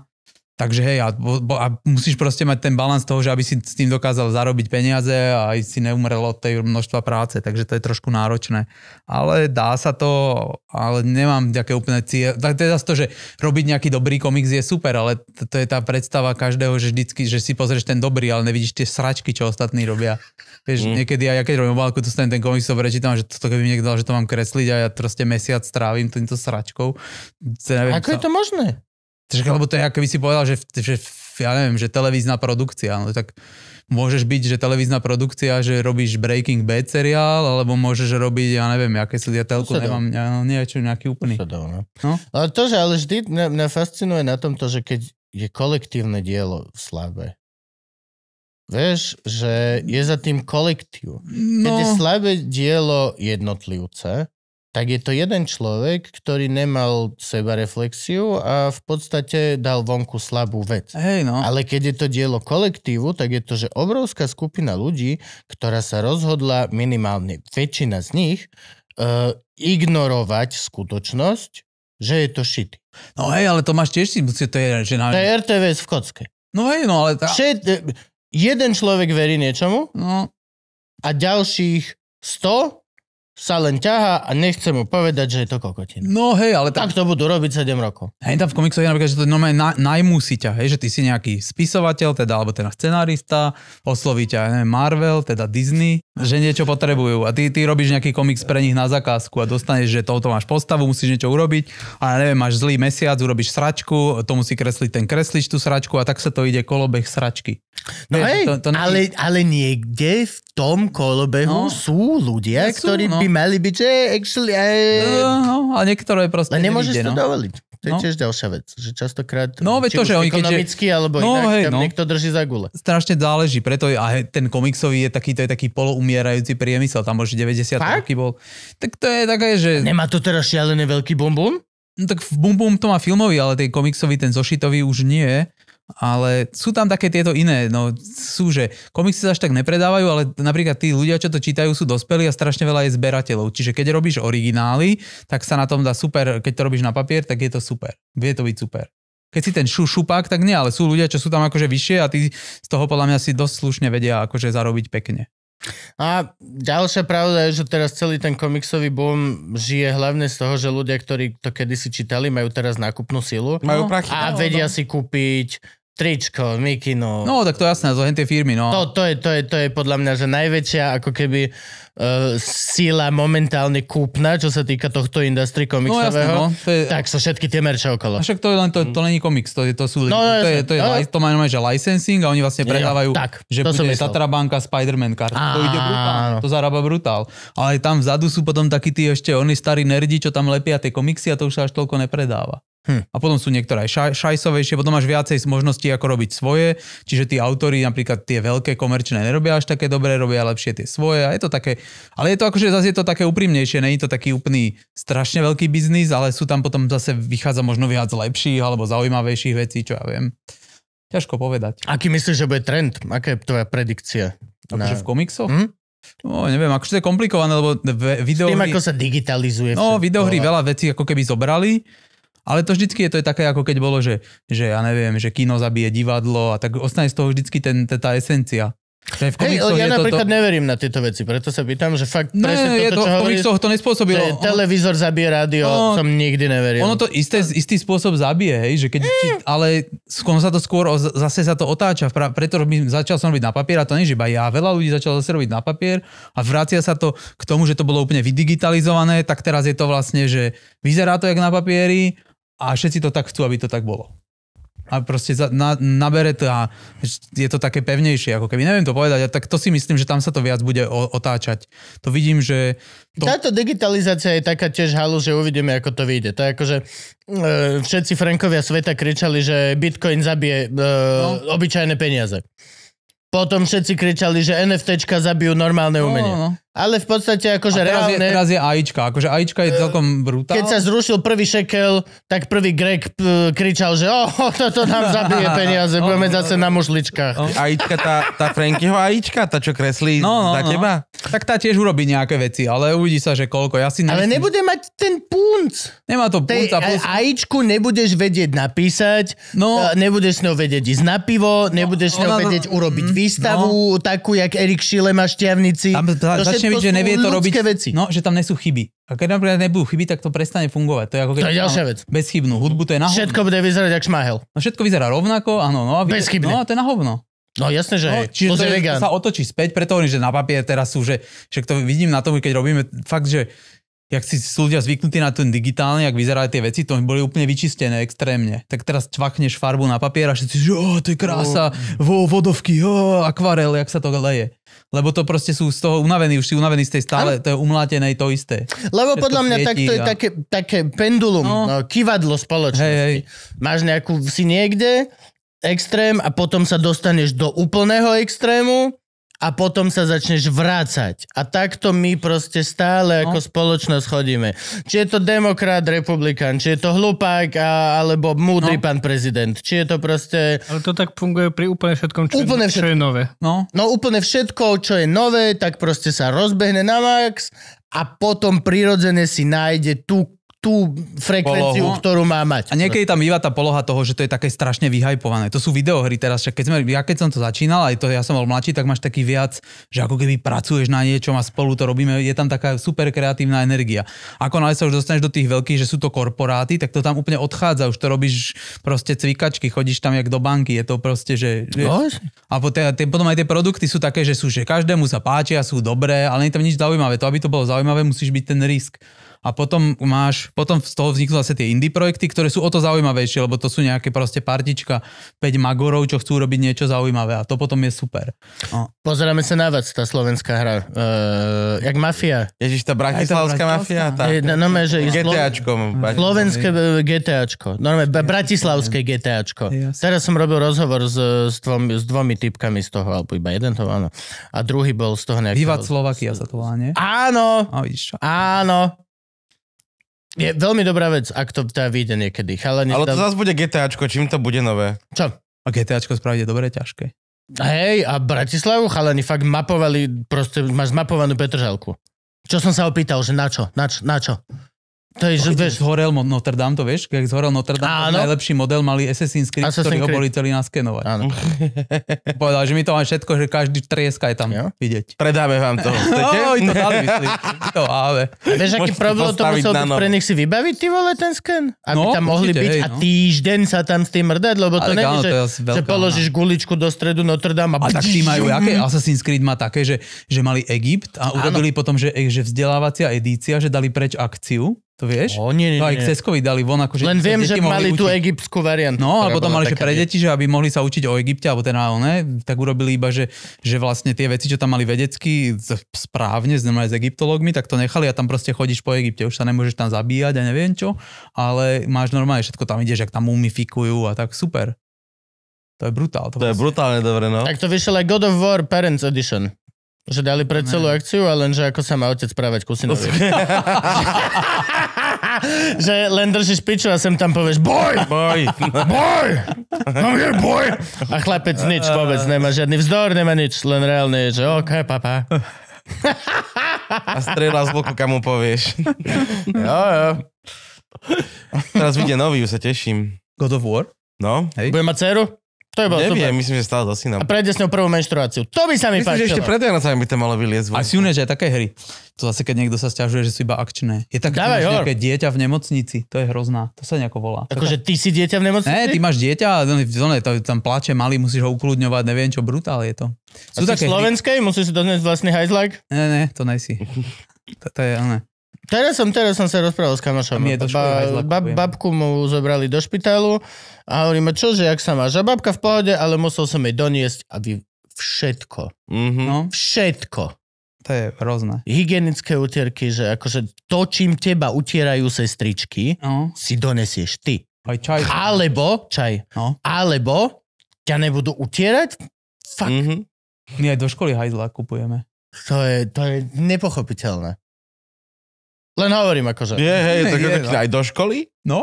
Takže hej, a, a musíš proste mať ten balans toho, že aby si s tým dokázal zarobiť peniaze a aj si neumrel od tej množstva práce, takže to je trošku náročné. Ale dá sa to, ale nemám nejaké úplne cieľ. Tak zase to, že robiť nejaký dobrý komiks je super, ale to, to je tá predstava každého, že vždycky, že si pozrieš ten dobrý, ale nevidíš tie sračky, čo ostatní robia. Vieš, mm. niekedy ja, ja keď robím obálku, to ten komiks, to prečítam, že toto keby niekto dal, že to mám kresliť a ja proste mesiac strávim týmto sračkou. Neviem, Ako sa... je to možné? lebo to je, ako by si povedal, že, že ja neviem, že televízna produkcia, no tak môžeš byť, že televízna produkcia, že robíš Breaking Bad seriál, alebo môžeš robiť, ja neviem, aké si ja telku nemám, ja, niečo, nejaký úplný. Usadol, no. no. No? Ale to, že ale vždy mňa, mňa fascinuje na tom to, že keď je kolektívne dielo v slabé, Vieš, že je za tým kolektív. Keď je no. slabé dielo jednotlivce tak je to jeden človek, ktorý nemal seba reflexiu a v podstate dal vonku slabú vec. Hej, no. Ale keď je to dielo kolektívu, tak je to, že obrovská skupina ľudí, ktorá sa rozhodla, minimálne väčšina z nich, e, ignorovať skutočnosť, že je to šity. No hej, ale to máš tiež si, to je, že na... To je RTVS v kocke. No hej, no ale... Tá... Všet, eh, jeden človek verí niečomu no. a ďalších 100 sa len ťaha a nechce mu povedať, že je to kokotina. No hej, ale... Tam... Tak to budú robiť 7 rokov. Hej, tam v komiksoch je napríklad, že to normálne na, si ťa, hej, že ty si nejaký spisovateľ, teda, alebo teda scenárista, osloví ťa, neviem, Marvel, teda Disney, že niečo potrebujú a ty, ty robíš nejaký komiks pre nich na zakázku a dostaneš, že toto máš postavu, musíš niečo urobiť a neviem, máš zlý mesiac, urobíš sračku, to musí kresliť ten kreslič tú sračku a tak sa to ide kolobeh sračky. No hej, to, to, to ale, ale niekde v tom kolobehu no, sú ľudia, ktorí no. by by mali byť, že actually... Aj... No, no, a niektoré proste Ale nemôžeš nevíde, to no. dovoliť. To je no. tiež ďalšia vec, že častokrát no, veď to, že oni, ekonomicky, keďže... alebo no, inak, hej, tam no. niekto drží za gule. Strašne záleží, preto je, a ten komiksový je taký, to je taký poloumierajúci priemysel, tam už 90 roky bol. Tak to je také, že... A nemá to teraz šialené veľký bombón? No tak v Bum Bum to má filmový, ale ten komiksový, ten zošitový už nie ale sú tam také tieto iné, no sú, že komiksy sa až tak nepredávajú, ale napríklad tí ľudia, čo to čítajú, sú dospelí a strašne veľa je zberateľov. Čiže keď robíš originály, tak sa na tom dá super, keď to robíš na papier, tak je to super. Vie to byť super. Keď si ten šu, šupák, tak nie, ale sú ľudia, čo sú tam akože vyššie a tí z toho podľa mňa si dosť slušne vedia akože zarobiť pekne. A ďalšia pravda je, že teraz celý ten komiksový boom žije hlavne z toho, že ľudia, ktorí to kedysi čítali, majú teraz nákupnú silu. Majú prachy. A vedia si kúpiť tričko, mikino. No, tak to jasné, zohen tie firmy, no. To, to, je, to, je, to je podľa mňa, že najväčšia ako keby uh, e, sila momentálne kúpna, čo sa týka tohto industry komiksového, no, jasné, no. To je... tak sú všetky tie merče okolo. A však to je len, to, to není komiks, to, je, to sú, no, to, je, to, je, to, je, to majú že licensing a oni vlastne predávajú, jo, tak, že to bude Tatrabanka, Spider-Man karta, to ide brutál, to zarába brutál. Ale tam vzadu sú potom takí tí ešte oni starí nerdi, čo tam lepia tie komiksy a to už sa až toľko nepredáva. Hm. A potom sú niektoré aj šaj, šajsovejšie, potom máš viacej možností, ako robiť svoje, čiže tí autory napríklad tie veľké komerčné nerobia až také dobré, robia lepšie tie svoje a je to také, ale je to akože zase je to také úprimnejšie, není to taký úplný strašne veľký biznis, ale sú tam potom zase vychádza možno viac lepších alebo zaujímavejších vecí, čo ja viem. Ťažko povedať. Aký myslíš, že bude trend? Aká je tvoja predikcia? Akože v komiksoch? Hm? No, neviem, akože to je komplikované, lebo videohry... S tým, ako sa digitalizuje. No, videohry veľa vecí ako keby zobrali ale to vždycky je, to je také, ako keď bolo, že, že ja neviem, že kino zabije divadlo a tak ostane z toho vždycky ten, tá esencia. v hey, ja napríklad to, to... neverím na tieto veci, preto sa pýtam, že fakt ne, presne toto, je to, čo v to nespôsobilo. Te, televízor zabije rádio, no, som nikdy neveril. Ono to isté, istý spôsob zabije, hej, že keď, mm. či, ale skôr sa to skôr, zase sa to otáča, preto by, začal som robiť na papier a to nie, že iba ja, veľa ľudí začalo zase robiť na papier a vracia sa to k tomu, že to bolo úplne vydigitalizované, tak teraz je to vlastne, že vyzerá to jak na papieri, a všetci to tak chcú, aby to tak bolo. A proste za, na, nabere to a je to také pevnejšie, ako keby. Neviem to povedať, a tak to si myslím, že tam sa to viac bude o, otáčať. To vidím, že... To... Táto digitalizácia je taká tiež halu, že uvidíme, ako to vyjde. To je ako, že e, všetci Frankovia sveta kričali, že Bitcoin zabije e, no. obyčajné peniaze. Potom všetci kričali, že NFTčka zabijú normálne no, no, umenie. No, no. Ale v podstate akože a teraz reálne... Je, teraz je AIčka, akože AIčka je e, celkom brutál. Keď sa zrušil prvý šekel, tak prvý Grek p- kričal, že oh, toto nám zabije peniaze, budeme zase na mužličkách. AIčka, tá, tá Frankyho AIčka, tá čo kreslí no, no, za no. teba? No. Tak tá tiež urobí nejaké veci, ale uvidí sa, že koľko. Ja si nemyslím... Ale nebude mať ten punc. Nemá to punc a plus... AIčku nebudeš vedieť napísať, no, e, nebudeš s ňou vedieť ísť na pivo, nebudeš s no, ňou vedieť urobiť mhm. výstavu, no, takú, jak Erik Šile má šťavnici. Tam, tá, to začne byť, že nevie to robiť. Veci. No, že tam nesú chyby. A keď napríklad nebudú chyby, tak to prestane fungovať. To je ako keď to je ďalšia vec. Bezchybnú hudbu, to je na hovno. Všetko bude vyzerať ako šmahel. No, všetko vyzerá rovnako, áno. No, a Bezchybne. No, a to je na hovno. No jasne, že no, Čiže to, je, vegan. sa otočí späť, preto hovorím, že na papier teraz sú, že, že to vidím na tom, keď robíme fakt, že jak si sú ľudia zvyknutí na ten digitálny, ak vyzerajú tie veci, to boli úplne vyčistené extrémne. Tak teraz čvakneš farbu na papier a všetci, že oh, to je krása, oh. vo, vodovky, oh, akvarel, jak sa to leje lebo to proste sú z toho unavení, už si unavení z tej stále, ano. to je umlátené to isté. Lebo Všetko podľa mňa tak, to je a... také, také pendulum, no. No, kivadlo spoločnosti. Hej, hej. Máš nejakú, si niekde, extrém a potom sa dostaneš do úplného extrému a potom sa začneš vrácať. A takto my proste stále no. ako no. spoločnosť chodíme. Či je to demokrat, republikán, či je to hlupák a, alebo múdry no. pán prezident. Či je to proste... Ale to tak funguje pri úplne všetkom, čo, úplne všetko. čo je nové. No. no úplne všetko, čo je nové, tak proste sa rozbehne na max a potom prirodzene si nájde tú tú frekvenciu, polohu. ktorú má mať. A niekedy tam býva tá poloha toho, že to je také strašne vyhajpované. To sú videohry teraz, však keď sme, ja keď som to začínal, aj to ja som bol mladší, tak máš taký viac, že ako keby pracuješ na niečom a spolu to robíme, je tam taká super kreatívna energia. Ako sa už dostaneš do tých veľkých, že sú to korporáty, tak to tam úplne odchádza, už to robíš proste cvikačky, chodíš tam jak do banky, je to proste, že... No, a potom aj tie produkty sú také, že sú, že každému sa páčia, sú dobré, ale nie tam nič zaujímavé. To, aby to bolo zaujímavé, musíš byť ten risk a potom máš, potom z toho vzniknú zase tie indie projekty, ktoré sú o to zaujímavejšie, lebo to sú nejaké proste partička 5 magorov, čo chcú robiť niečo zaujímavé a to potom je super. No. Pozeráme sa na vás, tá slovenská hra. Uh, jak mafia. Ježiš, tá bratislavská mafia. je, GTAčko. Slovenské eh, GTAčko. Normálne, bratislavské GTAčko. Teraz som robil rozhovor s, s, dvomi, s dvomi typkami z toho, alebo iba jeden to, áno. A druhý bol z toho nejakého... Vývad Slovakia sa to volá, nie? Áno! No, áno! Je veľmi dobrá vec, ak to teda vyjde niekedy. Chalani, Ale to tam... zase bude GTAčko, čím to bude nové? Čo? A GTAčko spraviť je dobre ťažké. Hej, a Bratislavu chalani fakt mapovali, proste máš mapovanú Petržalku. Čo som sa opýtal, že na čo, na čo, na čo? To je, že vieš, zhorel Notre Dame, to vieš, keď zhorel Notre Dame, Áno. najlepší model mali Assassin's Creed, Assassin's ktorý ho boli celý naskenovať. Áno. Povedal, že mi to má všetko, že každý trieska je tam jo? vidieť. Predáme vám to. Chcete? Oj, to dali, myslím. To, ale. Vieš, aký problém to musel byť pre nich si vybaviť, ty vole, ten sken? Aby no, tam mohli určite, byť hej, no. a týždeň sa tam s tým mrdať, lebo to ale není, že, že položíš guličku do stredu Notre Dame a... A tak majú, aké Assassin's Creed má také, že, že mali Egypt a urobili potom, že, že vzdelávacia edícia, že dali preč akciu to vieš? O, nie, nie, no aj cez Ceskovi dali von. Akože Len viem, že mali tú egyptskú variantu. No, alebo tam mali, že pre deti, že aby mohli sa učiť o Egypte, alebo ten ne, tak urobili iba, že, že vlastne tie veci, čo tam mali vedecky správne, znamená s egyptológmi, tak to nechali a tam proste chodíš po Egypte. Už sa nemôžeš tam zabíjať a neviem čo, ale máš normálne, všetko tam ideš, ak tam mumifikujú a tak super. To je brutál. To, to je brutálne dobre, no. Tak to vyšiel aj God of War Parents Edition. Že dali pre celú akciu, ale lenže ako sa má otec správať kusinovi. že len držíš piču a sem tam povieš boj! Boj! Boj! Mám no here, boj! A chlapec nič vôbec nemá žiadny vzdor, nemá nič, len reálne je, že OK, papa. a strela z boku, kam mu povieš. jo, jo. Teraz vidie nový, už sa teším. God of War? No. Hej. Bude mať dceru? To je bolo Neviem, super. myslím, že stále nám. A prejde s ňou prvú menštruáciu. To by sa mi myslím, páčilo. Myslím, že ešte pred Vianocami by to malo vyliezť. A sú že aj také hry. To zase, keď niekto sa stiažuje, že sú iba akčné. Je také, Dávaj, nejaké dieťa v nemocnici. To je hrozná. To sa nejako volá. Akože ty si dieťa v nemocnici? Ne, ty máš dieťa, zone, to, tam plače malý, musíš ho ukludňovať, neviem čo, brutál je to. Sú a také slovenskej? Hry. Musíš si doniesť vlastný hajzlak? Ne, ne, to nejsi. to, to je, ne. Teraz som, teraz som sa rozprával s kamošom. Ba, ba, babku mu zobrali do špitálu a hovoríme, čože, jak sa máš? A babka v pohode, ale musel som jej doniesť, aby všetko. Mm-hmm. No. Všetko. To je hrozné. Hygienické utierky, že akože to, čím teba utierajú sestričky, no. si donesieš ty. Aj čaj. Alebo, čaj, no. alebo ťa nebudú utierať? Fuck. Mm-hmm. My aj do školy hajzla kupujeme. To je, to je nepochopiteľné. Len hovorím akože. Je, hej, tak je, no. aj do školy? No,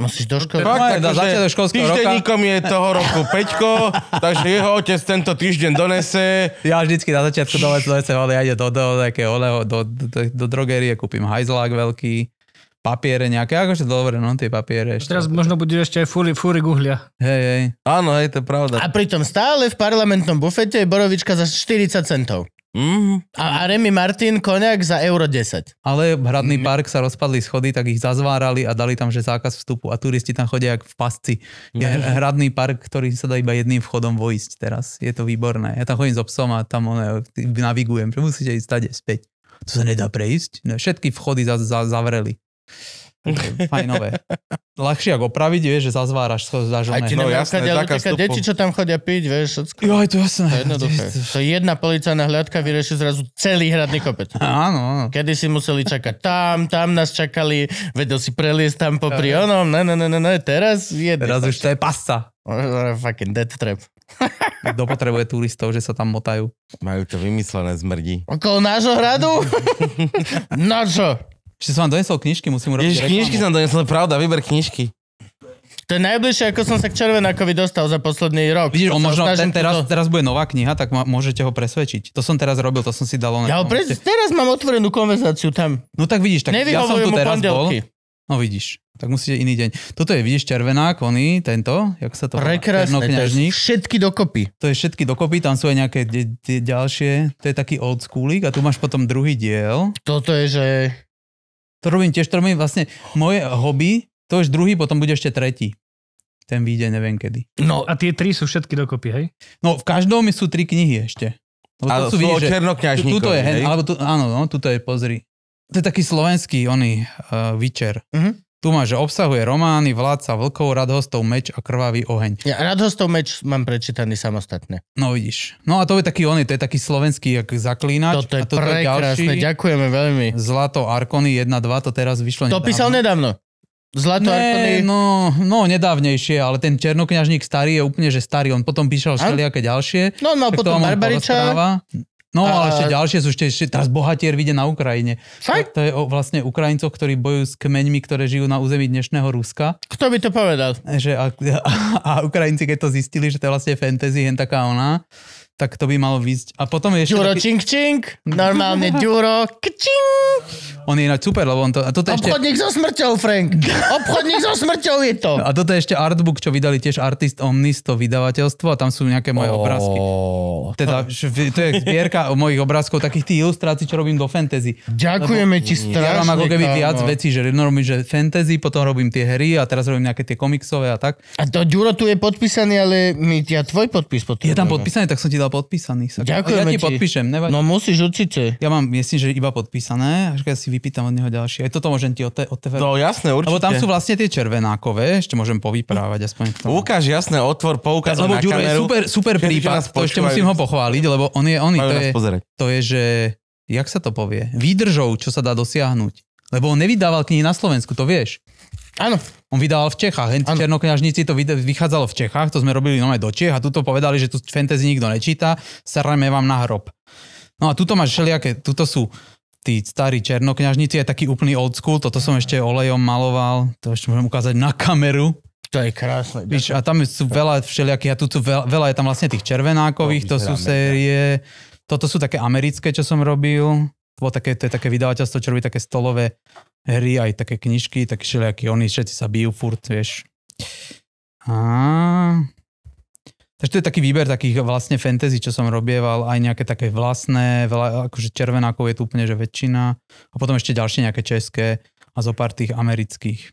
Musíš do školy. Fakt, tak, tak, akože školského týždenníkom je toho roku Peťko, takže jeho otec tento týždeň donese. Ja vždycky na začiatku dole donesem, ale ja ide do, do, také, do, do, do, do drogerie, kúpim hajzlák veľký, papiere nejaké, akože dobre, no tie papiere. Ešte. Teraz možno bude ešte aj fúry, fúry uhlia. Hej, hej. Áno, hej, to je pravda. A pritom stále v parlamentnom bufete je borovička za 40 centov. Mm. A, a Remy Martin koniak za euro 10. Ale hradný mm. park sa rozpadli schody, tak ich zazvárali a dali tam, že zákaz vstupu a turisti tam chodia jak v pasci. Je mm. hradný park, ktorý sa dá iba jedným vchodom vojsť teraz. Je to výborné. Ja tam chodím so psom a tam one, navigujem, že musíte ísť stade späť. To sa nedá prejsť. Všetky vchody za, za, zavreli. Fajnové. Ľahšie ako opraviť, vieš, že zazváraš to zažoné. Aj ti no, jasné, taká stupu. deti, čo tam chodia piť, vieš, všetko. Jo, aj to jasné. To je jednoduché. To jedna policajná hľadka vyrieši zrazu celý hradný kopec. Áno, áno. Kedy si museli čakať tam, tam nás čakali, vedel si preliesť tam popri onom, ne, ne, ne, ne, teraz je... Teraz už to je pasta. Fucking dead trap. Kto potrebuje turistov, že sa tam motajú? Majú to vymyslené zmrdí. Okolo nášho hradu? Na čo? Ešte som vám donesol knižky, musím urobiť Ježiš, knižky som donesol, pravda, vyber knižky. To je najbližšie, ako som sa k Červenákovi dostal za posledný rok. Vidíš, on možno ten teraz, to... teraz bude nová kniha, tak ma, môžete ho presvedčiť. To som teraz robil, to som si dal. Ja ho pre... teraz mám otvorenú konverzáciu tam. No tak vidíš, tak ja som tu teraz pondelky. bol. No vidíš, tak musíte iný deň. Toto je, vidíš, červenák, oný, tento, jak sa to Prekrásne, to je všetky dokopy. To je všetky dokopy, tam sú aj nejaké ďalšie, to je taký old schoolik a tu máš potom druhý diel. Toto je, že to robím tiež, to robím vlastne moje hobby, to je druhý, potom bude ešte tretí. Ten vyjde neviem kedy. No a tie tri sú všetky dokopy, hej? No v každom sú tri knihy ešte. Lebo to sú, vidíš, že tuto je, hej? alebo tu, áno, no, tuto je, pozri. To je taký slovenský, oný, uh, eh, Vyčer. Uh-huh. Mhm. Tu má, že obsahuje romány Vládca vlkov, Radhostov meč a Krvavý oheň. Ja, Radhostov meč mám prečítaný samostatne. No vidíš. No a to je taký oný, to je taký slovenský jak zaklínač. Toto je a toto prekrásne, je ďakujeme veľmi. Zlato Arkony 1, 2, to teraz vyšlo To nedávno. písal nedávno. Zlato Arkony... no, no, nedávnejšie, ale ten černokňažník starý je úplne, že starý. On potom píšal všelijaké ďalšie. No, no, potom Barbariča. No a... ešte ďalšie sú ešte, ešte teraz Bohatier vyjde na Ukrajine. To, to je o vlastne Ukrajincoch, ktorí bojujú s kmeňmi, ktoré žijú na území dnešného Ruska. Kto by to povedal? Že a, a, a Ukrajinci, keď to zistili, že to je vlastne fantasy, jen taká ona, tak to by malo výsť. A potom je ešte... Ďuro taký... čink čink, normálne Ďuro kčing. On je ináč super, lebo on to... A toto Obchodník ešte... so smrťou, Frank. Obchodník so smrťou je to. A toto je ešte artbook, čo vydali tiež Artist Omnis, to vydavateľstvo a tam sú nejaké moje oh. obrázky. Teda, to je zbierka mojich obrázkov, takých tých ilustrácií, čo robím do fantasy. Ďakujeme lebo ti strašne. Ja mám ako keby viac vecí, že jedno robím že fantasy, potom robím tie hry a teraz robím nejaké tie komiksové a tak. A to Ďuro tu je podpísaný, ale my ja tvoj podpis potrebujem. Je tam podpísaný, tak som ti dal podpísaný. podpísaných. Sa... Ďakujem ja ti, podpíšem, nevadí. No musíš určite. Ja mám, myslím, že iba podpísané, až keď si vypýtam od neho ďalšie. Aj toto môžem ti otevrať. No jasné, určite. Lebo tam sú vlastne tie červenákové, ešte môžem povyprávať aspoň k tomu. Ukáž, jasné, otvor, poukáž lebo na Ďuro kameru. je super, super prípad, to ešte musím ho pochváliť, lebo on je, on to je, to je, že, jak sa to povie, výdržou, čo sa dá dosiahnuť. Lebo on nevydával knihy na Slovensku, to vieš. Áno. On vydal v Čechách. Hentí Černokňažníci to vychádzalo v Čechách, to sme robili nové do Čech a tuto povedali, že tu fantasy nikto nečíta, sarajme vám na hrob. No a tuto máš všelijaké, tuto sú tí starí černokňažníci, je taký úplný old school, toto som ešte olejom maloval, to ešte môžem ukázať na kameru. To je krásne. Víš, a tam sú veľa všelijakých, a tu sú veľa, veľa je tam vlastne tých červenákových, to, to sú série, toto sú také americké, čo som robil, to, také, to je také vydavateľstvo, čo robí také stolové hry, aj také knižky, také všelijakí oni, všetci sa bijú furt, vieš. A... Takže to je taký výber takých vlastne fantasy, čo som robieval, aj nejaké také vlastné, veľa, akože červenákov je tu úplne, že väčšina. A potom ešte ďalšie nejaké české a zo pár tých amerických.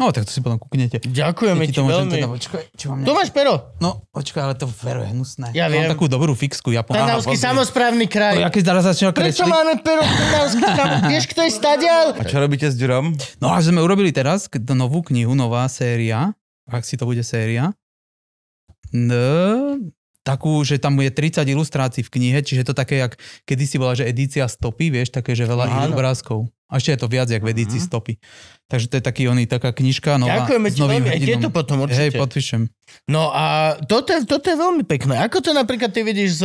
No, tak to si potom kúknete. Ďakujeme ti to veľmi. Teda, počkaj, čo mám tu máš pero. No, počkaj, ale to vero je hnusné. Ja viem. Mám takú dobrú fixku, ja pomáham. Trnavský samozprávny kraj. No, aký zaraz začína kresliť. Prečo máme pero Trnavský samozprávny? Vieš, kto je stadial? A čo robíte s Ďurom? No až sme urobili teraz novú knihu, nová séria, ak si to bude séria. No, takú, že tam je 30 ilustrácií v knihe, čiže to také, jak kedysi bola, že edícia stopy, vieš, také, že veľa no, obrázkov. A ešte je to viac, jak v edícii uh-huh. stopy. Takže to je taký oný, taká knižka nová. Ďakujeme s novým ti veľmi, je to potom určite. Hej, podpíšem. No a toto, toto je veľmi pekné. Ako to napríklad ty vidíš s,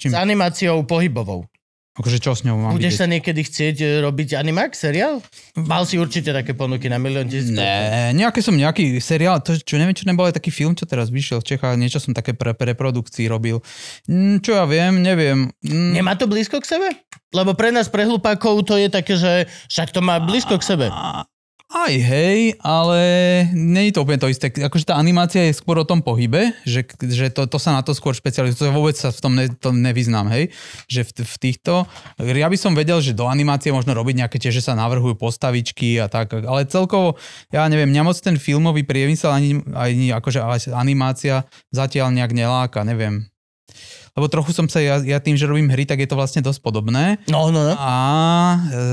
s animáciou pohybovou? Akože čo s ňou mám Budeš vidieť? sa niekedy chcieť e, robiť animák, seriál? Mal si určite také ponuky na milión tisíc. Ne, nejaký som nejaký seriál, to, čo neviem, čo nebol aj taký film, čo teraz vyšiel v Čechách, niečo som také pre, pre produkcii robil. Mm, čo ja viem, neviem. Mm. Nemá to blízko k sebe? Lebo pre nás, pre hlupákov, to je také, že však to má blízko k sebe. Aj hej, ale nie je to úplne to isté. Akože tá animácia je skôr o tom pohybe, že, že to, to sa na to skôr špecializuje. Vôbec sa v tom ne, to nevyznám, hej. Že v, v týchto... Ja by som vedel, že do animácie možno robiť nejaké tie, že sa navrhujú postavičky a tak, ale celkovo, ja neviem, mňa moc ten filmový priemysel ani, ani akože animácia zatiaľ nejak neláka, neviem. Lebo trochu som sa, ja, ja tým, že robím hry, tak je to vlastne dosť podobné. No, no, no. A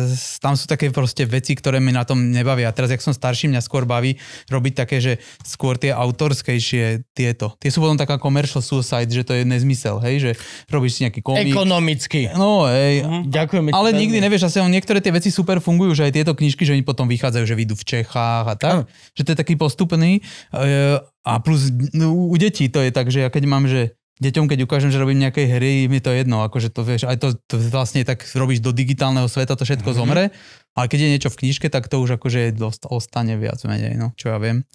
e, tam sú také proste veci, ktoré mi na tom nebavia. A teraz, jak som starší, mňa skôr baví robiť také, že skôr tie autorskejšie tieto. Tie sú potom taká commercial suicide, že to je nezmysel, hej, že robíš si nejaký komik. Ekonomicky. No, hej. Uh-huh. Ďakujem. Ale veľmi. nikdy nevieš, asi niektoré tie veci super fungujú, že aj tieto knižky, že oni potom vychádzajú, že vyjdú v Čechách a tak. Uh-huh. Že to je taký postupný. E, a plus no, u detí to je tak, že ja keď mám, že deťom, keď ukážem, že robím nejaké hry, mi to je jedno, akože to vieš, aj to, to vlastne tak robíš do digitálneho sveta, to všetko mm-hmm. zomre, ale keď je niečo v knižke, tak to už akože dost, ostane viac menej, no, čo ja viem.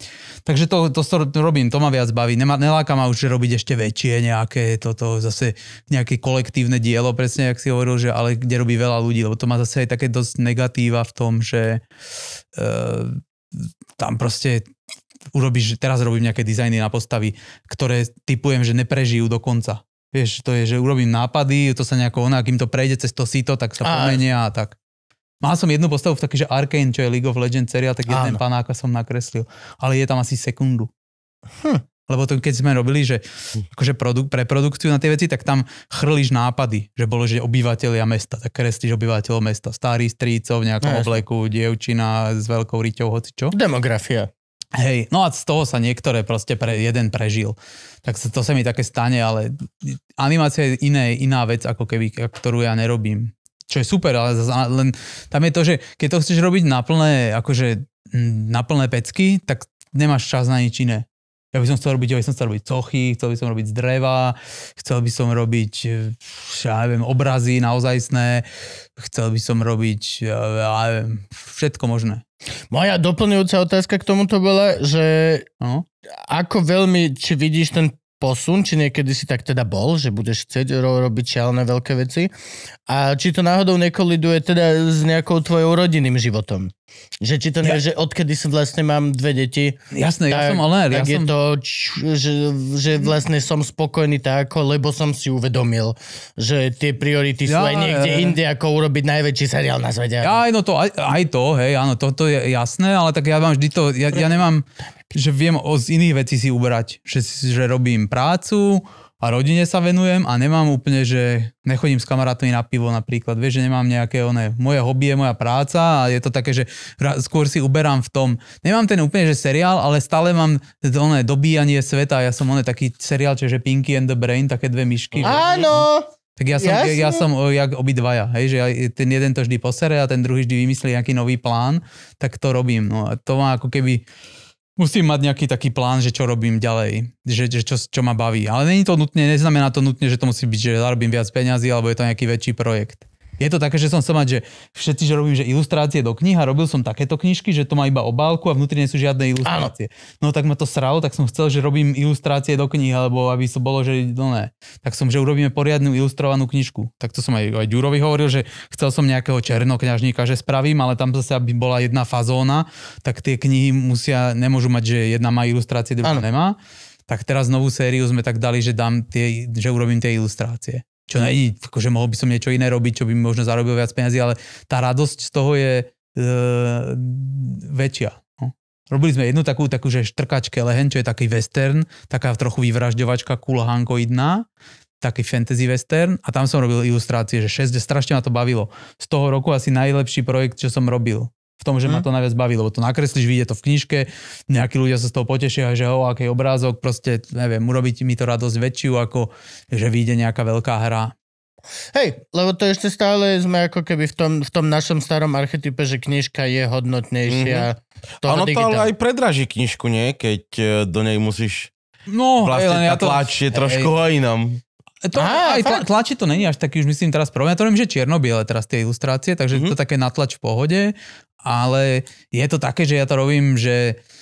Takže to, to, to robím, to ma viac baví, Nemá, neláka ma už robiť ešte väčšie nejaké, toto zase nejaké kolektívne dielo, presne, jak si hovoril, že ale kde robí veľa ľudí, lebo to má zase aj také dosť negatíva v tom, že uh, tam proste urobíš, že teraz robím nejaké dizajny na postavy, ktoré typujem, že neprežijú do konca. Vieš, to je, že urobím nápady, to sa nejako ona, kým to prejde cez to síto, tak sa pomenia a tak. Mal som jednu postavu v takej, že Arkane, čo je League of Legends seriál, tak jeden panáka som nakreslil. Ale je tam asi sekundu. Hm. Lebo to, keď sme robili, že hm. akože produk- pre produkciu na tie veci, tak tam chrliš nápady, že bolo, že obyvateľia mesta, tak kreslíš obyvateľov mesta, starý strícov, nejakom ne, no, obleku, dievčina s veľkou hoci čo. Demografia. Hej, no a z toho sa niektoré proste pre jeden prežil. Tak sa, to sa mi také stane, ale animácia je iné, iná vec, ako keby, ktorú ja nerobím. Čo je super, ale len tam je to, že keď to chceš robiť na plné, akože na plné pecky, tak nemáš čas na nič iné. Ja by som chcel robiť, ja by som chcel robiť cochy, chcel by som robiť z dreva, chcel by som robiť, eh, ja neviem, obrazy naozajstné, chcel by som robiť eh, ja neviem, všetko možné. Moja doplňujúca otázka k tomuto bola, že no? ako veľmi, či vidíš ten posun, či niekedy si tak teda bol, že budeš chcieť ro- robiť šialené veľké veci a či to náhodou nekoliduje teda s nejakou tvojou rodinným životom. Že či to nie, ja... že odkedy som vlastne mám dve deti. Jasné, tak, ja som ale. Tak ja je som... to, že, že vlastne som spokojný tak, lebo som si uvedomil, že tie priority ja, sú aj niekde ja, inde, ako urobiť najväčší seriál na svete. Ja, aj, no to, aj, aj to, hej, áno, toto to je jasné, ale tak ja vám vždy to, ja, ja nemám, že viem o z iných vecí si ubrať, že, že robím prácu, a rodine sa venujem a nemám úplne, že nechodím s kamarátmi na pivo napríklad, vieš, že nemám nejaké oné. moje hobby je moja práca a je to také, že skôr si uberám v tom. Nemám ten úplne, že seriál, ale stále mám oné dobíjanie sveta, ja som oné taký seriál, čiže Pinky and the Brain, také dve myšky. Áno! Že... Tak ja som, ja som jak obidvaja, hej, že ja, ten jeden to vždy posere a ten druhý vždy vymyslí nejaký nový plán, tak to robím. No a to má ako keby musím mať nejaký taký plán, že čo robím ďalej, že, že čo, čo ma baví. Ale není to nutne, neznamená to nutne, že to musí byť, že zarobím viac peňazí, alebo je to nejaký väčší projekt. Je to také, že som chcel mať, že všetci, že robím že ilustrácie do kníh a robil som takéto knižky, že to má iba obálku a vnútri nie sú žiadne ilustrácie. Áno. No tak ma to sralo, tak som chcel, že robím ilustrácie do kníh, alebo aby to bolo, že no ne. Tak som, že urobíme poriadnu ilustrovanú knižku. Tak to som aj, aj Ďurovi hovoril, že chcel som nejakého černokňažníka, že spravím, ale tam zase, aby bola jedna fazóna, tak tie knihy musia, nemôžu mať, že jedna má ilustrácie, druhá nemá tak teraz novú sériu sme tak dali, že dám tie, že urobím tie ilustrácie čo není, akože mohol by som niečo iné robiť, čo by mi možno zarobil viac peniazy, ale tá radosť z toho je e, väčšia. No. Robili sme jednu takú, takú, že štrkačke lehen, čo je taký western, taká trochu vyvražďovačka kulhankoidná, taký fantasy western a tam som robil ilustrácie, že 6, strašne ma to bavilo. Z toho roku asi najlepší projekt, čo som robil v tom, že mm. ma mhm. to najviac baví, lebo to nakreslíš, vidie to v knižke, nejakí ľudia sa z toho potešia, že ho, aký obrázok, proste, neviem, urobiť mi to radosť väčšiu, ako že vyjde nejaká veľká hra. Hej, lebo to ešte stále sme ako keby v tom, v tom našom starom archetype, že knižka je hodnotnejšia. Mm-hmm. Ono to ale aj predraží knižku, nie? Keď eh, do nej musíš No, vlastne len ja to... tlačie trošku hej, o inom. To, Aha, aj tla, tlači to není až taký, už myslím teraz problém. Ja to viem, že čierno-biele teraz tie ilustrácie, takže mm-hmm. to mhm. také natlač v pohode, ale je to také, že ja to robím, že uh,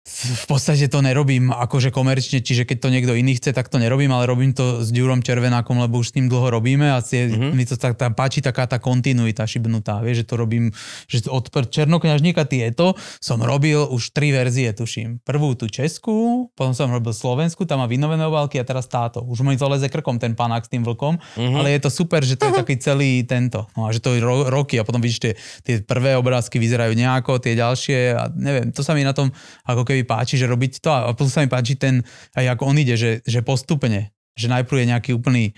v podstate to nerobím akože komerčne, čiže keď to niekto iný chce, tak to nerobím, ale robím to s Ďurom Červenákom, lebo už s ním dlho robíme a si, mm-hmm. mi to tak tá, páči taká tá kontinuita šibnutá, vieš, že to robím, že od Černokňažníka tieto som robil už tri verzie, tuším. Prvú tú Česku, potom som robil Slovensku, tam má vinové obálky a teraz táto. Už mi to leze krkom ten panák s tým vlkom, mm-hmm. ale je to super, že to je taký celý tento. No a že to je ro- roky a potom vidíš, tie, tie prvé obrázky vyzerajú nejako, tie ďalšie a neviem, to sa mi na tom ako keby páči, že robiť to a plus sa mi páči ten, aj ako on ide, že, že postupne, že najprv je nejaký úplný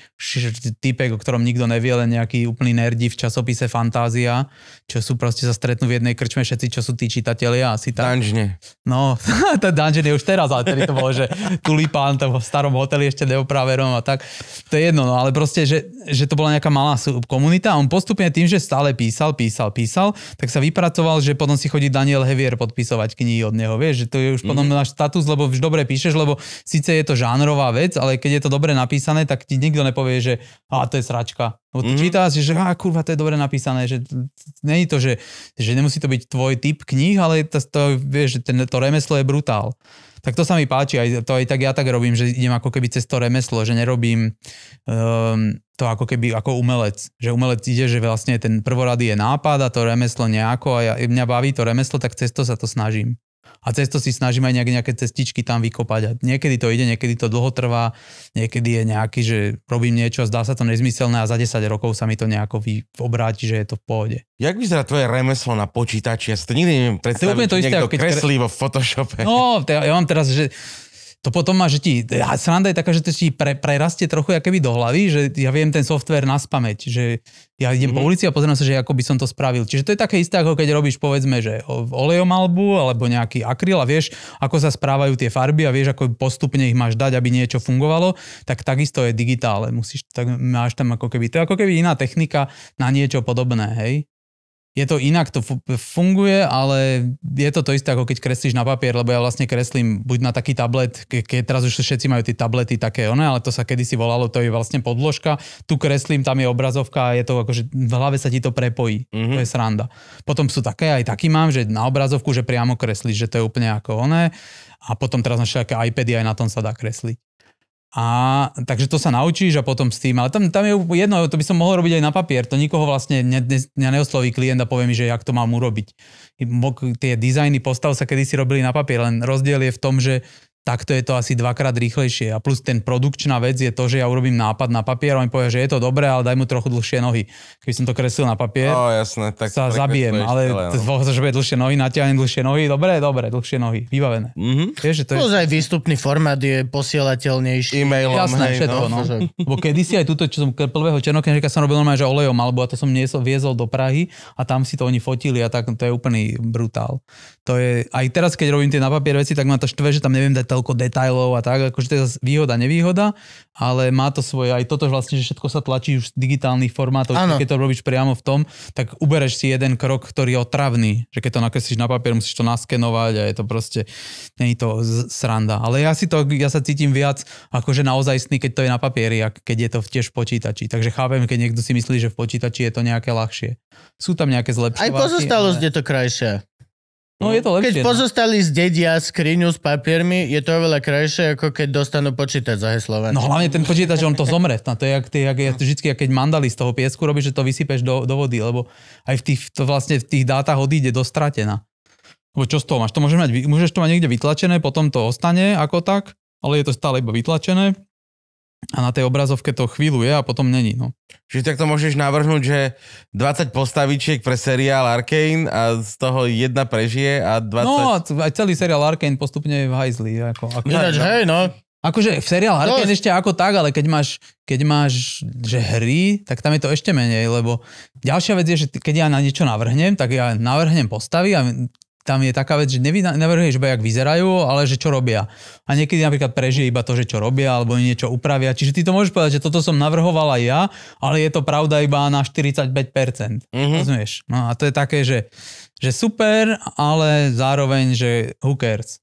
typek, o ktorom nikto nevie, len nejaký úplný nerdí v časopise Fantázia, čo sú proste sa stretnú v jednej krčme všetci, čo sú tí čitatelia asi tak. Dungeon. No, to Dungeon je už teraz, ale tedy to bolo, že Tulipán to v starom hoteli ešte neopraverom a tak. To je jedno, no ale proste, že, že to bola nejaká malá komunita a on postupne tým, že stále písal, písal, písal, tak sa vypracoval, že potom si chodí Daniel Hevier podpisovať knihy od neho, vieš, že to je už mm-hmm. potom náš status, lebo už dobre píšeš, lebo síce je to žánrová vec, ale keď je to dobre dobre napísané, tak ti nikto nepovie, že a to je sračka. Lebo mm-hmm. si, že a kurva, to je dobre napísané, že není to, že, že nemusí to byť tvoj typ kníh, ale to, to, vieš, že ten, to remeslo je brutál. Tak to sa mi páči, aj to aj tak ja tak robím, že idem ako keby cez to remeslo, že nerobím um, to ako keby ako umelec. Že umelec ide, že vlastne ten prvorady je nápad a to remeslo nejako a ja, mňa baví to remeslo, tak cez to sa to snažím a cez to si snažíme aj nejak, nejaké cestičky tam vykopať. A niekedy to ide, niekedy to dlho trvá, niekedy je nejaký, že robím niečo zdá sa to nezmyselné a za 10 rokov sa mi to nejako obráti, že je to v pohode. Jak vyzerá tvoje remeslo na počítači? Ja si to nikdy neviem predstaviť, to je úplne to isté, niekto keď kreslí vo Photoshope. No, ja mám teraz, že to potom má, že ti, sranda je taká, že to ti pre, prerastie trochu keby do hlavy, že ja viem ten software na spameť, že ja idem mm-hmm. po mhm. ulici a pozriem sa, že ako by som to spravil. Čiže to je také isté, ako keď robíš povedzme, že olejomalbu alebo nejaký akryl a vieš, ako sa správajú tie farby a vieš, ako postupne ich máš dať, aby niečo fungovalo, tak takisto je digitálne. Musíš, tak máš tam ako keby, to je ako keby iná technika na niečo podobné, hej? je to inak, to funguje, ale je to to isté, ako keď kreslíš na papier, lebo ja vlastne kreslím buď na taký tablet, ke, keď teraz už všetci majú tie tablety také, one, ale to sa kedysi volalo, to je vlastne podložka, tu kreslím, tam je obrazovka a je to akože v hlave sa ti to prepojí, mm-hmm. to je sranda. Potom sú také, aj taký mám, že na obrazovku, že priamo kreslíš, že to je úplne ako oné a potom teraz na aké iPady, aj na tom sa dá kresliť. A takže to sa naučíš a potom s tým, ale tam, tam je jedno, to by som mohol robiť aj na papier, to nikoho vlastne ne, ne, ne neosloví klient a povie mi, že jak to mám urobiť. Tie dizajny postav sa kedysi robili na papier, len rozdiel je v tom, že takto je to asi dvakrát rýchlejšie. A plus ten produkčná vec je to, že ja urobím nápad na papier a on povie, že je to dobré, ale daj mu trochu dlhšie nohy. Keby som to kreslil na papier, oh, jasné, tak sa zabijem, ale celé, no. že bude dlhšie nohy, natiahnem dlhšie nohy, dobre, dobre, dlhšie nohy, vybavené. Mm-hmm. Vieš, že to je... aj výstupný formát je posielateľnejší. E-mailom, Jasné, hej, všetko, no. no. Bo kedysi aj túto, čo som prvého černokenžika som robil normálne, že olejom, alebo a to som niesol, viezol do Prahy a tam si to oni fotili a tak, to je úplný brutál. To je, aj teraz, keď robím tie na papier veci, tak ma to štve, že tam neviem dať toľko detajlov a tak, akože to je výhoda, nevýhoda, ale má to svoje, aj toto vlastne, že všetko sa tlačí už v digitálnych formátoch, keď to robíš priamo v tom, tak ubereš si jeden krok, ktorý je otravný, že keď to nakreslíš na papier, musíš to naskenovať a je to proste, není to sranda. Ale ja si to, ja sa cítim viac akože naozajstný, keď to je na papieri, a keď je to tiež v počítači. Takže chápem, keď niekto si myslí, že v počítači je to nejaké ľahšie. Sú tam nejaké zlepšovanie. Aj pozostalosť ale... je to krajšie. No je to lepšie. Keď no. pozostali z dedia skriňu s papiermi, je to oveľa krajšie, ako keď dostanú počítač zaheslovaný. No hlavne ten počítač, on to zomre. No, to je, jak, jak, je vždy, keď mandali z toho piesku robíš, že to vysypeš do, do vody, lebo aj v tých, to vlastne v tých dátach odíde dostratená. Lebo čo z toho máš? To môžeš, mať, môžeš to mať niekde vytlačené, potom to ostane ako tak, ale je to stále iba vytlačené a na tej obrazovke to chvíľu je a potom není. No. Čiže tak to môžeš navrhnúť, že 20 postavičiek pre seriál Arkane a z toho jedna prežije a 20... No a celý seriál Arkane postupne je v hajzli. Ako, ako... Ináč, hej, no. Akože v seriál Arkane no. ešte ako tak, ale keď máš, keď máš že hry, tak tam je to ešte menej, lebo ďalšia vec je, že keď ja na niečo navrhnem, tak ja navrhnem postavy a tam je taká vec, že nevrhuješ iba, jak vyzerajú, ale že čo robia. A niekedy napríklad prežije iba to, že čo robia, alebo niečo upravia. Čiže ty to môžeš povedať, že toto som navrhoval aj ja, ale je to pravda iba na 45%. Mm-hmm. Rozumieš? No a to je také, že, že super, ale zároveň, že who cares.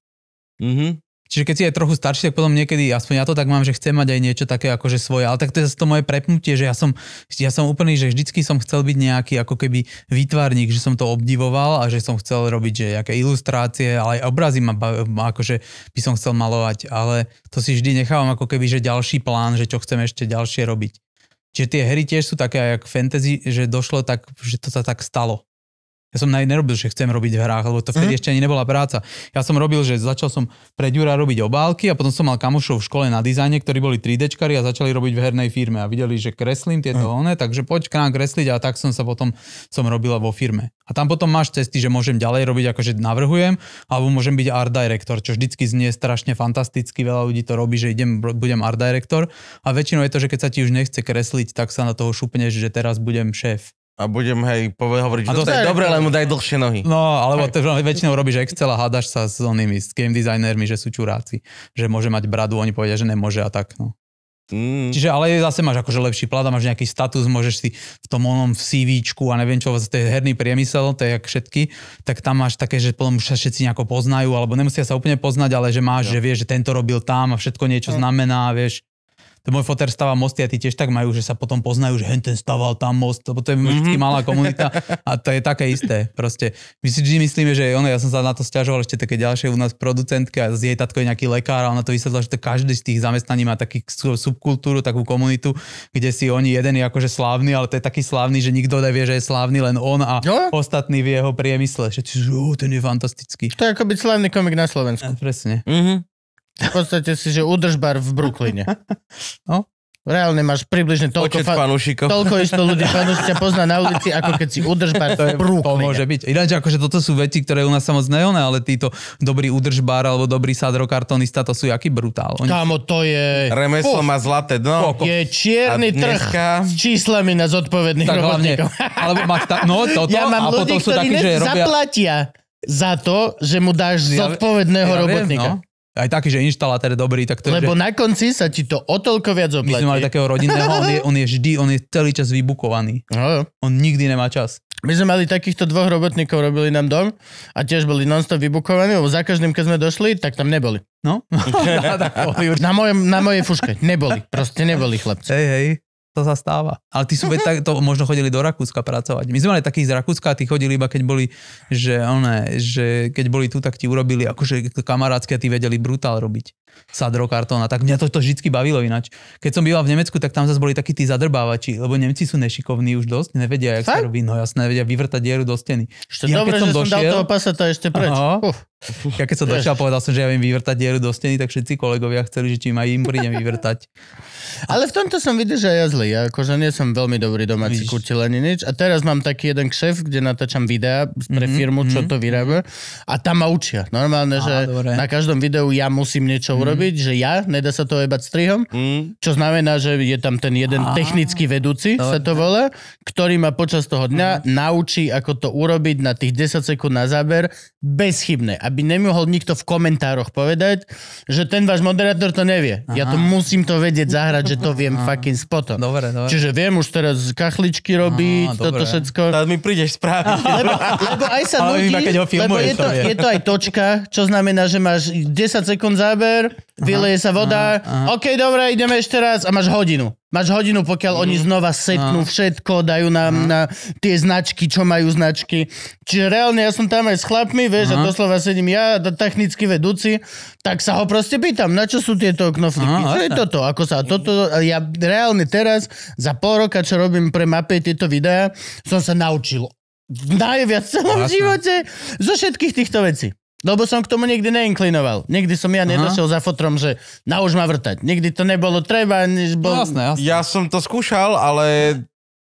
Mm-hmm. Čiže keď si je trochu starší, tak potom niekedy, aspoň ja to tak mám, že chcem mať aj niečo také akože svoje. Ale tak to je zase to moje prepnutie, že ja som, ja som úplný, že vždycky som chcel byť nejaký ako keby výtvarník, že som to obdivoval a že som chcel robiť, že nejaké ilustrácie, ale aj obrazy ma, akože by som chcel malovať. Ale to si vždy nechávam ako keby, že ďalší plán, že čo chcem ešte ďalšie robiť. Čiže tie hry tiež sú také, ako fantasy, že došlo tak, že to sa tak stalo. Ja som nerobil, že chcem robiť v hrách, lebo to vtedy mm. ešte ani nebola práca. Ja som robil, že začal som pre Ďura robiť obálky a potom som mal kamošov v škole na dizajne, ktorí boli 3Dčkari a začali robiť v hernej firme a videli, že kreslím tieto mm. one, takže poď k nám kresliť a tak som sa potom som robila vo firme. A tam potom máš cesty, že môžem ďalej robiť, akože navrhujem, alebo môžem byť art director, čo vždycky znie strašne fantasticky, veľa ľudí to robí, že idem, budem art director a väčšinou je to, že keď sa ti už nechce kresliť, tak sa na toho šupneš, že teraz budem šéf. A budem hej povedať, hovoriť, že. to, je dobre, no. ale mu daj dlhšie nohy. No, alebo to väčšinou robíš Excel a hádaš sa s onými, s game designermi, že sú čuráci. Že môže mať bradu, oni povedia, že nemôže a tak. No. Mm. Čiže ale zase máš akože lepší plat a máš nejaký status, môžeš si v tom onom v CVčku a neviem čo, to je herný priemysel, to je jak všetky, tak tam máš také, že potom sa všetci nejako poznajú, alebo nemusia sa úplne poznať, ale že máš, ja. že vieš, že tento robil tam a všetko niečo mm. znamená, vieš to môj foter stáva mosty a tí tiež tak majú, že sa potom poznajú, že ten staval tam most, lebo to je mm-hmm. vždy mhm. malá komunita a to je také isté. Proste my si vždy myslíme, že ono, ja som sa na to stiažoval ešte také ďalšie u nás producentka, z jej tatko je nejaký lekár a ona to vysvetlila, že to každý z tých zamestnaní má taký subkultúru, takú komunitu, kde si oni jeden je akože slávny, ale to je taký slávny, že nikto nevie, že je slávny, len on a jo? ostatní v jeho priemysle. Že ten je fantastický. To je ako byť slávny komik na Slovensku. Ja, presne. Mm-hmm. V podstate si, že udržbar v Brooklyne. No. Reálne máš približne toľko, fa- toľko isto ľudí fanúšik ťa pozná na ulici, ako keď si udržbar to je, v To môže byť. Ináč, akože toto sú veci, ktoré u nás sa moc ale títo dobrý udržbár alebo dobrý sadrokartonista, to sú jaký brutál. Oni... Kámo, to je... Remeslo má zlaté dno. Koko. Je čierny dneska... trh s číslami na zodpovedných tak robotníkov. Hlavne, alebo máš ta... no, toto, ja mám a ľudí, potom sú takí, že robia... zaplatia za to, že mu dáš zodpovedného ja, robotníka. viem, no aj taký, že je dobrý, tak to Lebo že... na konci sa ti to o toľko viac oplatí. My sme mali takého rodinného, on je, on je vždy, on je celý čas vybukovaný. No, jo. On nikdy nemá čas. My sme mali takýchto dvoch robotníkov, robili nám dom a tiež boli non-stop vybukovaní, lebo za každým, keď sme došli, tak tam neboli. No? na, na, na mojej fuške neboli, proste neboli chlapci. Hej, hej to sa stáva. Ale tí sú tak, to možno chodili do Rakúska pracovať. My sme mali takých z Rakúska tí chodili iba keď boli, že, oné, že keď boli tu, tak ti urobili akože kamarátske a tí vedeli brutál robiť sadrokartón a tak. Mňa to, to vždy bavilo ináč. Keď som býval v Nemecku, tak tam zase boli takí tí zadrbávači, lebo Nemci sú nešikovní už dosť, nevedia, jak sa robí, no jasne, nevedia vyvrtať dieru do steny. Ešte ja, dobre, som že došiel, som dal toho to ešte preč. Aha, Ja keď som došiel, povedal som, že ja viem vyvrtať dieru do steny, tak všetci kolegovia chceli, že či ma im prídem vyvrtať. Ale v tomto som videl, že aj ja zlý. Ja akože nie som veľmi dobrý domáci Víš. kurtil ani nič. A teraz mám taký jeden kšef, kde natáčam videá pre mhm, firmu, mm-hmm. čo mhm, to mhm. vyrába. A tam ma učia. Normálne, Aha, že dobre. na každom videu ja musím niečo urobiť urobiť, mhm. že ja, nedá sa to jebať strihom, mm. čo znamená, že je tam ten jeden ah. technický vedúci, to, no. sa to volá, ktorý ma počas toho dňa mm. naučí, ako to urobiť na tých 10 sekúnd na záber bezchybne, aby nemohol nikto v komentároch povedať, že ten váš moderátor to nevie. Aha. Ja to musím to vedieť zahrať, že to viem Aha. fucking spotom. Dobre, dobre. Čiže viem už teraz kachličky robiť, Aha, toto dobre. všetko. Tak mi prídeš správne. Lebo, lebo aj sa nudí, lebo je to, je to aj točka, čo znamená, že máš 10 sekúnd záber, vyleje sa voda, aha, aha. OK, dobre, ideme ešte raz a máš hodinu. Máš hodinu, pokiaľ mm. oni znova setnú aha. všetko, dajú nám aha. na tie značky, čo majú značky. Čiže reálne ja som tam aj s chlapmi, vieš, aha. a doslova sedím ja, technicky vedúci, tak sa ho proste pýtam, na čo sú tieto knoflíky, aha, čo je toto, ako sa toto, ja reálne teraz, za pol roka, čo robím pre mape tieto videá, som sa naučil najviac v celom jasne. živote zo všetkých týchto vecí. Lebo som k tomu nikdy neinklinoval. Nikdy som ja nedošiel za fotrom, že na už ma vrtať. Nikdy to nebolo treba. Než bol... no, jasné, jasné. Ja som to skúšal, ale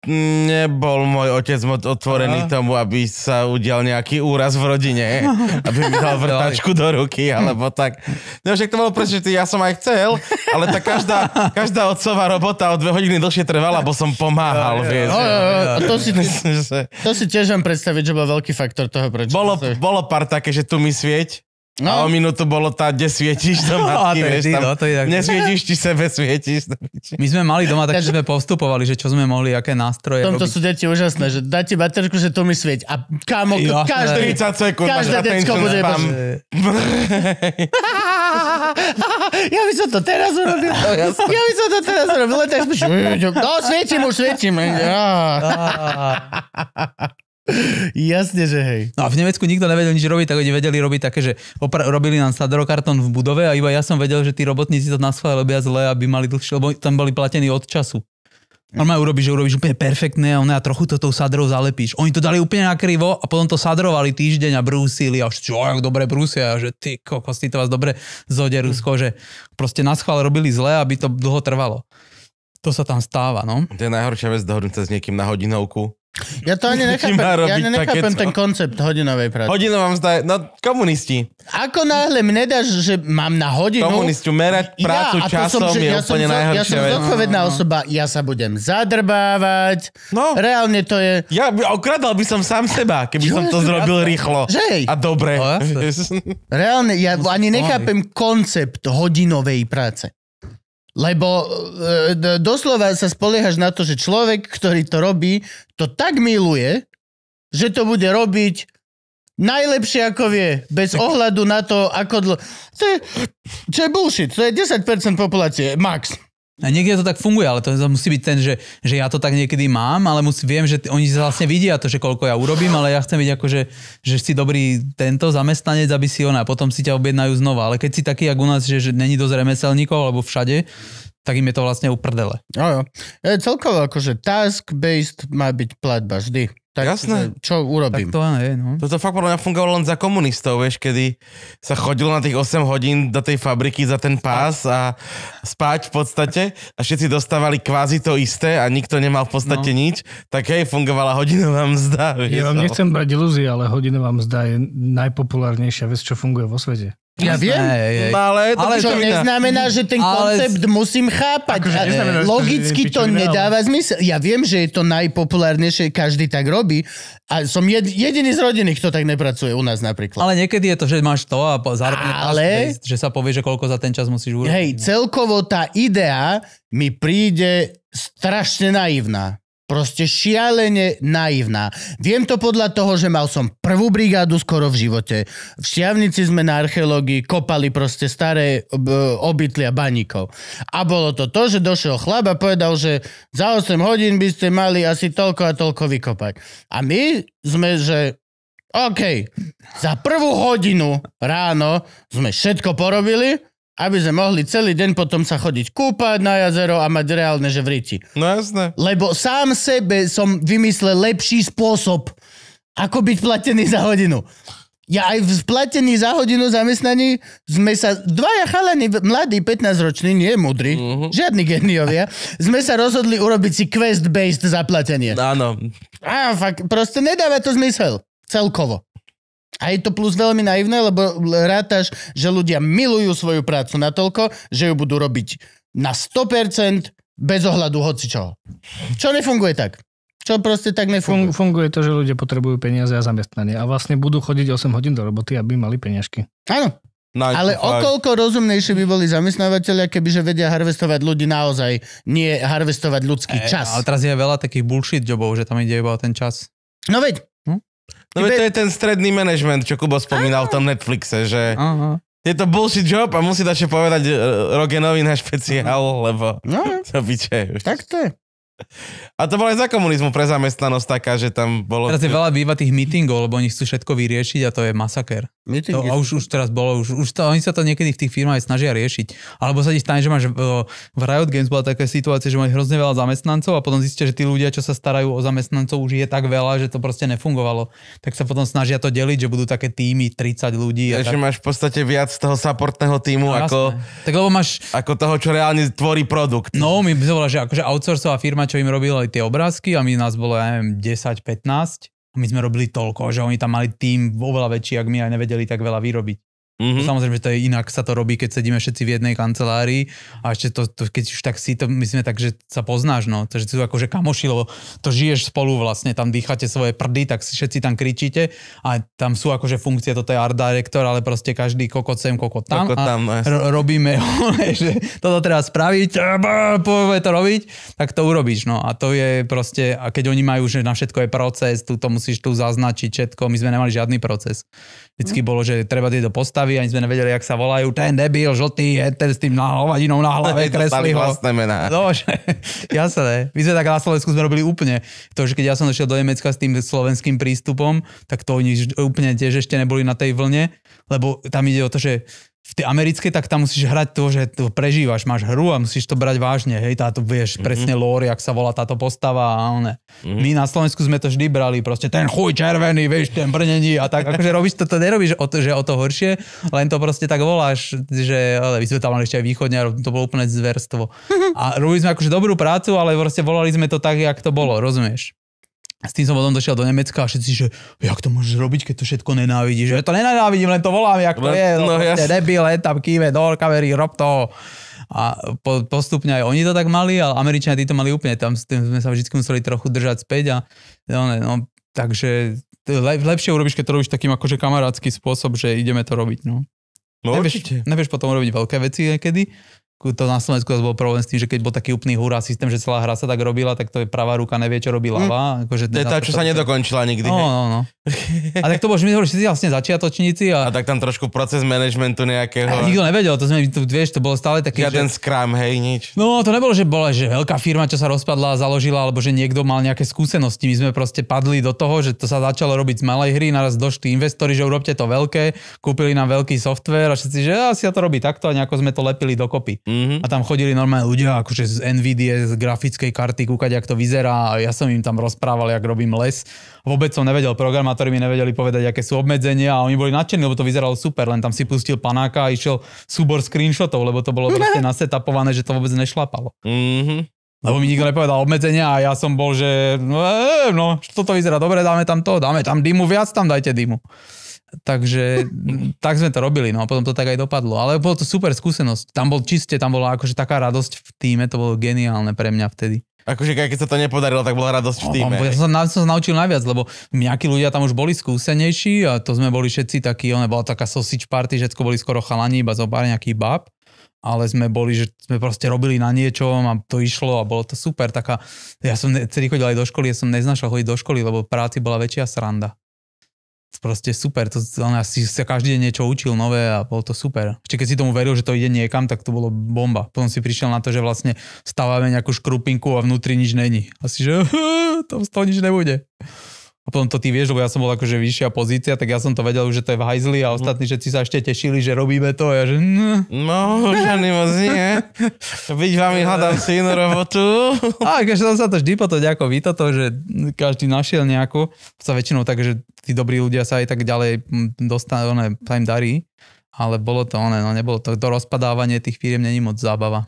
nebol môj otec moc otvorený Aha. tomu, aby sa udial nejaký úraz v rodine, aby mi dal vrtačku do ruky, alebo tak. No však to bolo prečo, ja som aj chcel, ale tá každá, každá otcová robota o dve hodiny dlhšie trvala, bo som pomáhal, no, vieš. No, no, to, si, to si tiež vám predstaviť, že bol veľký faktor toho, prečo. Bolo, bolo pár také, že tu mi svieť, No. A o minútu bolo tá, kde svietíš do matky, no, vieš, tam, no, to je tak... nesvietíš, ti sebe svietíš. No, My sme mali doma, takže sme povstupovali, že čo sme mohli, aké nástroje V tomto robiť. sú deti úžasné, že dá ti baterku, že to mi svieť. A kámo, jo, každý, 30 sekúnd, každé decko bude... Spam. ja by som to teraz urobil. No, ja by som to teraz urobil. Len tak sme... No, svietím už, svietím. Ja. Ah. Jasne, že hej. No a v Nemecku nikto nevedel nič robiť, tak oni vedeli robiť také, že opra- robili nám sadrokarton v budove a iba ja som vedel, že tí robotníci to na robia zle, aby mali dlhšie, lebo tam boli platení od času. On ma urobí, že urobíš úplne perfektné a ona trochu to tou sadrou zalepíš. Oni to dali úplne na krivo a potom to sadrovali týždeň a brúsili a už čo, jak dobre brúsia, a že ty kokosti to vás dobre zoderú z kože. Mm. Proste na schvál robili zle, aby to dlho trvalo. To sa tam stáva, no. To je najhoršia vec, dohodnúť sa s niekým na hodinovku. Ja to ani nechápem, ja ani nechápem ten koncept hodinovej práce. Hodinu vám je, no komunisti. Ako náhle mne dáš, že mám na hodinu... Komunistiu merať prácu ja, časom som, je ja úplne som, najhoršia Ja som vec. zodpovedná no, no, no, osoba, ja sa budem zadrbávať. No. Reálne to je... Ja okradal by som sám seba, keby Čo som to zrobil ja, rýchlo. Že? A dobre. No, Reálne, ja ani nechápem koncept hodinovej práce. Lebo e, doslova sa spoliehaš na to, že človek, ktorý to robí, to tak miluje, že to bude robiť najlepšie ako vie, bez ohľadu na to, ako dlho... To je, čo je bullshit, to je 10% populácie, max. A niekde to tak funguje, ale to musí byť ten, že, že ja to tak niekedy mám, ale musí, viem, že oni vlastne vidia to, že koľko ja urobím, ale ja chcem byť ako, že, že si dobrý tento zamestnanec, aby si ona, potom si ťa objednajú znova. Ale keď si taký, ako u nás, že, že není dosť remeselníkov, alebo všade, tak im je to vlastne uprdele. Jo, jo. celkovo akože task-based má byť platba vždy. Tak, Jasné. Čo urobím? Tak to áno, je, no. Toto fakt podľa mňa fungovalo len za komunistov, vieš, kedy sa chodilo na tých 8 hodín do tej fabriky za ten pás a spať v podstate a všetci dostávali kvázi to isté a nikto nemal v podstate no. nič, tak hej, fungovala hodinová mzda. Vieš, ja vám no. nechcem brať ilúzie, ale hodinová mzda je najpopulárnejšia vec, čo funguje vo svete. Ja viem, no, ale to, ale čo to neznamená, že ten ale... koncept musím chápať. Akože neznamená, logicky to nedáva zmysel. Ja viem, že je to najpopulárnejšie, každý tak robí. A som jed, jediný z rodiny, kto tak nepracuje u nás napríklad. Ale niekedy je to, že máš to a zároveň ale... Máš, že sa povie, že koľko za ten čas musíš urobiť. Hej, celkovo tá idea mi príde strašne naivná. Proste šialene naivná. Viem to podľa toho, že mal som prvú brigádu skoro v živote. V Šiavnici sme na archeológii kopali proste staré e, obytlia baníkov. A bolo to to, že došiel chlap a povedal, že za 8 hodín by ste mali asi toľko a toľko vykopať. A my sme, že OK, za prvú hodinu ráno sme všetko porobili, aby sme mohli celý deň potom sa chodiť kúpať na jazero a mať reálne že vriti. No jasné. Lebo sám sebe som vymyslel lepší spôsob, ako byť platený za hodinu. Ja aj v platení za hodinu zamestnaní sme sa, dvaja chalani, mladí, 15-roční, nie mudrí, uh-huh. Mhm. žiadni geniovia, sme sa rozhodli urobiť si quest-based zaplatenie. Áno. Á, fakt, proste nedáva to zmysel. Celkovo. A je to plus veľmi naivné, lebo rátaš, že ľudia milujú svoju prácu natoľko, že ju budú robiť na 100% bez ohľadu hocičoho. Čo nefunguje tak? Čo proste tak nefunguje? Funguje to, že ľudia potrebujú peniaze a zamestnanie a vlastne budú chodiť 8 hodín do roboty, aby mali peňažky. Áno. Nice Ale okoľko rozumnejšie by boli zamestnávateľia, kebyže vedia harvestovať ľudí naozaj, nie harvestovať ľudský e, čas. Ale teraz je veľa takých bullshit jobov, že tam ide iba o ten čas. No veď, No Ibe... to je ten stredný manažment, čo Kubo spomínal v tom Netflixe, že uh-huh. je to bullshit job a musí dať povedať e, e, Rogenovi na špeciál, lebo no. sa vyčajú. Tak to je. A to bolo aj za komunizmu pre zamestnanosť taká, že tam bolo... Teraz je veľa býva tých meetingov, lebo oni chcú všetko vyriešiť a to je masaker. Meetingy to, a už, už teraz bolo, už, už to, oni sa to niekedy v tých firmách aj snažia riešiť. Alebo sa ti stane, že máš v Riot Games bola taká situácia, že máš hrozne veľa zamestnancov a potom zistíte, že tí ľudia, čo sa starajú o zamestnancov, už je tak veľa, že to proste nefungovalo. Tak sa potom snažia to deliť, že budú také týmy 30 ľudí. Takže tak... máš v podstate viac toho supportného týmu no, ako, tak, lebo máš... ako toho, čo reálne tvorí produkt. No, my by sme že akože outsourcová firma, čo im robili tie obrázky a my nás bolo, ja neviem, 10-15 a my sme robili toľko, že oni tam mali tým oveľa väčší, ak my aj nevedeli tak veľa vyrobiť. Mm-hmm. Samozrejme, to je inak, sa to robí, keď sedíme všetci v jednej kancelárii a ešte to, to keď už tak si to, myslíme tak, že sa poznáš, no, takže si tu akože kamoši, lebo to žiješ spolu vlastne, tam dýchate svoje prdy, tak si všetci tam kričíte a tam sú akože funkcie, toto je art director, ale proste každý kokot sem, kokot tam koko tam, no, a ro- robíme, že toto treba spraviť, povie to robiť, tak to urobíš, no a to je proste, a keď oni majú, že na všetko je proces, tu to musíš tu zaznačiť všetko, my sme nemali žiadny proces. Vždycky mhm. bolo, že treba tieto postaviť postavy, ani sme nevedeli, jak sa volajú. Ten debil, žltý, ten s tým hovadinou na hlave, kreslí ho. vlastné mená. No, že, jasné. My sme tak na Slovensku sme robili úplne. To, že keď ja som došiel do Nemecka s tým slovenským prístupom, tak to oni úplne tiež ešte neboli na tej vlne, lebo tam ide o to, že v tej americkej, tak tam musíš hrať to, že to prežívaš, máš hru a musíš to brať vážne, hej, táto vieš mm-hmm. presne lore, jak sa volá táto postava a one. Mm-hmm. My na Slovensku sme to vždy brali, proste ten chuj červený, vieš, ten brnení a tak, akože robíš to, to nerobíš o to, že o to horšie, len to proste tak voláš, že ale my sme tam ešte aj východne a to bolo úplne zverstvo. A robili sme akože dobrú prácu, ale proste volali sme to tak, jak to bolo, rozumieš? s tým som potom došiel do Nemecka a všetci, že jak to môžeš robiť, keď to všetko nenávidíš. Ja to nenávidím, len to volám, jak to no, je. No, no jasne. debil, tam kýve, do kamery, rob to. A po, postupne aj oni to tak mali, ale Američania títo to mali úplne. Tam sme sa vždy museli trochu držať späť. A, no, no, takže le, lepšie urobíš, keď to robíš takým akože kamarátsky spôsob, že ideme to robiť. No. No nevieš, nevieš potom robiť veľké veci niekedy, to na Slovensku bol problém s tým, že keď bol taký úplný hurá systém, že celá hra sa tak robila, tak to je pravá ruka nevie, čo robí ľava. Mm. Hm. Akože to je tá, čo sa nedokončila nikdy. No, no, no. A tak to bol, že my si vlastne začiatočníci. A... a tak tam trošku proces managementu nejakého. A nikto nevedel, to sme, tu, vieš, to bolo stále také. Žiaden že... skrám, hej, nič. No, to nebolo, že bola, že veľká firma, čo sa rozpadla a založila, alebo že niekto mal nejaké skúsenosti. My sme proste padli do toho, že to sa začalo robiť z malej hry, naraz došli investori, že urobte to veľké, kúpili nám veľký software a všetci, že asi ja, to robí takto a nejako sme to lepili dokopy. Mm. Mm-hmm. A tam chodili normálne ľudia, akože z NVIDIA, z grafickej karty, kúkať, jak to vyzerá. A ja som im tam rozprával, jak robím les. Vôbec som nevedel, programátori mi nevedeli povedať, aké sú obmedzenia. A oni boli nadšení, lebo to vyzeralo super. Len tam si pustil panáka a išiel súbor screenshotov, lebo to bolo proste nasetapované, že to vôbec nešlapalo. Mm-hmm. Lebo mi nikto nepovedal obmedzenia a ja som bol, že no, e, no toto vyzerá dobre, dáme tam to, dáme tam dymu viac, tam dajte dymu. Takže tak sme to robili, no a potom to tak aj dopadlo. Ale bolo to super skúsenosť. Tam bol čiste, tam bola akože taká radosť v týme, to bolo geniálne pre mňa vtedy. Akože keď sa to nepodarilo, tak bola radosť v no, týme. No, ja som, som sa naučil najviac, lebo nejakí ľudia tam už boli skúsenejší a to sme boli všetci takí, ona bola taká sausage party, všetko boli skoro chalani, iba zo pár nejakých bab ale sme boli, že sme proste robili na niečom a to išlo a bolo to super. Taká, ja som celý chodil aj do školy, ja som neznašal chodiť do školy, lebo práci bola väčšia sranda proste super, to, on asi sa každý deň niečo učil nové a bolo to super. Ešte keď si tomu veril, že to ide niekam, tak to bolo bomba. Potom si prišiel na to, že vlastne stávame nejakú škrupinku a vnútri nič není. Asi, že to z toho nič nebude. A potom to ty vieš, lebo ja som bol akože vyššia pozícia, tak ja som to vedel, že to je v hajzli a ostatní všetci sa ešte tešili, že robíme to. A ja že... No, už ani moc nie. Byť vám hľadám si inú robotu. A keď akože som sa to vždy potom nejako víta že každý našiel nejakú. Sa väčšinou tak, že tí dobrí ľudia sa aj tak ďalej dostanú, sa im darí. Ale bolo to ono, no nebolo to, to rozpadávanie tých firiem není moc zábava.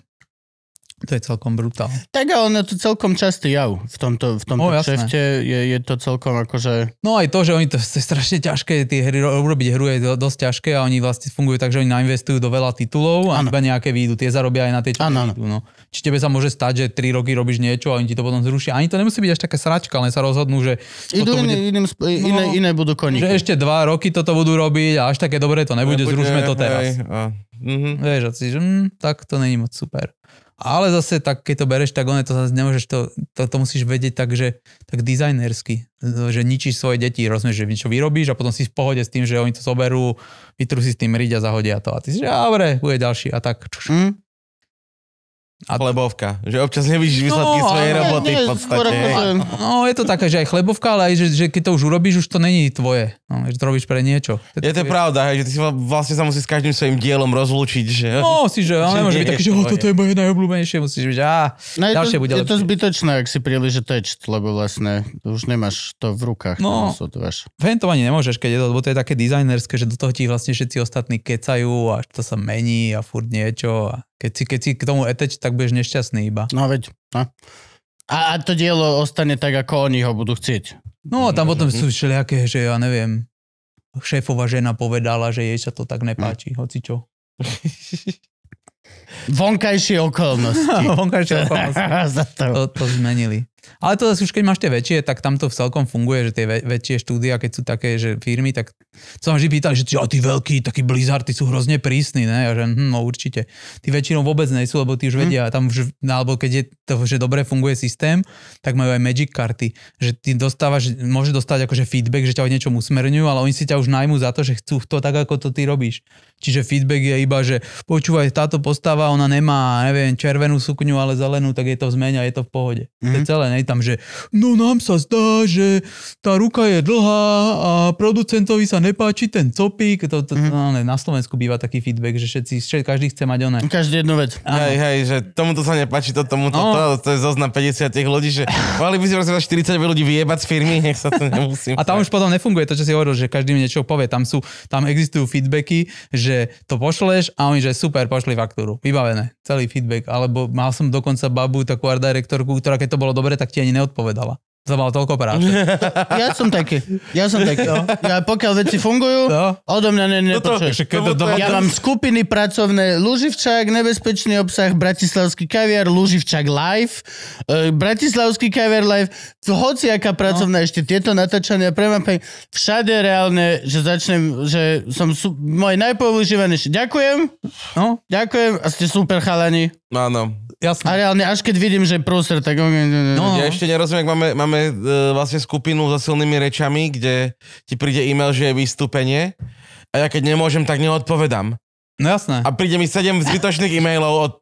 To je celkom brutál. Tak ale ono to celkom častý jav v tomto, v tomto o, šefte. Je, je to celkom akože... No aj to, že oni to, to je strašne ťažké, tie hry, urobiť hru je dosť ťažké a oni vlastne fungujú tak, že oni nainvestujú do veľa titulov a iba nejaké výjdu. Tie zarobia aj na tie, čo ano, výjdu. No. Či tebe sa môže stať, že 3 roky robíš niečo a oni ti to potom zrušia. Ani to nemusí byť až taká sračka, len sa rozhodnú, že... Idú bude... iným, sp... no, iné, iné budú koníky. Že ešte 2 roky toto budú robiť a až také dobré to nebude, nebude zrušme to teraz. Hej, a... Mm-hmm. Vieš, si, že, mm, tak to není moc super. Ale zase, tak, keď to bereš, tak ono to zase nemôžeš, to, to, to musíš vedieť tak, že, tak dizajnersky, že ničíš svoje deti, rozumieš, že niečo vyrobíš a potom si v pohode s tým, že oni to zoberú, vytrú si s tým riť a zahodia to. A ty si, že dobre, bude ďalší a tak. Mm. A chlebovka, že občas nevidíš výsledky no, svojej roboty nie, v podstate. No je to také, že aj chlebovka, ale aj, že, že keď to už urobíš, už to není tvoje. No, že to robíš pre niečo. To je, to je pravda, hej, že ty si vlastne sa musíš s každým svojim dielom rozlúčiť. Že... No, si, že, ale nemôže byť taký, že o, toto je moje najobľúbenejšie, musíš byť, á, no, ďalšie to, bude Je lepšie. to zbytočné, ak si príliš tečť, lebo vlastne už nemáš to v rukách. No, viem to ani nemôžeš, keď je to, lebo to je také dizajnerské, že do toho ti vlastne všetci ostatní kecajú a to sa mení a furt niečo. A... Keď si, keď si k tomu eteč, tak budeš nešťastný iba. No veď, no. A, a to dielo ostane tak, ako oni ho budú chcieť. No a tam potom sú všelijaké, že ja neviem, šéfova žena povedala, že jej sa to tak nepáči, no. hoci čo. Vonkajšie okolnosti. Vonkajšie okolnosti. to, to zmenili. Ale to zase už keď máš tie väčšie, tak tam to celkom funguje, že tie väčšie štúdia, keď sú také, že firmy, tak sa vždy pýtal, že tí veľkí, takí blizzardy sú hrozne prísni, ne? A že hm, no určite. Tí väčšinou vôbec nejsú, lebo tí už mhm. vedia, tam už, alebo keď je to, že dobre funguje systém, tak majú aj magic karty, že ty dostávaš, môže dostať akože feedback, že ťa o niečom usmerňujú, ale oni si ťa už najmú za to, že chcú to tak, ako to ty robíš. Čiže feedback je iba, že počúvaj, táto postava, ona nemá, neviem, červenú sukňu, ale zelenú, tak je to v zmene a je to v pohode. Mm-hmm. To je mhm. celé, ne, tam, že no nám sa zdá, že tá ruka je dlhá a producentovi sa nepáči ten copík. To, to, mm. no, na Slovensku býva taký feedback, že všetci, všetci každý chce mať oné. Každý jednu vec. Hej, hej, že tomuto sa nepáči, to tomuto, no. to, to je zoznam 50 ľudí, že mali by si 40 ľudí vyjebať z firmy, nech sa to nemusím. A tam už potom nefunguje to, čo si hovoril, že každý mi niečo povie. Tam sú, tam existujú feedbacky, že to pošleš a oni, že super, pošli faktúru. Vybavené. Celý feedback. Alebo mal som dokonca babu, takú art direktorku, ktorá keď to bolo dobre, tak ti ani neodpovedala. To mal toľko práce. Ja som taký. Ja som taký. No. Ja pokiaľ veci fungujú, no. odo mňa ne, No to, ja mám skupiny pracovné Luživčák, Nebezpečný obsah, Bratislavský kaviar, Luživčák live, e, Bratislavský kaviar live, Hoci aká pracovná no. ešte tieto natáčania, mňa Všade reálne, že začnem, že som sú, môj najpoužívanejší. Ďakujem. No. Ďakujem a ste super chalani. No, áno. Jasne. A reálne, až keď vidím, že je prúser, tak... No. Ja ešte nerozumiem, máme, máme e, vlastne skupinu so silnými rečami, kde ti príde e-mail, že je vystúpenie a ja keď nemôžem, tak neodpovedám. No jasné. A príde mi sedem zbytočných e-mailov od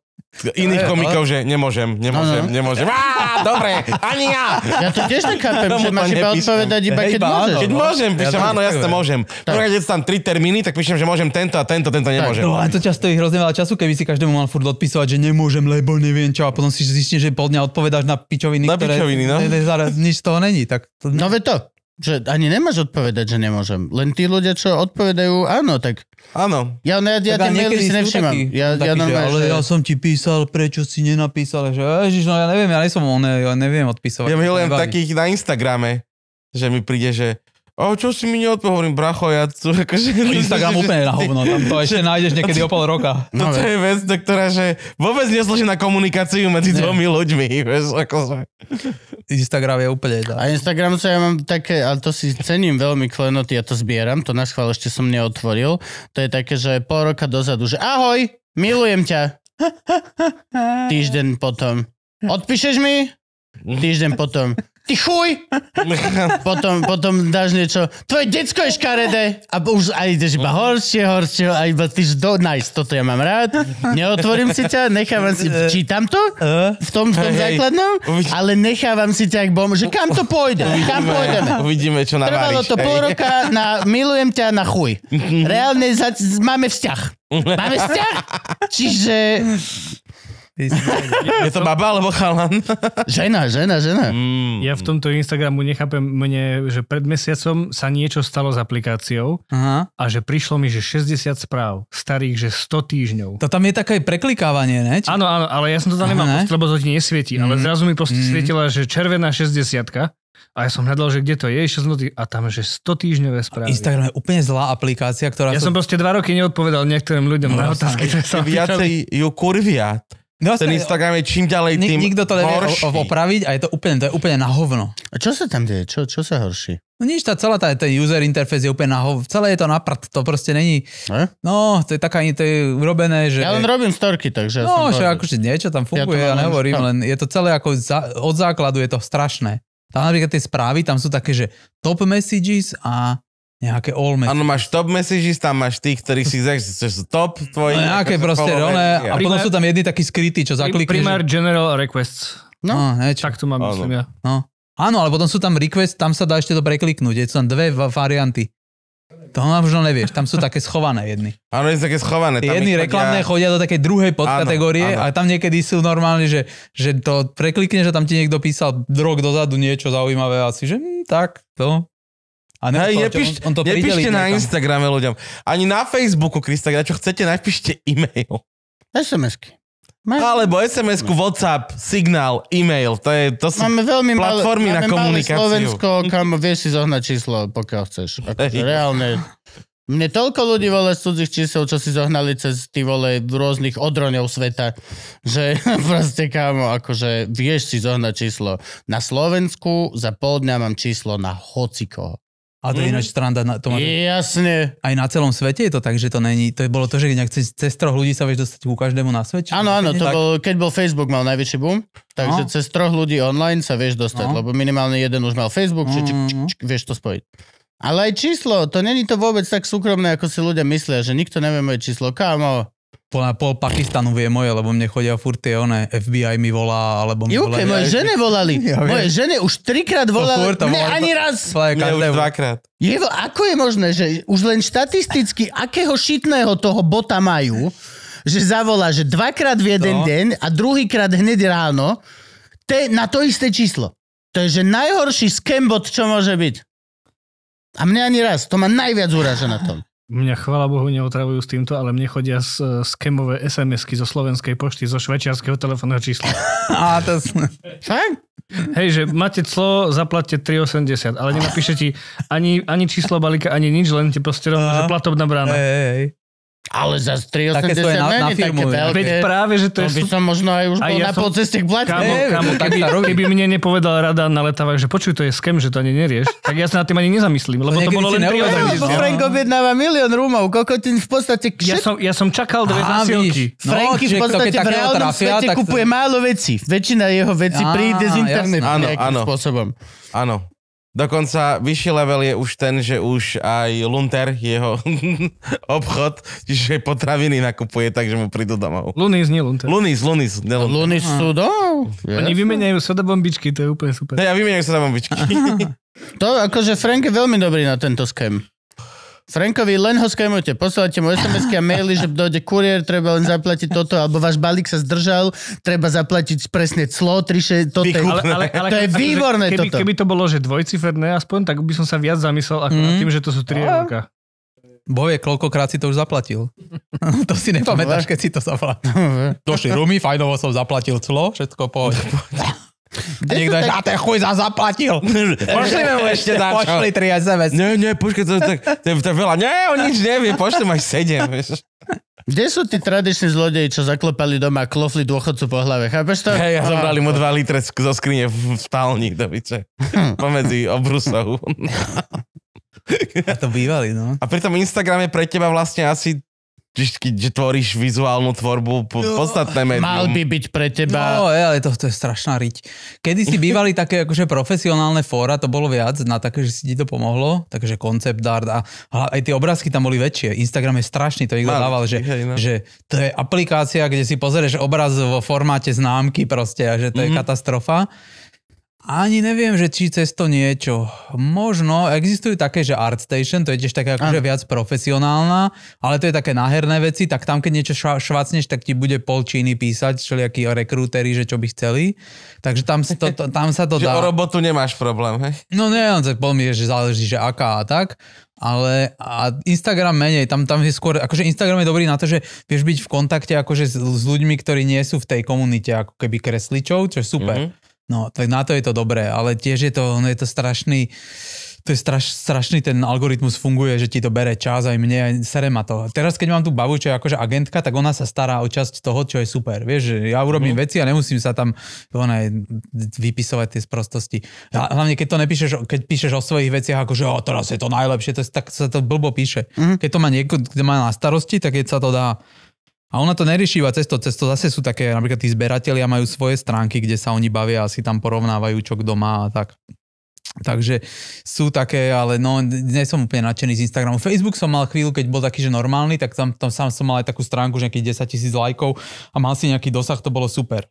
iných komikov, že nemôžem, nemôžem, ano. nemôžem. Á, dobre, ani ja. Ja to tiež tak chápem, že máš iba odpovedať iba keď môžeš. Keď môžem, píšem, áno, jasne môžem. Prvá, keď tam tri termíny, tak píšem, že môžem tento a tento, tento nemôžem. No a to často ich hrozne veľa času, keby si každému mal furt odpisovať, že nemôžem, lebo neviem čo a potom si zistíš, že pol dňa odpovedáš na pičoviny, na ktoré pičoviny, no. zaraz nič z toho není. Tak... No ve to, že ani nemáš odpovedať, že nemôžem. Len tí ľudia, čo odpovedajú áno, tak... Áno. Ja, ja, ja tie maily si nevšimám. Taký, ja, taký, ja, že, ale že... ja som ti písal, prečo si nenapísal. Že, ježiš, no ja neviem, ja nie som on, ja neviem odpísať. Ja milujem takých na Instagrame, že mi príde, že a čo si mi neodpovorím, bracho, ja tu akože... Instagram úplne na hovno, tam to ešte nájdeš niekedy o pol roka. No, to no, je no. vec, ktorá že vôbec nesloží na komunikáciu medzi Nie. dvomi ľuďmi, vieš, ako sme. Instagram je úplne dá. A Instagram sa ja mám také, a to si cením veľmi klenoty, ja to zbieram, to na schvál ešte som neotvoril. To je také, že pol roka dozadu, že ahoj, milujem ťa. Týždeň potom. Odpíšeš mi? Týždeň potom ty chuj! potom, potom dáš niečo, tvoje decko je škaredé a už aj ideš iba horšie, horšie a iba ty do nice, toto ja mám rád, neotvorím si ťa, nechávam si, čítam to v tom, v tom hey, základnom, ale nechávam si ťa bom, že kam to pôjde, kam pôjdeme. Uvidíme, čo naváriš. Trvalo to pol roka na milujem ťa na chuj. Reálne za, máme vzťah. Máme vzťah? Čiže Je to baba alebo chalan? žena, žena, žena. Mm. Ja v tomto Instagramu nechápem mne, že pred mesiacom sa niečo stalo s aplikáciou Aha. a že prišlo mi, že 60 správ, starých, že 100 týždňov. To tam je také preklikávanie, ne? Či... Áno, áno, ale ja som to tam nemal, ne? lebo to ti nesvieti, mm. ale mhm. zrazu mi proste mm. svietila, že červená 60 a ja som hľadal, že kde to je, išiel som a tam, že 100 týždňové správy. Instagram je úplne zlá aplikácia, ktorá... Ja som, som proste dva roky neodpovedal niektorým ľuďom no, na otázky, ktoré sa Viacej ju kurvia. No, ten Instagram je čím ďalej tým Nikto to nevie horší. opraviť a je to úplne, to je úplne na hovno. A čo sa tam deje? Čo, čo sa horší? No nič, tá celá tá, ten user interface je úplne na hovno. Celé je to na prd. To proste není... E? No, to je taká, to je urobené, že... Ja len robím storky, takže... No, ja že akože niečo tam funguje, ja, ja nehovorím, no. len je to celé ako za, od základu je to strašné. Tam napríklad tie správy, tam sú také, že top messages a Nejaké all messages. Áno, máš top messages, tam máš tých, ktorých si chceš, čo sú top tvoji. No, nejaké akože proste, one, no, a potom sú tam jedni takí skrytí, čo zaklikneš. Primár general requests. No, no tak to mám, myslím ja. No. Áno, ale potom sú tam request, tam sa dá ešte to prekliknúť. Je tam dve varianty. To možno nevieš, tam sú také schované jedny. Áno, je také schované. Tam jedny reklamné chodia do takej druhej podkategórie a tam niekedy sú normálne, že, že to preklikneš že tam ti niekto písal rok dozadu niečo zaujímavé asi, že hm, tak, to, a ne, hey, nepíšte, on, on to nepíšte na niekam. Instagrame ľuďom. Ani na Facebooku, Krista, na čo chcete, napíšte e-mail. SMS-ky. Máme... Alebo SMS-ku, WhatsApp, signál, e-mail. To, je, to sú máme veľmi platformy malé, máme na komunikáciu. Máme Slovensko, kam vieš si zohnať číslo, pokiaľ chceš. Akože reálne. Mne toľko ľudí vole z cudzích čísel, čo si zohnali cez ty vole rôznych odroňov sveta, že proste kámo, akože vieš si zohnať číslo. Na Slovensku za pol dňa mám číslo na hocikoho. A to je mm. ináč mhm. stranda. Na, to má, Jasne. Aj na celom svete je to tak, že to není. To je bolo to, že nejak cez, cez troch ľudí sa vieš dostať ku každému na svete. Áno, áno, to tak... bol, keď bol Facebook mal najväčší boom, takže no. cez troch ľudí online sa vieš dostať, no. lebo minimálne jeden už mal Facebook, mm. či, či, či, mhm. či, vieš to spojiť. Ale aj číslo, to není to vôbec tak súkromné, ako si ľudia myslia, že nikto nevie moje číslo. Kámo, podľa pol Pakistanu vie moje, lebo mne chodia furt tie one, FBI mi volá, alebo mi volá, moje žene volali. Ja moje žene už trikrát volali, to to mne ani to, raz. Mne už dvakrát. Je, ako je možné, že už len štatisticky, akého šitného toho bota majú, že zavolá, že dvakrát v jeden to? deň a druhýkrát hneď ráno, te, na to isté číslo. To je, že najhorší skembot, čo môže byť. A mne ani raz. To ma najviac uraža na tom. Mňa chvala Bohu neotravujú s týmto, ale mne chodia s, e, skemové SMS-ky zo slovenskej pošty, zo švajčiarského telefónneho čísla. A to Hej, že máte clo, zaplatte 3,80, ale nenapíše ti ani, ani číslo balíka, ani nič, len ti proste rovno, že platobná brána. Hej, hej. Ale za 3,80 také na, na firmu. Také veľké. Veď práve, že to, to je... by som možno aj už bol ja na som... polceste k platne. Kámo, kámo, keby, keby mne nepovedal rada na letavách, že počuj, to je skem, že to ani nerieš, tak ja sa na tým ani nezamyslím, lebo to, to bolo len 3 Lebo Frank objednáva milión rumov, kokotín v podstate... Kšet... Ja som, ja som čakal dve zásielky. No, Franky v podstate v reálnom svete kupuje málo veci. Väčšina jeho vecí príde z internetu nejakým spôsobom. Áno. Dokonca vyšší level je už ten, že už aj Lunter, jeho obchod, čiže potraviny nakupuje, takže mu prídu domov. Lunis, nie Lunter. Lunis, Lunis. Ne Lunter. Lunis sú domov. Oni vymeniajú soda bombičky, to je úplne super. ja vymeniajú soda bombičky. to akože Frank je veľmi dobrý na tento skem. Frankovi, len ho skajmujte, posielajte mu sms a maily, že dojde kuriér, treba len zaplatiť toto, alebo váš balík sa zdržal, treba zaplatiť presne clo, triše, toto. Ale, ale, ale, to je výborné keby, toto. Keby to bolo, že dvojciferné aspoň, tak by som sa viac zamyslel ako mm. nad mhm. tým, že to sú tri eurka. Bovie, koľkokrát si to už zaplatil. to si nepamätáš, keď si to zaplatil. Došli rumy, fajnovo som zaplatil clo, všetko pohode. A niekto tak... a ten chuj za zaplatil. pošli mu ešte za Pošli tri SMS. Nie, nie, počkaj, to, to, to, veľa. Nie, on nič nevie, pošli až sedem. Kde sú tí tradiční zlodeji, čo zaklopali doma a klofli dôchodcu po hlave? Chápeš to? Hej, a no. zobrali mu dva litre zo skrine v spálni, dobiče. Hm. Pomedzi obrusov. A to bývali, no. A pri tom je pre teba vlastne asi vždy, že tvoríš vizuálnu tvorbu po, no, podstatné médium. Mal by byť pre teba... No, ale to, to je strašná riť. Kedy si bývali také akože profesionálne fóra, to bolo viac na také, že si ti to pomohlo, takže koncept dart a, a aj tie obrázky tam boli väčšie. Instagram je strašný, to niekto dával, že, hej, no. že to je aplikácia, kde si pozrieš obraz vo formáte známky proste a že to mm-hmm. je mhm. katastrofa. Ani neviem, že či cez to niečo. Možno existujú také, že ArtStation, to je tiež taká akože viac profesionálna, ale to je také náherné veci, tak tam keď niečo švácneš, tak ti bude pol Číny písať, všelijakí rekrúteri, že čo by chceli. Takže tam, to, to, tam sa to dá. Že o robotu nemáš problém, hej? No nie len tak mi, že záleží, že aká a tak. Ale a Instagram menej, tam, tam je skôr, akože Instagram je dobrý na to, že vieš byť v kontakte akože s, s ľuďmi, ktorí nie sú v tej komunite ako keby kresličov, čo je super. Mm-hmm No, tak na to je to dobré, ale tiež je to, no je to strašný, to je straš, strašný ten algoritmus funguje, že ti to bere čas aj mne, aj sere ma to. Teraz, keď mám tu babu, čo je akože agentka, tak ona sa stará o časť toho, čo je super. Vieš, že ja urobím mm. veci a nemusím sa tam ona, vypisovať tie sprostosti. A hlavne, keď to nepíšeš, keď píšeš o svojich veciach, akože o, teraz je to najlepšie, to, tak sa to blbo píše. Mm. Keď to má niekto, kto má na starosti, tak keď sa to dá a ona to nerieši iba cez to, cez to zase sú také, napríklad tí zberatelia majú svoje stránky, kde sa oni bavia a si tam porovnávajú, čo kto má a tak. Takže sú také, ale no, nie som úplne nadšený z Instagramu. Facebook som mal chvíľu, keď bol taký, že normálny, tak tam, tam sám som mal aj takú stránku, že nejakých 10 tisíc lajkov a mal si nejaký dosah, to bolo super.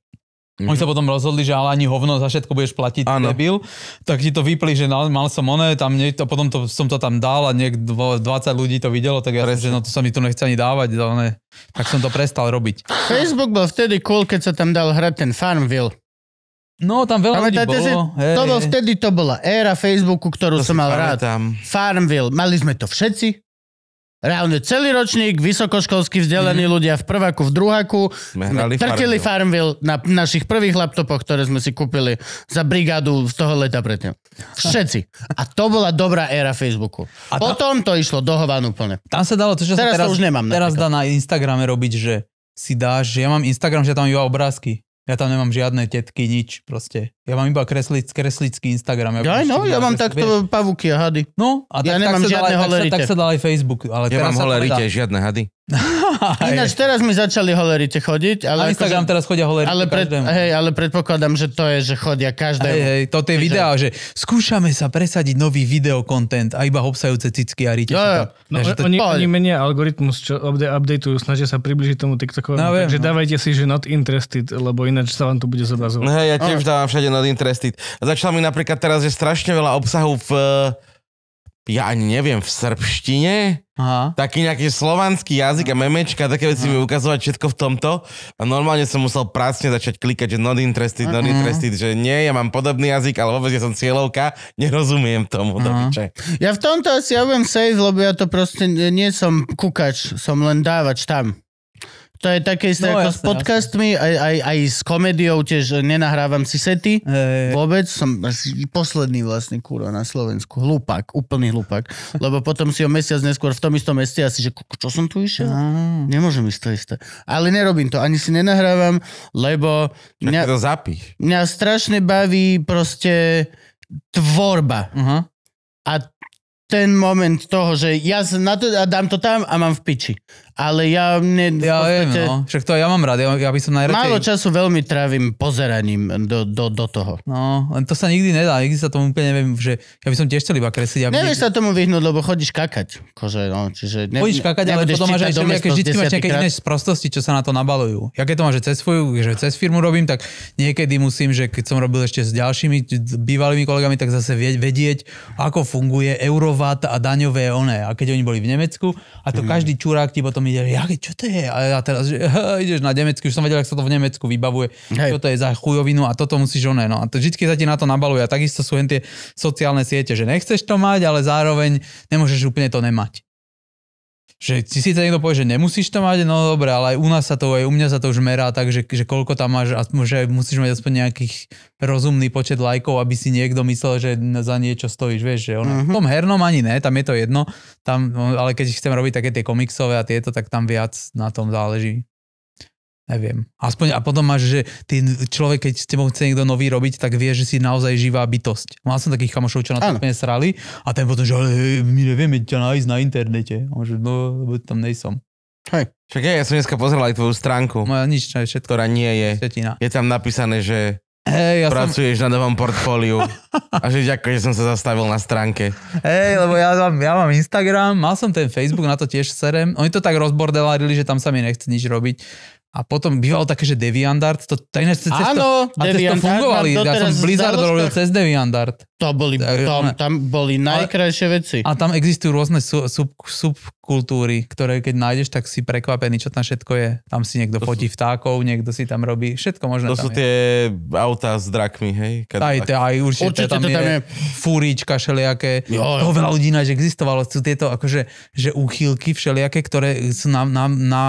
Mm-hmm. Oni sa potom rozhodli, že ale ani hovno za všetko budeš platiť, ano. debil. Tak ti to vypli, že mal som oné, tam niekto, potom to, som to tam dal a niekto 20 ľudí to videlo, tak ja Presne. som, že no to sa mi tu nechce ani dávať, ale tak som to prestal robiť. Facebook bol vtedy cool, keď sa tam dal hrať ten Farmville. No, tam veľa Pamätáte ľudí bolo. Si, to bol vtedy, to bola éra Facebooku, ktorú to som mal pamätám. rád. Farmville, mali sme to všetci, Reálne celý ročník, vysokoškolsky vzdelaní mm. ľudia v prváku, v druháku sme hrali trtili Farmville. Farmville na našich prvých laptopoch, ktoré sme si kúpili za brigádu z toho leta predtým. Všetci. A to bola dobrá éra Facebooku. A Potom to išlo dohovan úplne. Tam sa dalo to, čo teraz sa teraz, už nemám. Teraz dá na Instagrame robiť, že si dáš, že ja mám Instagram, že ja tam iba obrázky. Ja tam nemám žiadne tetky, nič proste. Ja mám iba kreslic, kreslický Instagram. Ja, no, ja mám takto vieš. pavuky a hady. No, a ja tak, nemám tak žiadne dal, holerite. Tak sa, tak sa dal aj Facebook. Ale ja mám holerite, dá... žiadne hady. Ináč teraz mi začali holerite chodiť. Ale na Instagram akože, teraz chodia holerite ale pred, každému. Hej, ale predpokladám, že to je, že chodia každému. Hej, hej, toto je videá, že skúšame sa presadiť nový videokontent a iba hopsajúce cicky a rite. Jo, jo. No, no, to... oni, oni menia algoritmus, čo updateujú, snažia sa približiť tomu TikTokovému. No, takže no. dávajte si, že not interested, lebo ináč sa vám to bude zobrazovať. No, hej, ja tiež no. dávam všade not interested. začala mi napríklad teraz, že strašne veľa obsahu v eh, ja ani neviem, v srbštine, Aha. taký nejaký slovanský jazyk a memečka, také veci Aha. mi mhm. ukazovať všetko v tomto. A normálne som musel prácne začať klikať, že not interested, not uh interested, že nie, ja mám podobný jazyk, ale vôbec ja som cieľovka, nerozumiem tomu. uh Ja v tomto asi ja budem safe, lebo ja to proste nie som kukač, som len dávač tam. To je také isté no, ako jasne, s podcastmi, aj, aj, aj s komediou tiež e, nenahrávam si sety. Hey. Vôbec som posledný vlastne kúro na Slovensku. Hlupák, úplný hlupák. Lebo potom si o mesiac neskôr v tom istom meste asi, že čo som tu išiel? Ah. Nemôžem ísť to isté. Ale nerobím to, ani si nenahrávam, lebo... Mňa, to zapíš. Mňa strašne baví proste tvorba. Uh-huh. A ten moment toho, že ja na to, a dám to tam a mám v piči ale ja mne... Ja podstate, viem, no. Však to ja mám rád, ja, ja by som najradšej... Málo času veľmi trávim pozeraním do, do, do toho. No, len to sa nikdy nedá, nikdy sa tomu úplne neviem, že ja by som tiež chcel iba kresliť. Nevieš nikdy... sa tomu vyhnúť, lebo chodíš kakať. Kože, no, čiže ne, chodíš kakať, ale potom máš aj nejaké, vždy máš nejaké iné sprostosti, čo sa na to nabalujú. Ja keď to máš, že cez svoju, že cez firmu robím, tak niekedy musím, že keď som robil ešte s ďalšími bývalými kolegami, tak zase vedieť, ako funguje Eurovat a daňové oné. A keď oni boli v Nemecku, a to hmm. každý čurák ti potom potom ide, jake, čo to je? A ja teraz, že ideš na nemecky, už som vedel, ak sa to v Nemecku vybavuje, Hej. čo to je za chujovinu a toto musíš oné. No a to vždy sa ti na to nabaluje a takisto sú len tie sociálne siete, že nechceš to mať, ale zároveň nemôžeš úplne to nemať že si si to niekto povie, že nemusíš to mať, no dobre, ale aj u nás sa to, aj u mňa sa to už merá tak, že, že koľko tam máš a že musíš mať aspoň nejakých rozumný počet lajkov, aby si niekto myslel, že za niečo stojíš, vieš, že ono, uh-huh. v tom hernom ani ne, tam je to jedno, tam, no, ale keď chcem robiť také tie komiksové a tieto, tak tam viac na tom záleží. Neviem. Aspoň, a potom máš, že ty človek, keď s tebou chce niekto nový robiť, tak vie, že si naozaj živá bytosť. Mal som takých kamošov, čo na to úplne srali a ten potom, že ale, e, my nevieme ťa nájsť na internete. A môže, no, lebo tam nejsom. Hej. Však ja, ja som dneska pozrel aj tvoju stránku. Moja no, nič, čo je všetko. Ktorá nie je. Všetina. Je tam napísané, že Hey, ja Pracuješ som... na novom portfóliu. A že ďakujem, že som sa zastavil na stránke. Hej, lebo ja mám, ja mám Instagram, mal som ten Facebook, na to tiež serem. Oni to tak rozbordelarili, že tam sa mi nechce nič robiť. A potom bývalo také, že Deviandart, to, iné, cez, to, Áno, Deviandart. No to fungovali, ja som Blizzard robil cez Deviandart. To boli, tam, tam boli najkrajšie veci. A tam existujú rôzne sub, sub, subkultúry, ktoré keď nájdeš, tak si prekvapený, čo tam všetko je. Tam si niekto to potí sú... vtákov, niekto si tam robí, všetko možné To sú je. tie autá s drakmi, hej? Kad, aj, to, aj určite, určite tam, to tam je, je fúrička všelijaké. Jo, jo. veľa ľudí že existovalo. Sú tieto akože že úchylky všelijaké, ktoré sú na, na, na,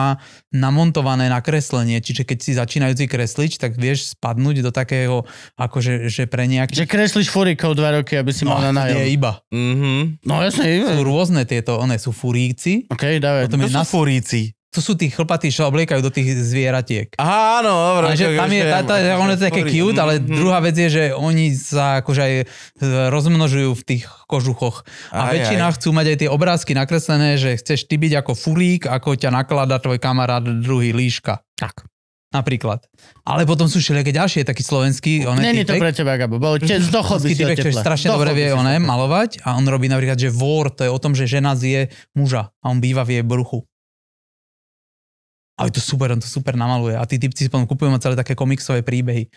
namontované na kreslenie, čiže keď si začínajúci kreslič, tak vieš spadnúť do takého, akože že pre nejaký. Že kreslíš furíkov dva roky, aby si no, mal na nájom. je iba. Mm-hmm. No jasne, iba. Sú rôzne tieto, one sú furíci. Ok, dávaj. Potom to je sú nas... furíci to sú tí chlpatí, čo obliekajú do tých zvieratiek. áno, dobre. Ale že tam je, tá, tá, tá, ono je také cute, ale mm. druhá vec je, že oni sa akože aj e, rozmnožujú v tých kožuchoch. A aj, väčšina aj. chcú mať aj tie obrázky nakreslené, že chceš ty byť ako fulík, ako ťa naklada tvoj kamarát druhý líška. Tak. Napríklad. Ale potom sú všelijaké ďalšie, taký slovenský. Nie je to pre teba, Gabo, bol te, z dochodu si týpek, strašne dochod dobre vie on malovať a on robí napríklad, že vor, to je o tom, že žena zje muža a on býva v jej bruchu ale to super, on to super namaluje a tí typci si potom kupujú ma celé také komiksové príbehy.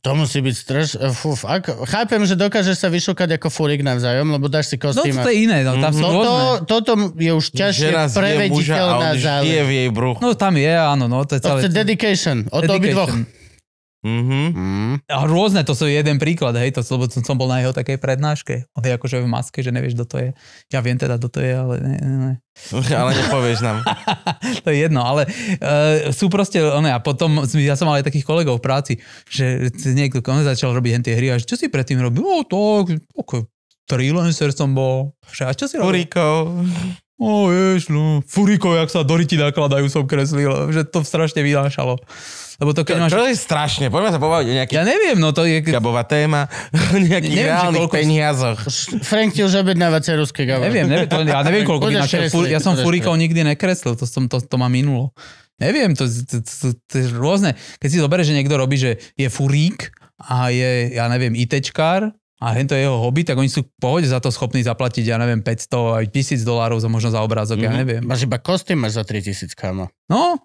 To musí byť straš... Fuf, ak... Chápem, že dokážeš sa vyšukať ako furik navzájom, lebo dáš si kostýma. No to je iné, no, tam mm. sú mhm. toto, Toto je už ťažšie prevediteľná záležitosť. je v jej bruchu. No tam je, áno, no to je celé. To je dedication, od obidvoch. Mm-hmm. Mm. A rôzne, to sú jeden príklad, hej, to, lebo som, som bol na jeho takej prednáške. On je akože v maske, že nevieš, kto to je. Ja viem teda, kto to je, ale ne, ne, ne. Ale nepovieš nám. to je jedno, ale uh, sú proste, ne, a potom, ja som mal aj takých kolegov v práci, že niekto konec začal robiť tie hry a že, čo si predtým robil? No tak, okay, freelancer som bol. Že, a čo si robil? Furikov. O, no, oh, vieš, no, furikov, jak sa doriti nakladajú, som kreslil, že to strašne vynášalo. Lebo to, keď to, máš... to je strašne, poďme sa pobaviť o nejakých... Ja neviem, no to je... Gabová téma, o nejakých neviem, reálnych koľko... peniazoch. Frank ti už objednáva ceruzky, Gabo. Neviem, neviem, to, ja neviem, koľko by našiel. Fúr, Ja som furikov nikdy nekreslil, to, som, to, to ma minulo. Neviem, to, to, to, to to je rôzne. Keď si zoberieš, že niekto robí, že je furík a je, ja neviem, ITčkár, a hen to je jeho hobby, tak oni sú pohode za to schopní zaplatiť, ja neviem, 500 aj 1000 dolárov za možno za obrázok, mm-hmm. ja mhm. neviem. Máš iba kostým, máš za 3000, kámo. No,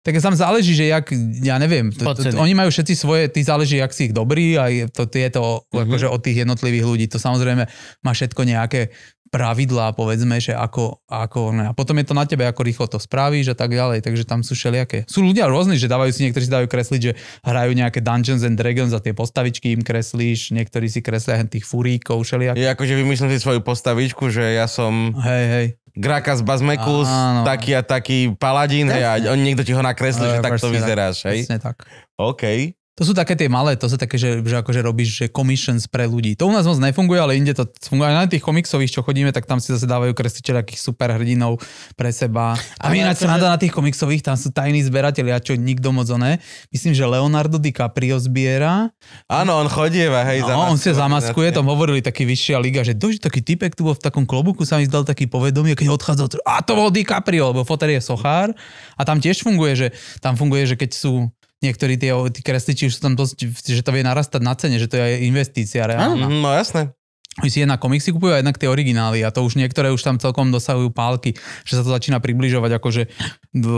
tak tam záleží, že jak, ja neviem, to, to, to, oni majú všetci svoje, ty záleží, jak si ich dobrý a je to, je to mm-hmm. akože od tých jednotlivých ľudí. To samozrejme má všetko nejaké pravidlá, povedzme, že ako, ako ne. a potom je to na tebe, ako rýchlo to spravíš a tak ďalej, takže tam sú všelijaké. Sú ľudia rôzni, že dávajú si, niektorí si dajú kresliť, že hrajú nejaké Dungeons and Dragons a tie postavičky im kreslíš, niektorí si kreslia hen tých furíkov, všelijaké. Je ako, že vymyslím si svoju postavičku, že ja som... Hej, hej. Graka z Bazmekus, Áno. taký a taký paladín, hej, a niekto ti ho nakreslí, že takto vyzeráš, hej? tak. OK to sú také tie malé, to sú také, že, že akože robíš že commissions pre ľudí. To u nás moc nefunguje, ale inde to funguje. Aj na tých komiksových, čo chodíme, tak tam si zase dávajú kresliče takých super hrdinov pre seba. A my na, akože- sa na tých komiksových, tam sú tajní zberatelia, čo nikto moc oné. Myslím, že Leonardo DiCaprio zbiera. Áno, on chodieva, hej, no, on sa vlastne. zamaskuje, tam hovorili taký vyššia liga, že doži taký typek tu bol v takom klobuku, sa mi zdal taký povedomie, keď odchádzal, a to bol DiCaprio, lebo fotel je sochár. A tam tiež funguje, že tam funguje, že keď sú niektorí tie, tí kresliči už sú tam dosť, že to vie narastať na cene, že to je investícia reálna. Áno, no jasné. Oni si jednak komiksy kupujú a jednak tie originály a to už niektoré už tam celkom dosahujú pálky, že sa to začína približovať akože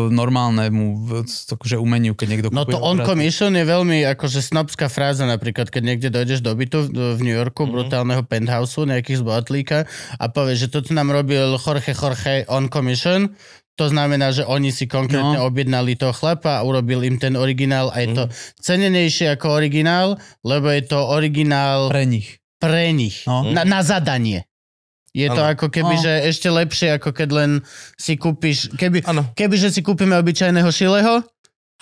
normálnemu akože umeniu, keď niekto No to on commission je veľmi akože snobská fráza napríklad, keď niekde dojdeš do bytu v, New Yorku, mm-hmm. brutálneho penthouse nejakých zbohatlíka a povieš, že to, nám robil Jorge Jorge on commission, to znamená, že oni si konkrétne no. objednali toho chlapa a urobil im ten originál a je mm. to mhm. cenenejšie ako originál, lebo je to originál... Pre nich. Pre nich. No. Na, na zadanie. Je ano. to ako keby, no. že ešte lepšie, ako keď len si kúpiš... Keby, keby že si kúpime obyčajného šileho,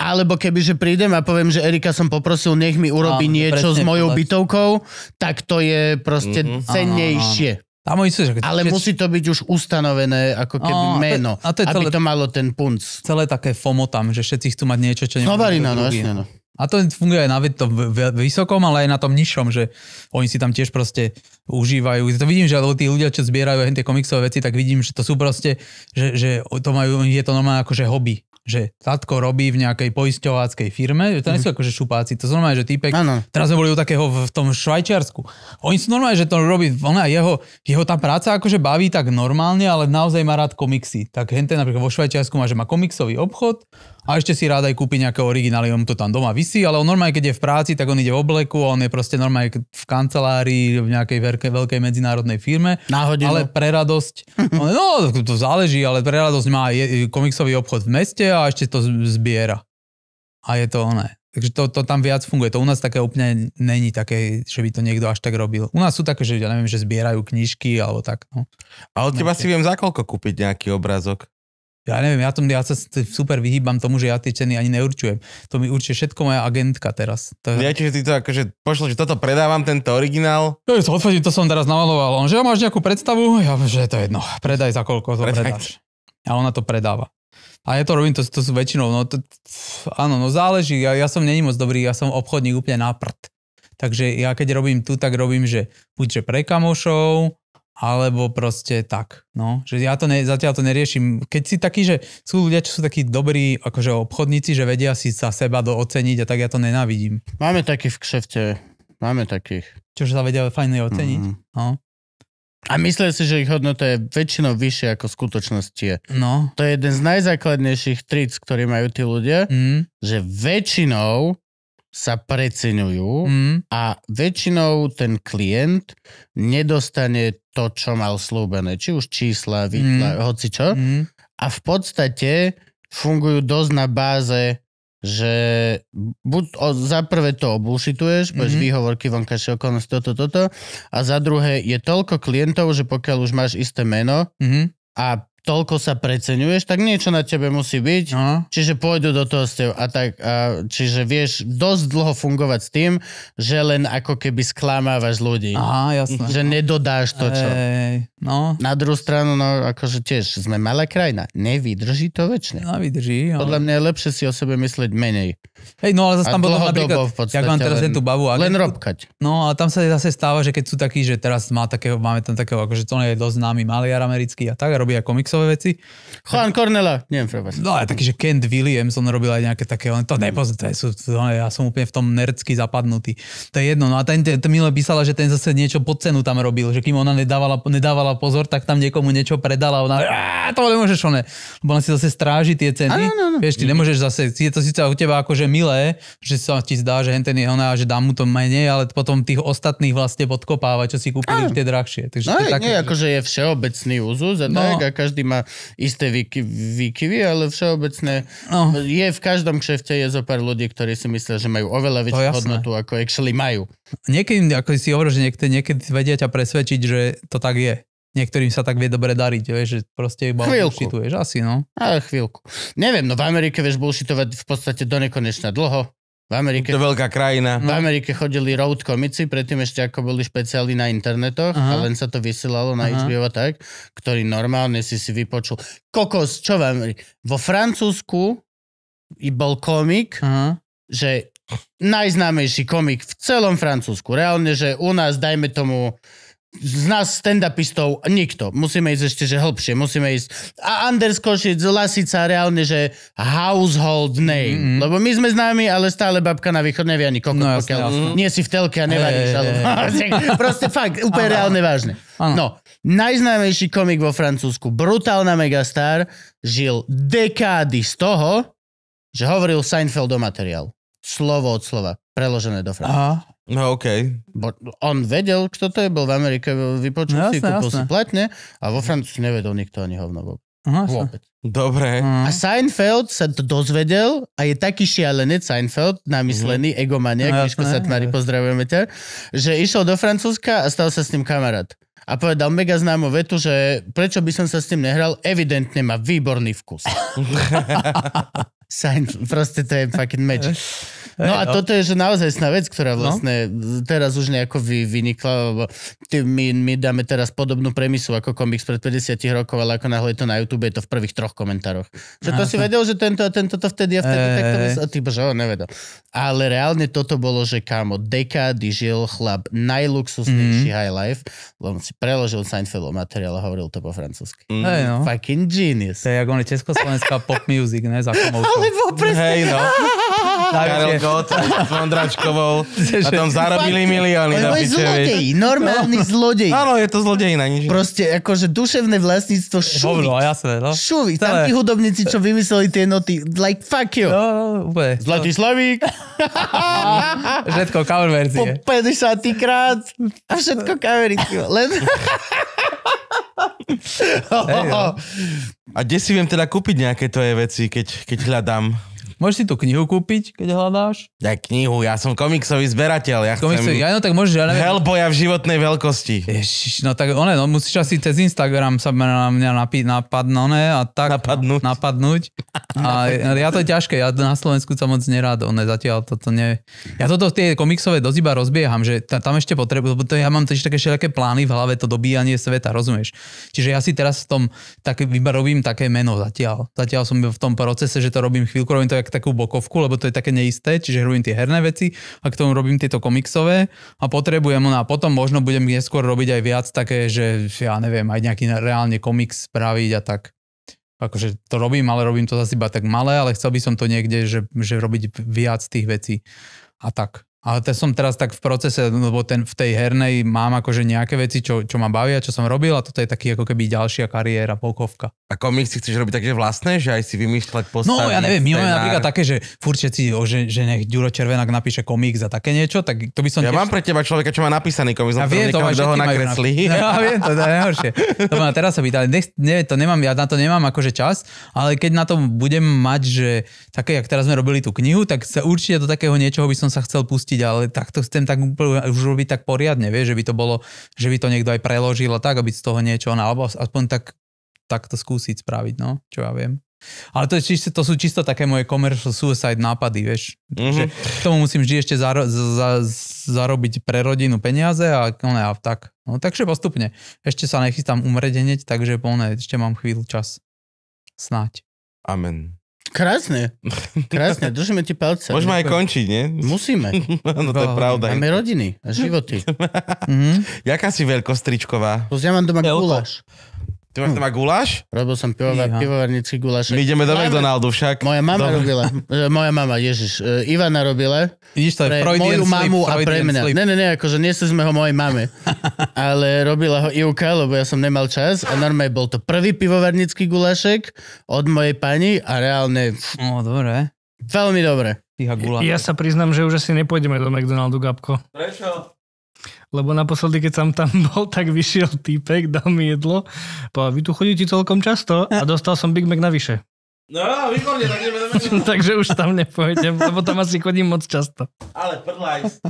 alebo keby, že prídem a poviem, že Erika som poprosil, nech mi urobi ano, niečo s mojou povedať. bytovkou, tak to je proste mm-hmm. cennejšie. Tam oni že, Ale musí to byť už ustanovené ako keby no, meno, a to, a to aby to malo ten punc. Celé také FOMO tam, že všetci chcú mať niečo, čo nemôžu. Novarina, no jasne, no. A to funguje aj na tom vysokom, ale aj na tom nižšom, že oni si tam tiež proste užívajú. To vidím, že tí ľudia, čo zbierajú tie komiksové veci, tak vidím, že to sú proste, že, že to majú, je to normálne ako že hobby že tatko robí v nejakej poisťováckej firme, že to mm nie sú akože šupáci, to sú normálne, že týpek, ano. teraz sme boli u takého v tom Švajčiarsku. Oni sú normálne, že to robí, ona jeho, jeho tá práca akože baví tak normálne, ale naozaj má rád komiksy. Tak hente napríklad vo Švajčiarsku má, že má komiksový obchod, a ešte si rád aj kúpi nejaké originály, on to tam doma vysí, ale on normálne, keď je v práci, tak on ide v obleku, on je proste normálne v kancelárii v nejakej veľkej, veľkej medzinárodnej firme. Náhodinu. Ale pre radosť, no to záleží, ale pre radosť má komiksový obchod v meste a ešte to zbiera. A je to oné. Takže to, to tam viac funguje. To u nás také úplne není také, že by to niekto až tak robil. U nás sú také, že ja neviem, že zbierajú knižky alebo tak. No. Ale od teba si viem za koľko kúpiť nejaký obrázok? Ja neviem, ja, tom, ja sa super vyhýbam tomu, že ja tie ceny ani neurčujem. To mi určuje všetko moja agentka teraz. To... Ja ti, že ty to akože pošlo, že toto predávam, tento originál. Ja, to odfadím, to som teraz namaloval. On, že ja máš nejakú predstavu? Ja, že to je jedno. Predaj za koľko to Predaj. predáš. A ona to predáva. A ja to robím, to, to sú väčšinou, no to, áno, no záleží, ja, ja som není moc dobrý, ja som obchodník úplne na prd. Takže ja keď robím tu, tak robím, že buď pre kamošov, alebo proste tak. No, že ja to ne, zatiaľ to neriešim. Keď si taký, že sú ľudia, čo sú takí dobrí akože obchodníci, že vedia si sa seba doceniť a tak ja to nenávidím. Máme takých v kšefte, máme takých. Čože sa vedia fajne oceniť. Mm. No. A myslím si, že ich hodnota je väčšinou vyššia ako skutočnosť je. No. To je jeden z najzákladnejších tric, ktorý majú tí ľudia, mm. že väčšinou sa preceňujú mm. a väčšinou ten klient nedostane to, čo mal slúbené. Či už čísla, mm. výtla, mm. hoci čo. Mm. A v podstate fungujú dosť na báze že buď o, za prvé to obulšituješ, mm-hmm. výhovorky, vonkajšie okolnosti, toto, toto, a za druhé je toľko klientov, že pokiaľ už máš isté meno mm-hmm. a toľko sa preceňuješ, tak niečo na tebe musí byť, no. čiže pôjdu do toho s tebou a tak, a, čiže vieš dosť dlho fungovať s tým, že len ako keby sklamávaš ľudí. Aha, jasné. Že no. nedodáš to, čo. Ej, no. Na druhú stranu, no akože tiež, sme malá krajina, nevydrží to väčšine. No, vydrží. Ale... No. Podľa mňa je lepšie si o sebe myslieť menej. Hej, no ale zase tam bolo napríklad, jak mám teraz len, tú bavu. Agentku, len robkať. No a tam sa zase stáva, že keď sú takí, že teraz má takého, máme tam takého, akože to je dosť známy maliar americký a tak, a robia komiksové veci. Juan Cornela, neviem prebaš. No a taký, že Kent Williams, on robil aj nejaké také, len to nepoznám, sú, no, ja som úplne v tom nerdsky zapadnutý. To je jedno, no a ten, ten, ten milé písala, že ten zase niečo pod cenu tam robil, že kým ona nedávala, nedávala pozor, tak tam niekomu niečo predala a ona, to nemôžeš, one. ona si zase stráži tie ceny. Áno, ano. Vieš, ty nemôžeš zase, je to síce u teba akože milé, že sa ti zdá, že henten je ona že dám mu to menej, ale potom tých ostatných vlastne podkopáva, čo si kúpili tie drahšie. Takže no, to je také, nie, že... akože je všeobecný úzus a, no. tak, a každý má isté výky, výkyvy, ale všeobecné no. je v každom kšefte je zo pár ľudí, ktorí si myslia, že majú oveľa väčšiu hodnotu, ako actually majú. Niekedy, ako si hovoril, že niekedy, niekedy vedia ťa presvedčiť, že to tak je. Niektorým sa tak vie dobre dariť, vieš, že proste iba bullshituješ, asi no. Ale chvíľku. Neviem, no v Amerike vieš bullshitovať v podstate do nekonečna dlho. V Amerike, to veľká krajina. V Amerike chodili road komici, predtým ešte ako boli špeciáli na internetoch Aha. a len sa to vysielalo na Aha. HBO tak, ktorý normálne si si vypočul. Kokos, čo v Amerike? Vo Francúzsku bol komik, Aha. že najznámejší komik v celom Francúzsku. Reálne, že u nás, dajme tomu, z nás stand-upistov nikto. Musíme ísť ešte, že hlbšie, musíme ísť. A Anders Košic, Lasica, reálne, že household name. Mm-hmm. Lebo my sme známi, ale stále babka na východ nevie ani kokot, no, pokiaľ jasne. nie si v telke a nevadíš. Hey, ale... hey, hey. Proste fakt, úplne ano. reálne vážne. Ano. No, najznámejší komik vo Francúzsku, brutálna megastar, žil dekády z toho, že hovoril Seinfeld o materiál. Slovo od slova, preložené do Francúzska. No okej. Okay. Bo on vedel, kto to je, bol v Amerike, vypočul no, si, kúpil si platne a vo Francúzsku nevedel nikto ani hovno vôbec. No, Aha, vôbec. Dobre. Mhm. A Seinfeld sa to dozvedel a je taký šialenec Seinfeld, namyslený, mm. egomaniak, no, Miško Satmári, pozdravujeme ťa, že išiel do Francúzska a stal sa s ním kamarát. A povedal mega známu vetu, že prečo by som sa s tým nehral, evidentne má výborný vkus. Seinfeld, proste to je fucking magic. No a no. toto je že naozaj sná vec, ktorá no. vlastne no? teraz už nejako vy, vynikla, lebo ty, my, my dáme teraz podobnú premisu ako komiks pred 50 rokov, ale ako náhle je to na YouTube, je to v prvých troch komentároch. Že to Aha. si vedel, že tento a tento to vtedy a vtedy e... takto Ty bože, ho nevedel. Ale reálne toto bolo, že kámo, dekády žil chlap najluxusnejší mm-hmm. high life, lebo si preložil Seinfeldov materiál a hovoril to po francúzsky. Mm. Hey, no. Fucking genius. To je ako československá pop music, ne? Za Alebo presne. Hey, no. Karel Gott s Vondračkovou a tam zarobili milióny na piče, zlodej, no. normálny no. zlodej. Áno, je to zlodej na nič. Proste akože duševné vlastníctvo šuvi. Hovno, jasné, no. Šuvi, tam tí hudobníci, čo vymysleli tie noty, like fuck you. No, no, no úplne. Zlatý Slavík. všetko cover verzie. Po 50 krát a všetko covery, len... Hey, no. A kde si viem teda kúpiť nejaké tvoje veci, keď, keď hľadám Môžeš si tú knihu kúpiť, keď hľadáš? Ja knihu, ja som komiksový zberateľ. Ja komiksový, chcem... ja no tak môžeš, ja neviem. Helboja v životnej veľkosti. Ježiš, no tak one, no musíš asi cez Instagram sa na mňa napadnú ne, a tak. Napadnúť. Napadnúť. A ja to je ťažké, ja na Slovensku sa moc nerád, one zatiaľ toto nie. Ja toto tie komiksové dosť iba rozbieham, že tam ešte potrebujem, lebo to ja mám tiež také všelijaké plány v hlave, to dobíjanie sveta, rozumieš? Čiže ja si teraz v tom, tak iba robím také meno zatiaľ. Zatiaľ som v tom procese, že to robím chvíľku, robím to jak takú bokovku, lebo to je také neisté, čiže robím tie herné veci a k tomu robím tieto komiksové a potrebujem ona. No a potom možno budem neskôr robiť aj viac také, že ja neviem, aj nejaký reálne komiks spraviť a tak. Akože to robím, ale robím to zase iba tak malé, ale chcel by som to niekde, že, že robiť viac tých vecí a tak. Ale to som teraz tak v procese, lebo ten, v tej hernej mám akože nejaké veci, čo, čo ma bavia, čo som robil a toto je taký ako keby ďalšia kariéra, polkovka. A si chceš robiť takže vlastné, že aj si vymýšľať postavy? No ja neviem, my máme napríklad také, že furt všetci, že, že nech Ďuro Červenák napíše komik a také niečo, tak to by som... Ja tiež... mám pre teba človeka, čo má napísaný komiks, ja viem, to ho nakreslí. Na... Ja viem, to, to je najhoršie. To ma teraz sa pýtali, ne, to nemám, ja na to nemám akože čas, ale keď na to budem mať, že také, jak teraz sme robili tú knihu, tak sa určite do takého niečoho by som sa chcel pustiť pustiť, ale takto chcem tak už robiť tak poriadne, vieš, že by to bolo, že by to niekto aj preložil a tak, aby z toho niečo, no, alebo aspoň tak, tak to skúsiť spraviť, no, čo ja viem. Ale to, je čisto, to sú čisto také moje commercial suicide nápady, vieš. Mm-hmm. K tomu musím vždy ešte zaro- za- zarobiť pre rodinu peniaze a, ne, no, a tak. No, takže postupne. Ešte sa nechystám umrieť hneď, takže ne, ešte mám chvíľu čas. Snáď. Amen. Krásne. Krásne, držíme ti palce. Môžeme aj končiť, nie? Musíme. no to je pravda. Máme rodiny a životy. Mhm. Jaká si veľkostričková? mám doma guláš. Ty máš hm. tam aj guláš? Robil som pivovar, pivovarnický guláš. My ideme do McDonaldu však. Moja mama Dobre. robila, e, moja mama, ježiš, e, Ivana robila. Vidíš to, pre Freudian moju mamu sleep, a pre mňa. Sleep. Ne, ne, ne, akože niesli sme ho mojej mame. ale robila ho Ivka, lebo ja som nemal čas a normálne bol to prvý pivovarnický gulášek od mojej pani a reálne... No, dobré. Veľmi dobre. Ja, ja sa priznám, že už asi nepôjdeme do McDonaldu, Gabko. Prečo? Lebo naposledy, keď som tam bol, tak vyšiel týpek, dal mi jedlo, povedal, vy tu chodíte celkom často a dostal som Big Mac navyše. No, výborne, tak ideme Takže už tam nepojdem, lebo tam asi chodím moc často. Ale prdlajs.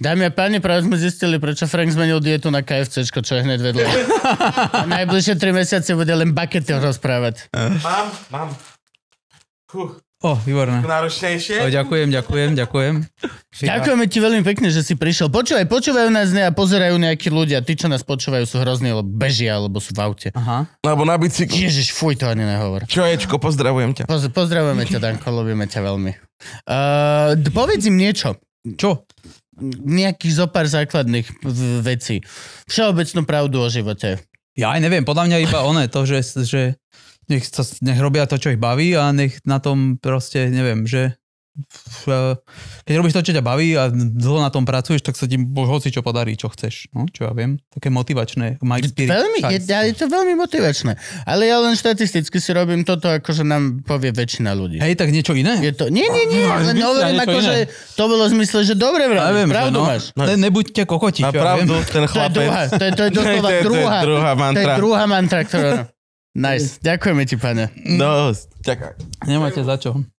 Dámy a páni, práve sme zistili, prečo Frank zmenil dietu na KFC, čo je hneď vedľa. najbližšie 3 mesiace bude len bakety rozprávať. Mám, mám. Huh. O, oh, výborné. Náročnejšie. O, oh, ďakujem, ďakujem, ďakujem. Ďakujeme ti veľmi pekne, že si prišiel. Počúvaj, počúvajú nás ne a pozerajú nejakí ľudia. Tí, čo nás počúvajú, sú hrozní, lebo bežia, alebo sú v aute. Aha. No, alebo na bicykli. Ježiš, fuj, to ani nehovor. Čo ječko, pozdravujem ťa. Poz, pozdravujeme ťa, Danko, ľubíme ťa veľmi. Uh, povedz im niečo. Čo? Nejakých zopár základných vecí. Všeobecnú pravdu o živote. Ja aj neviem, podľa mňa iba ono je to, že, že nech, sa, nech robia to, čo ich baví a nech na tom proste, neviem, že e, keď robíš to, čo ťa baví a dlho na tom pracuješ, tak sa ti hoci čo podarí, čo chceš. No, čo ja viem, také motivačné. Mike veľmi, je, je, to veľmi motivačné. Ale ja len štatisticky si robím toto, akože nám povie väčšina ľudí. Hej, tak niečo iné? Je to, nie, nie, nie, no, len hovorím, akože to bolo v zmysle, že dobre vrám, ja viem, pravdu no, máš. Ne, no. nebuďte kokoti, Na pravdu, ja ten chlapec. To je druhá, to je, to je to je, to je, druhá, to je druhá mantra. To je druhá mantra, ktorá... Nice. Ďakujeme ti, pane. No, ďakujem. Nemáte za čo.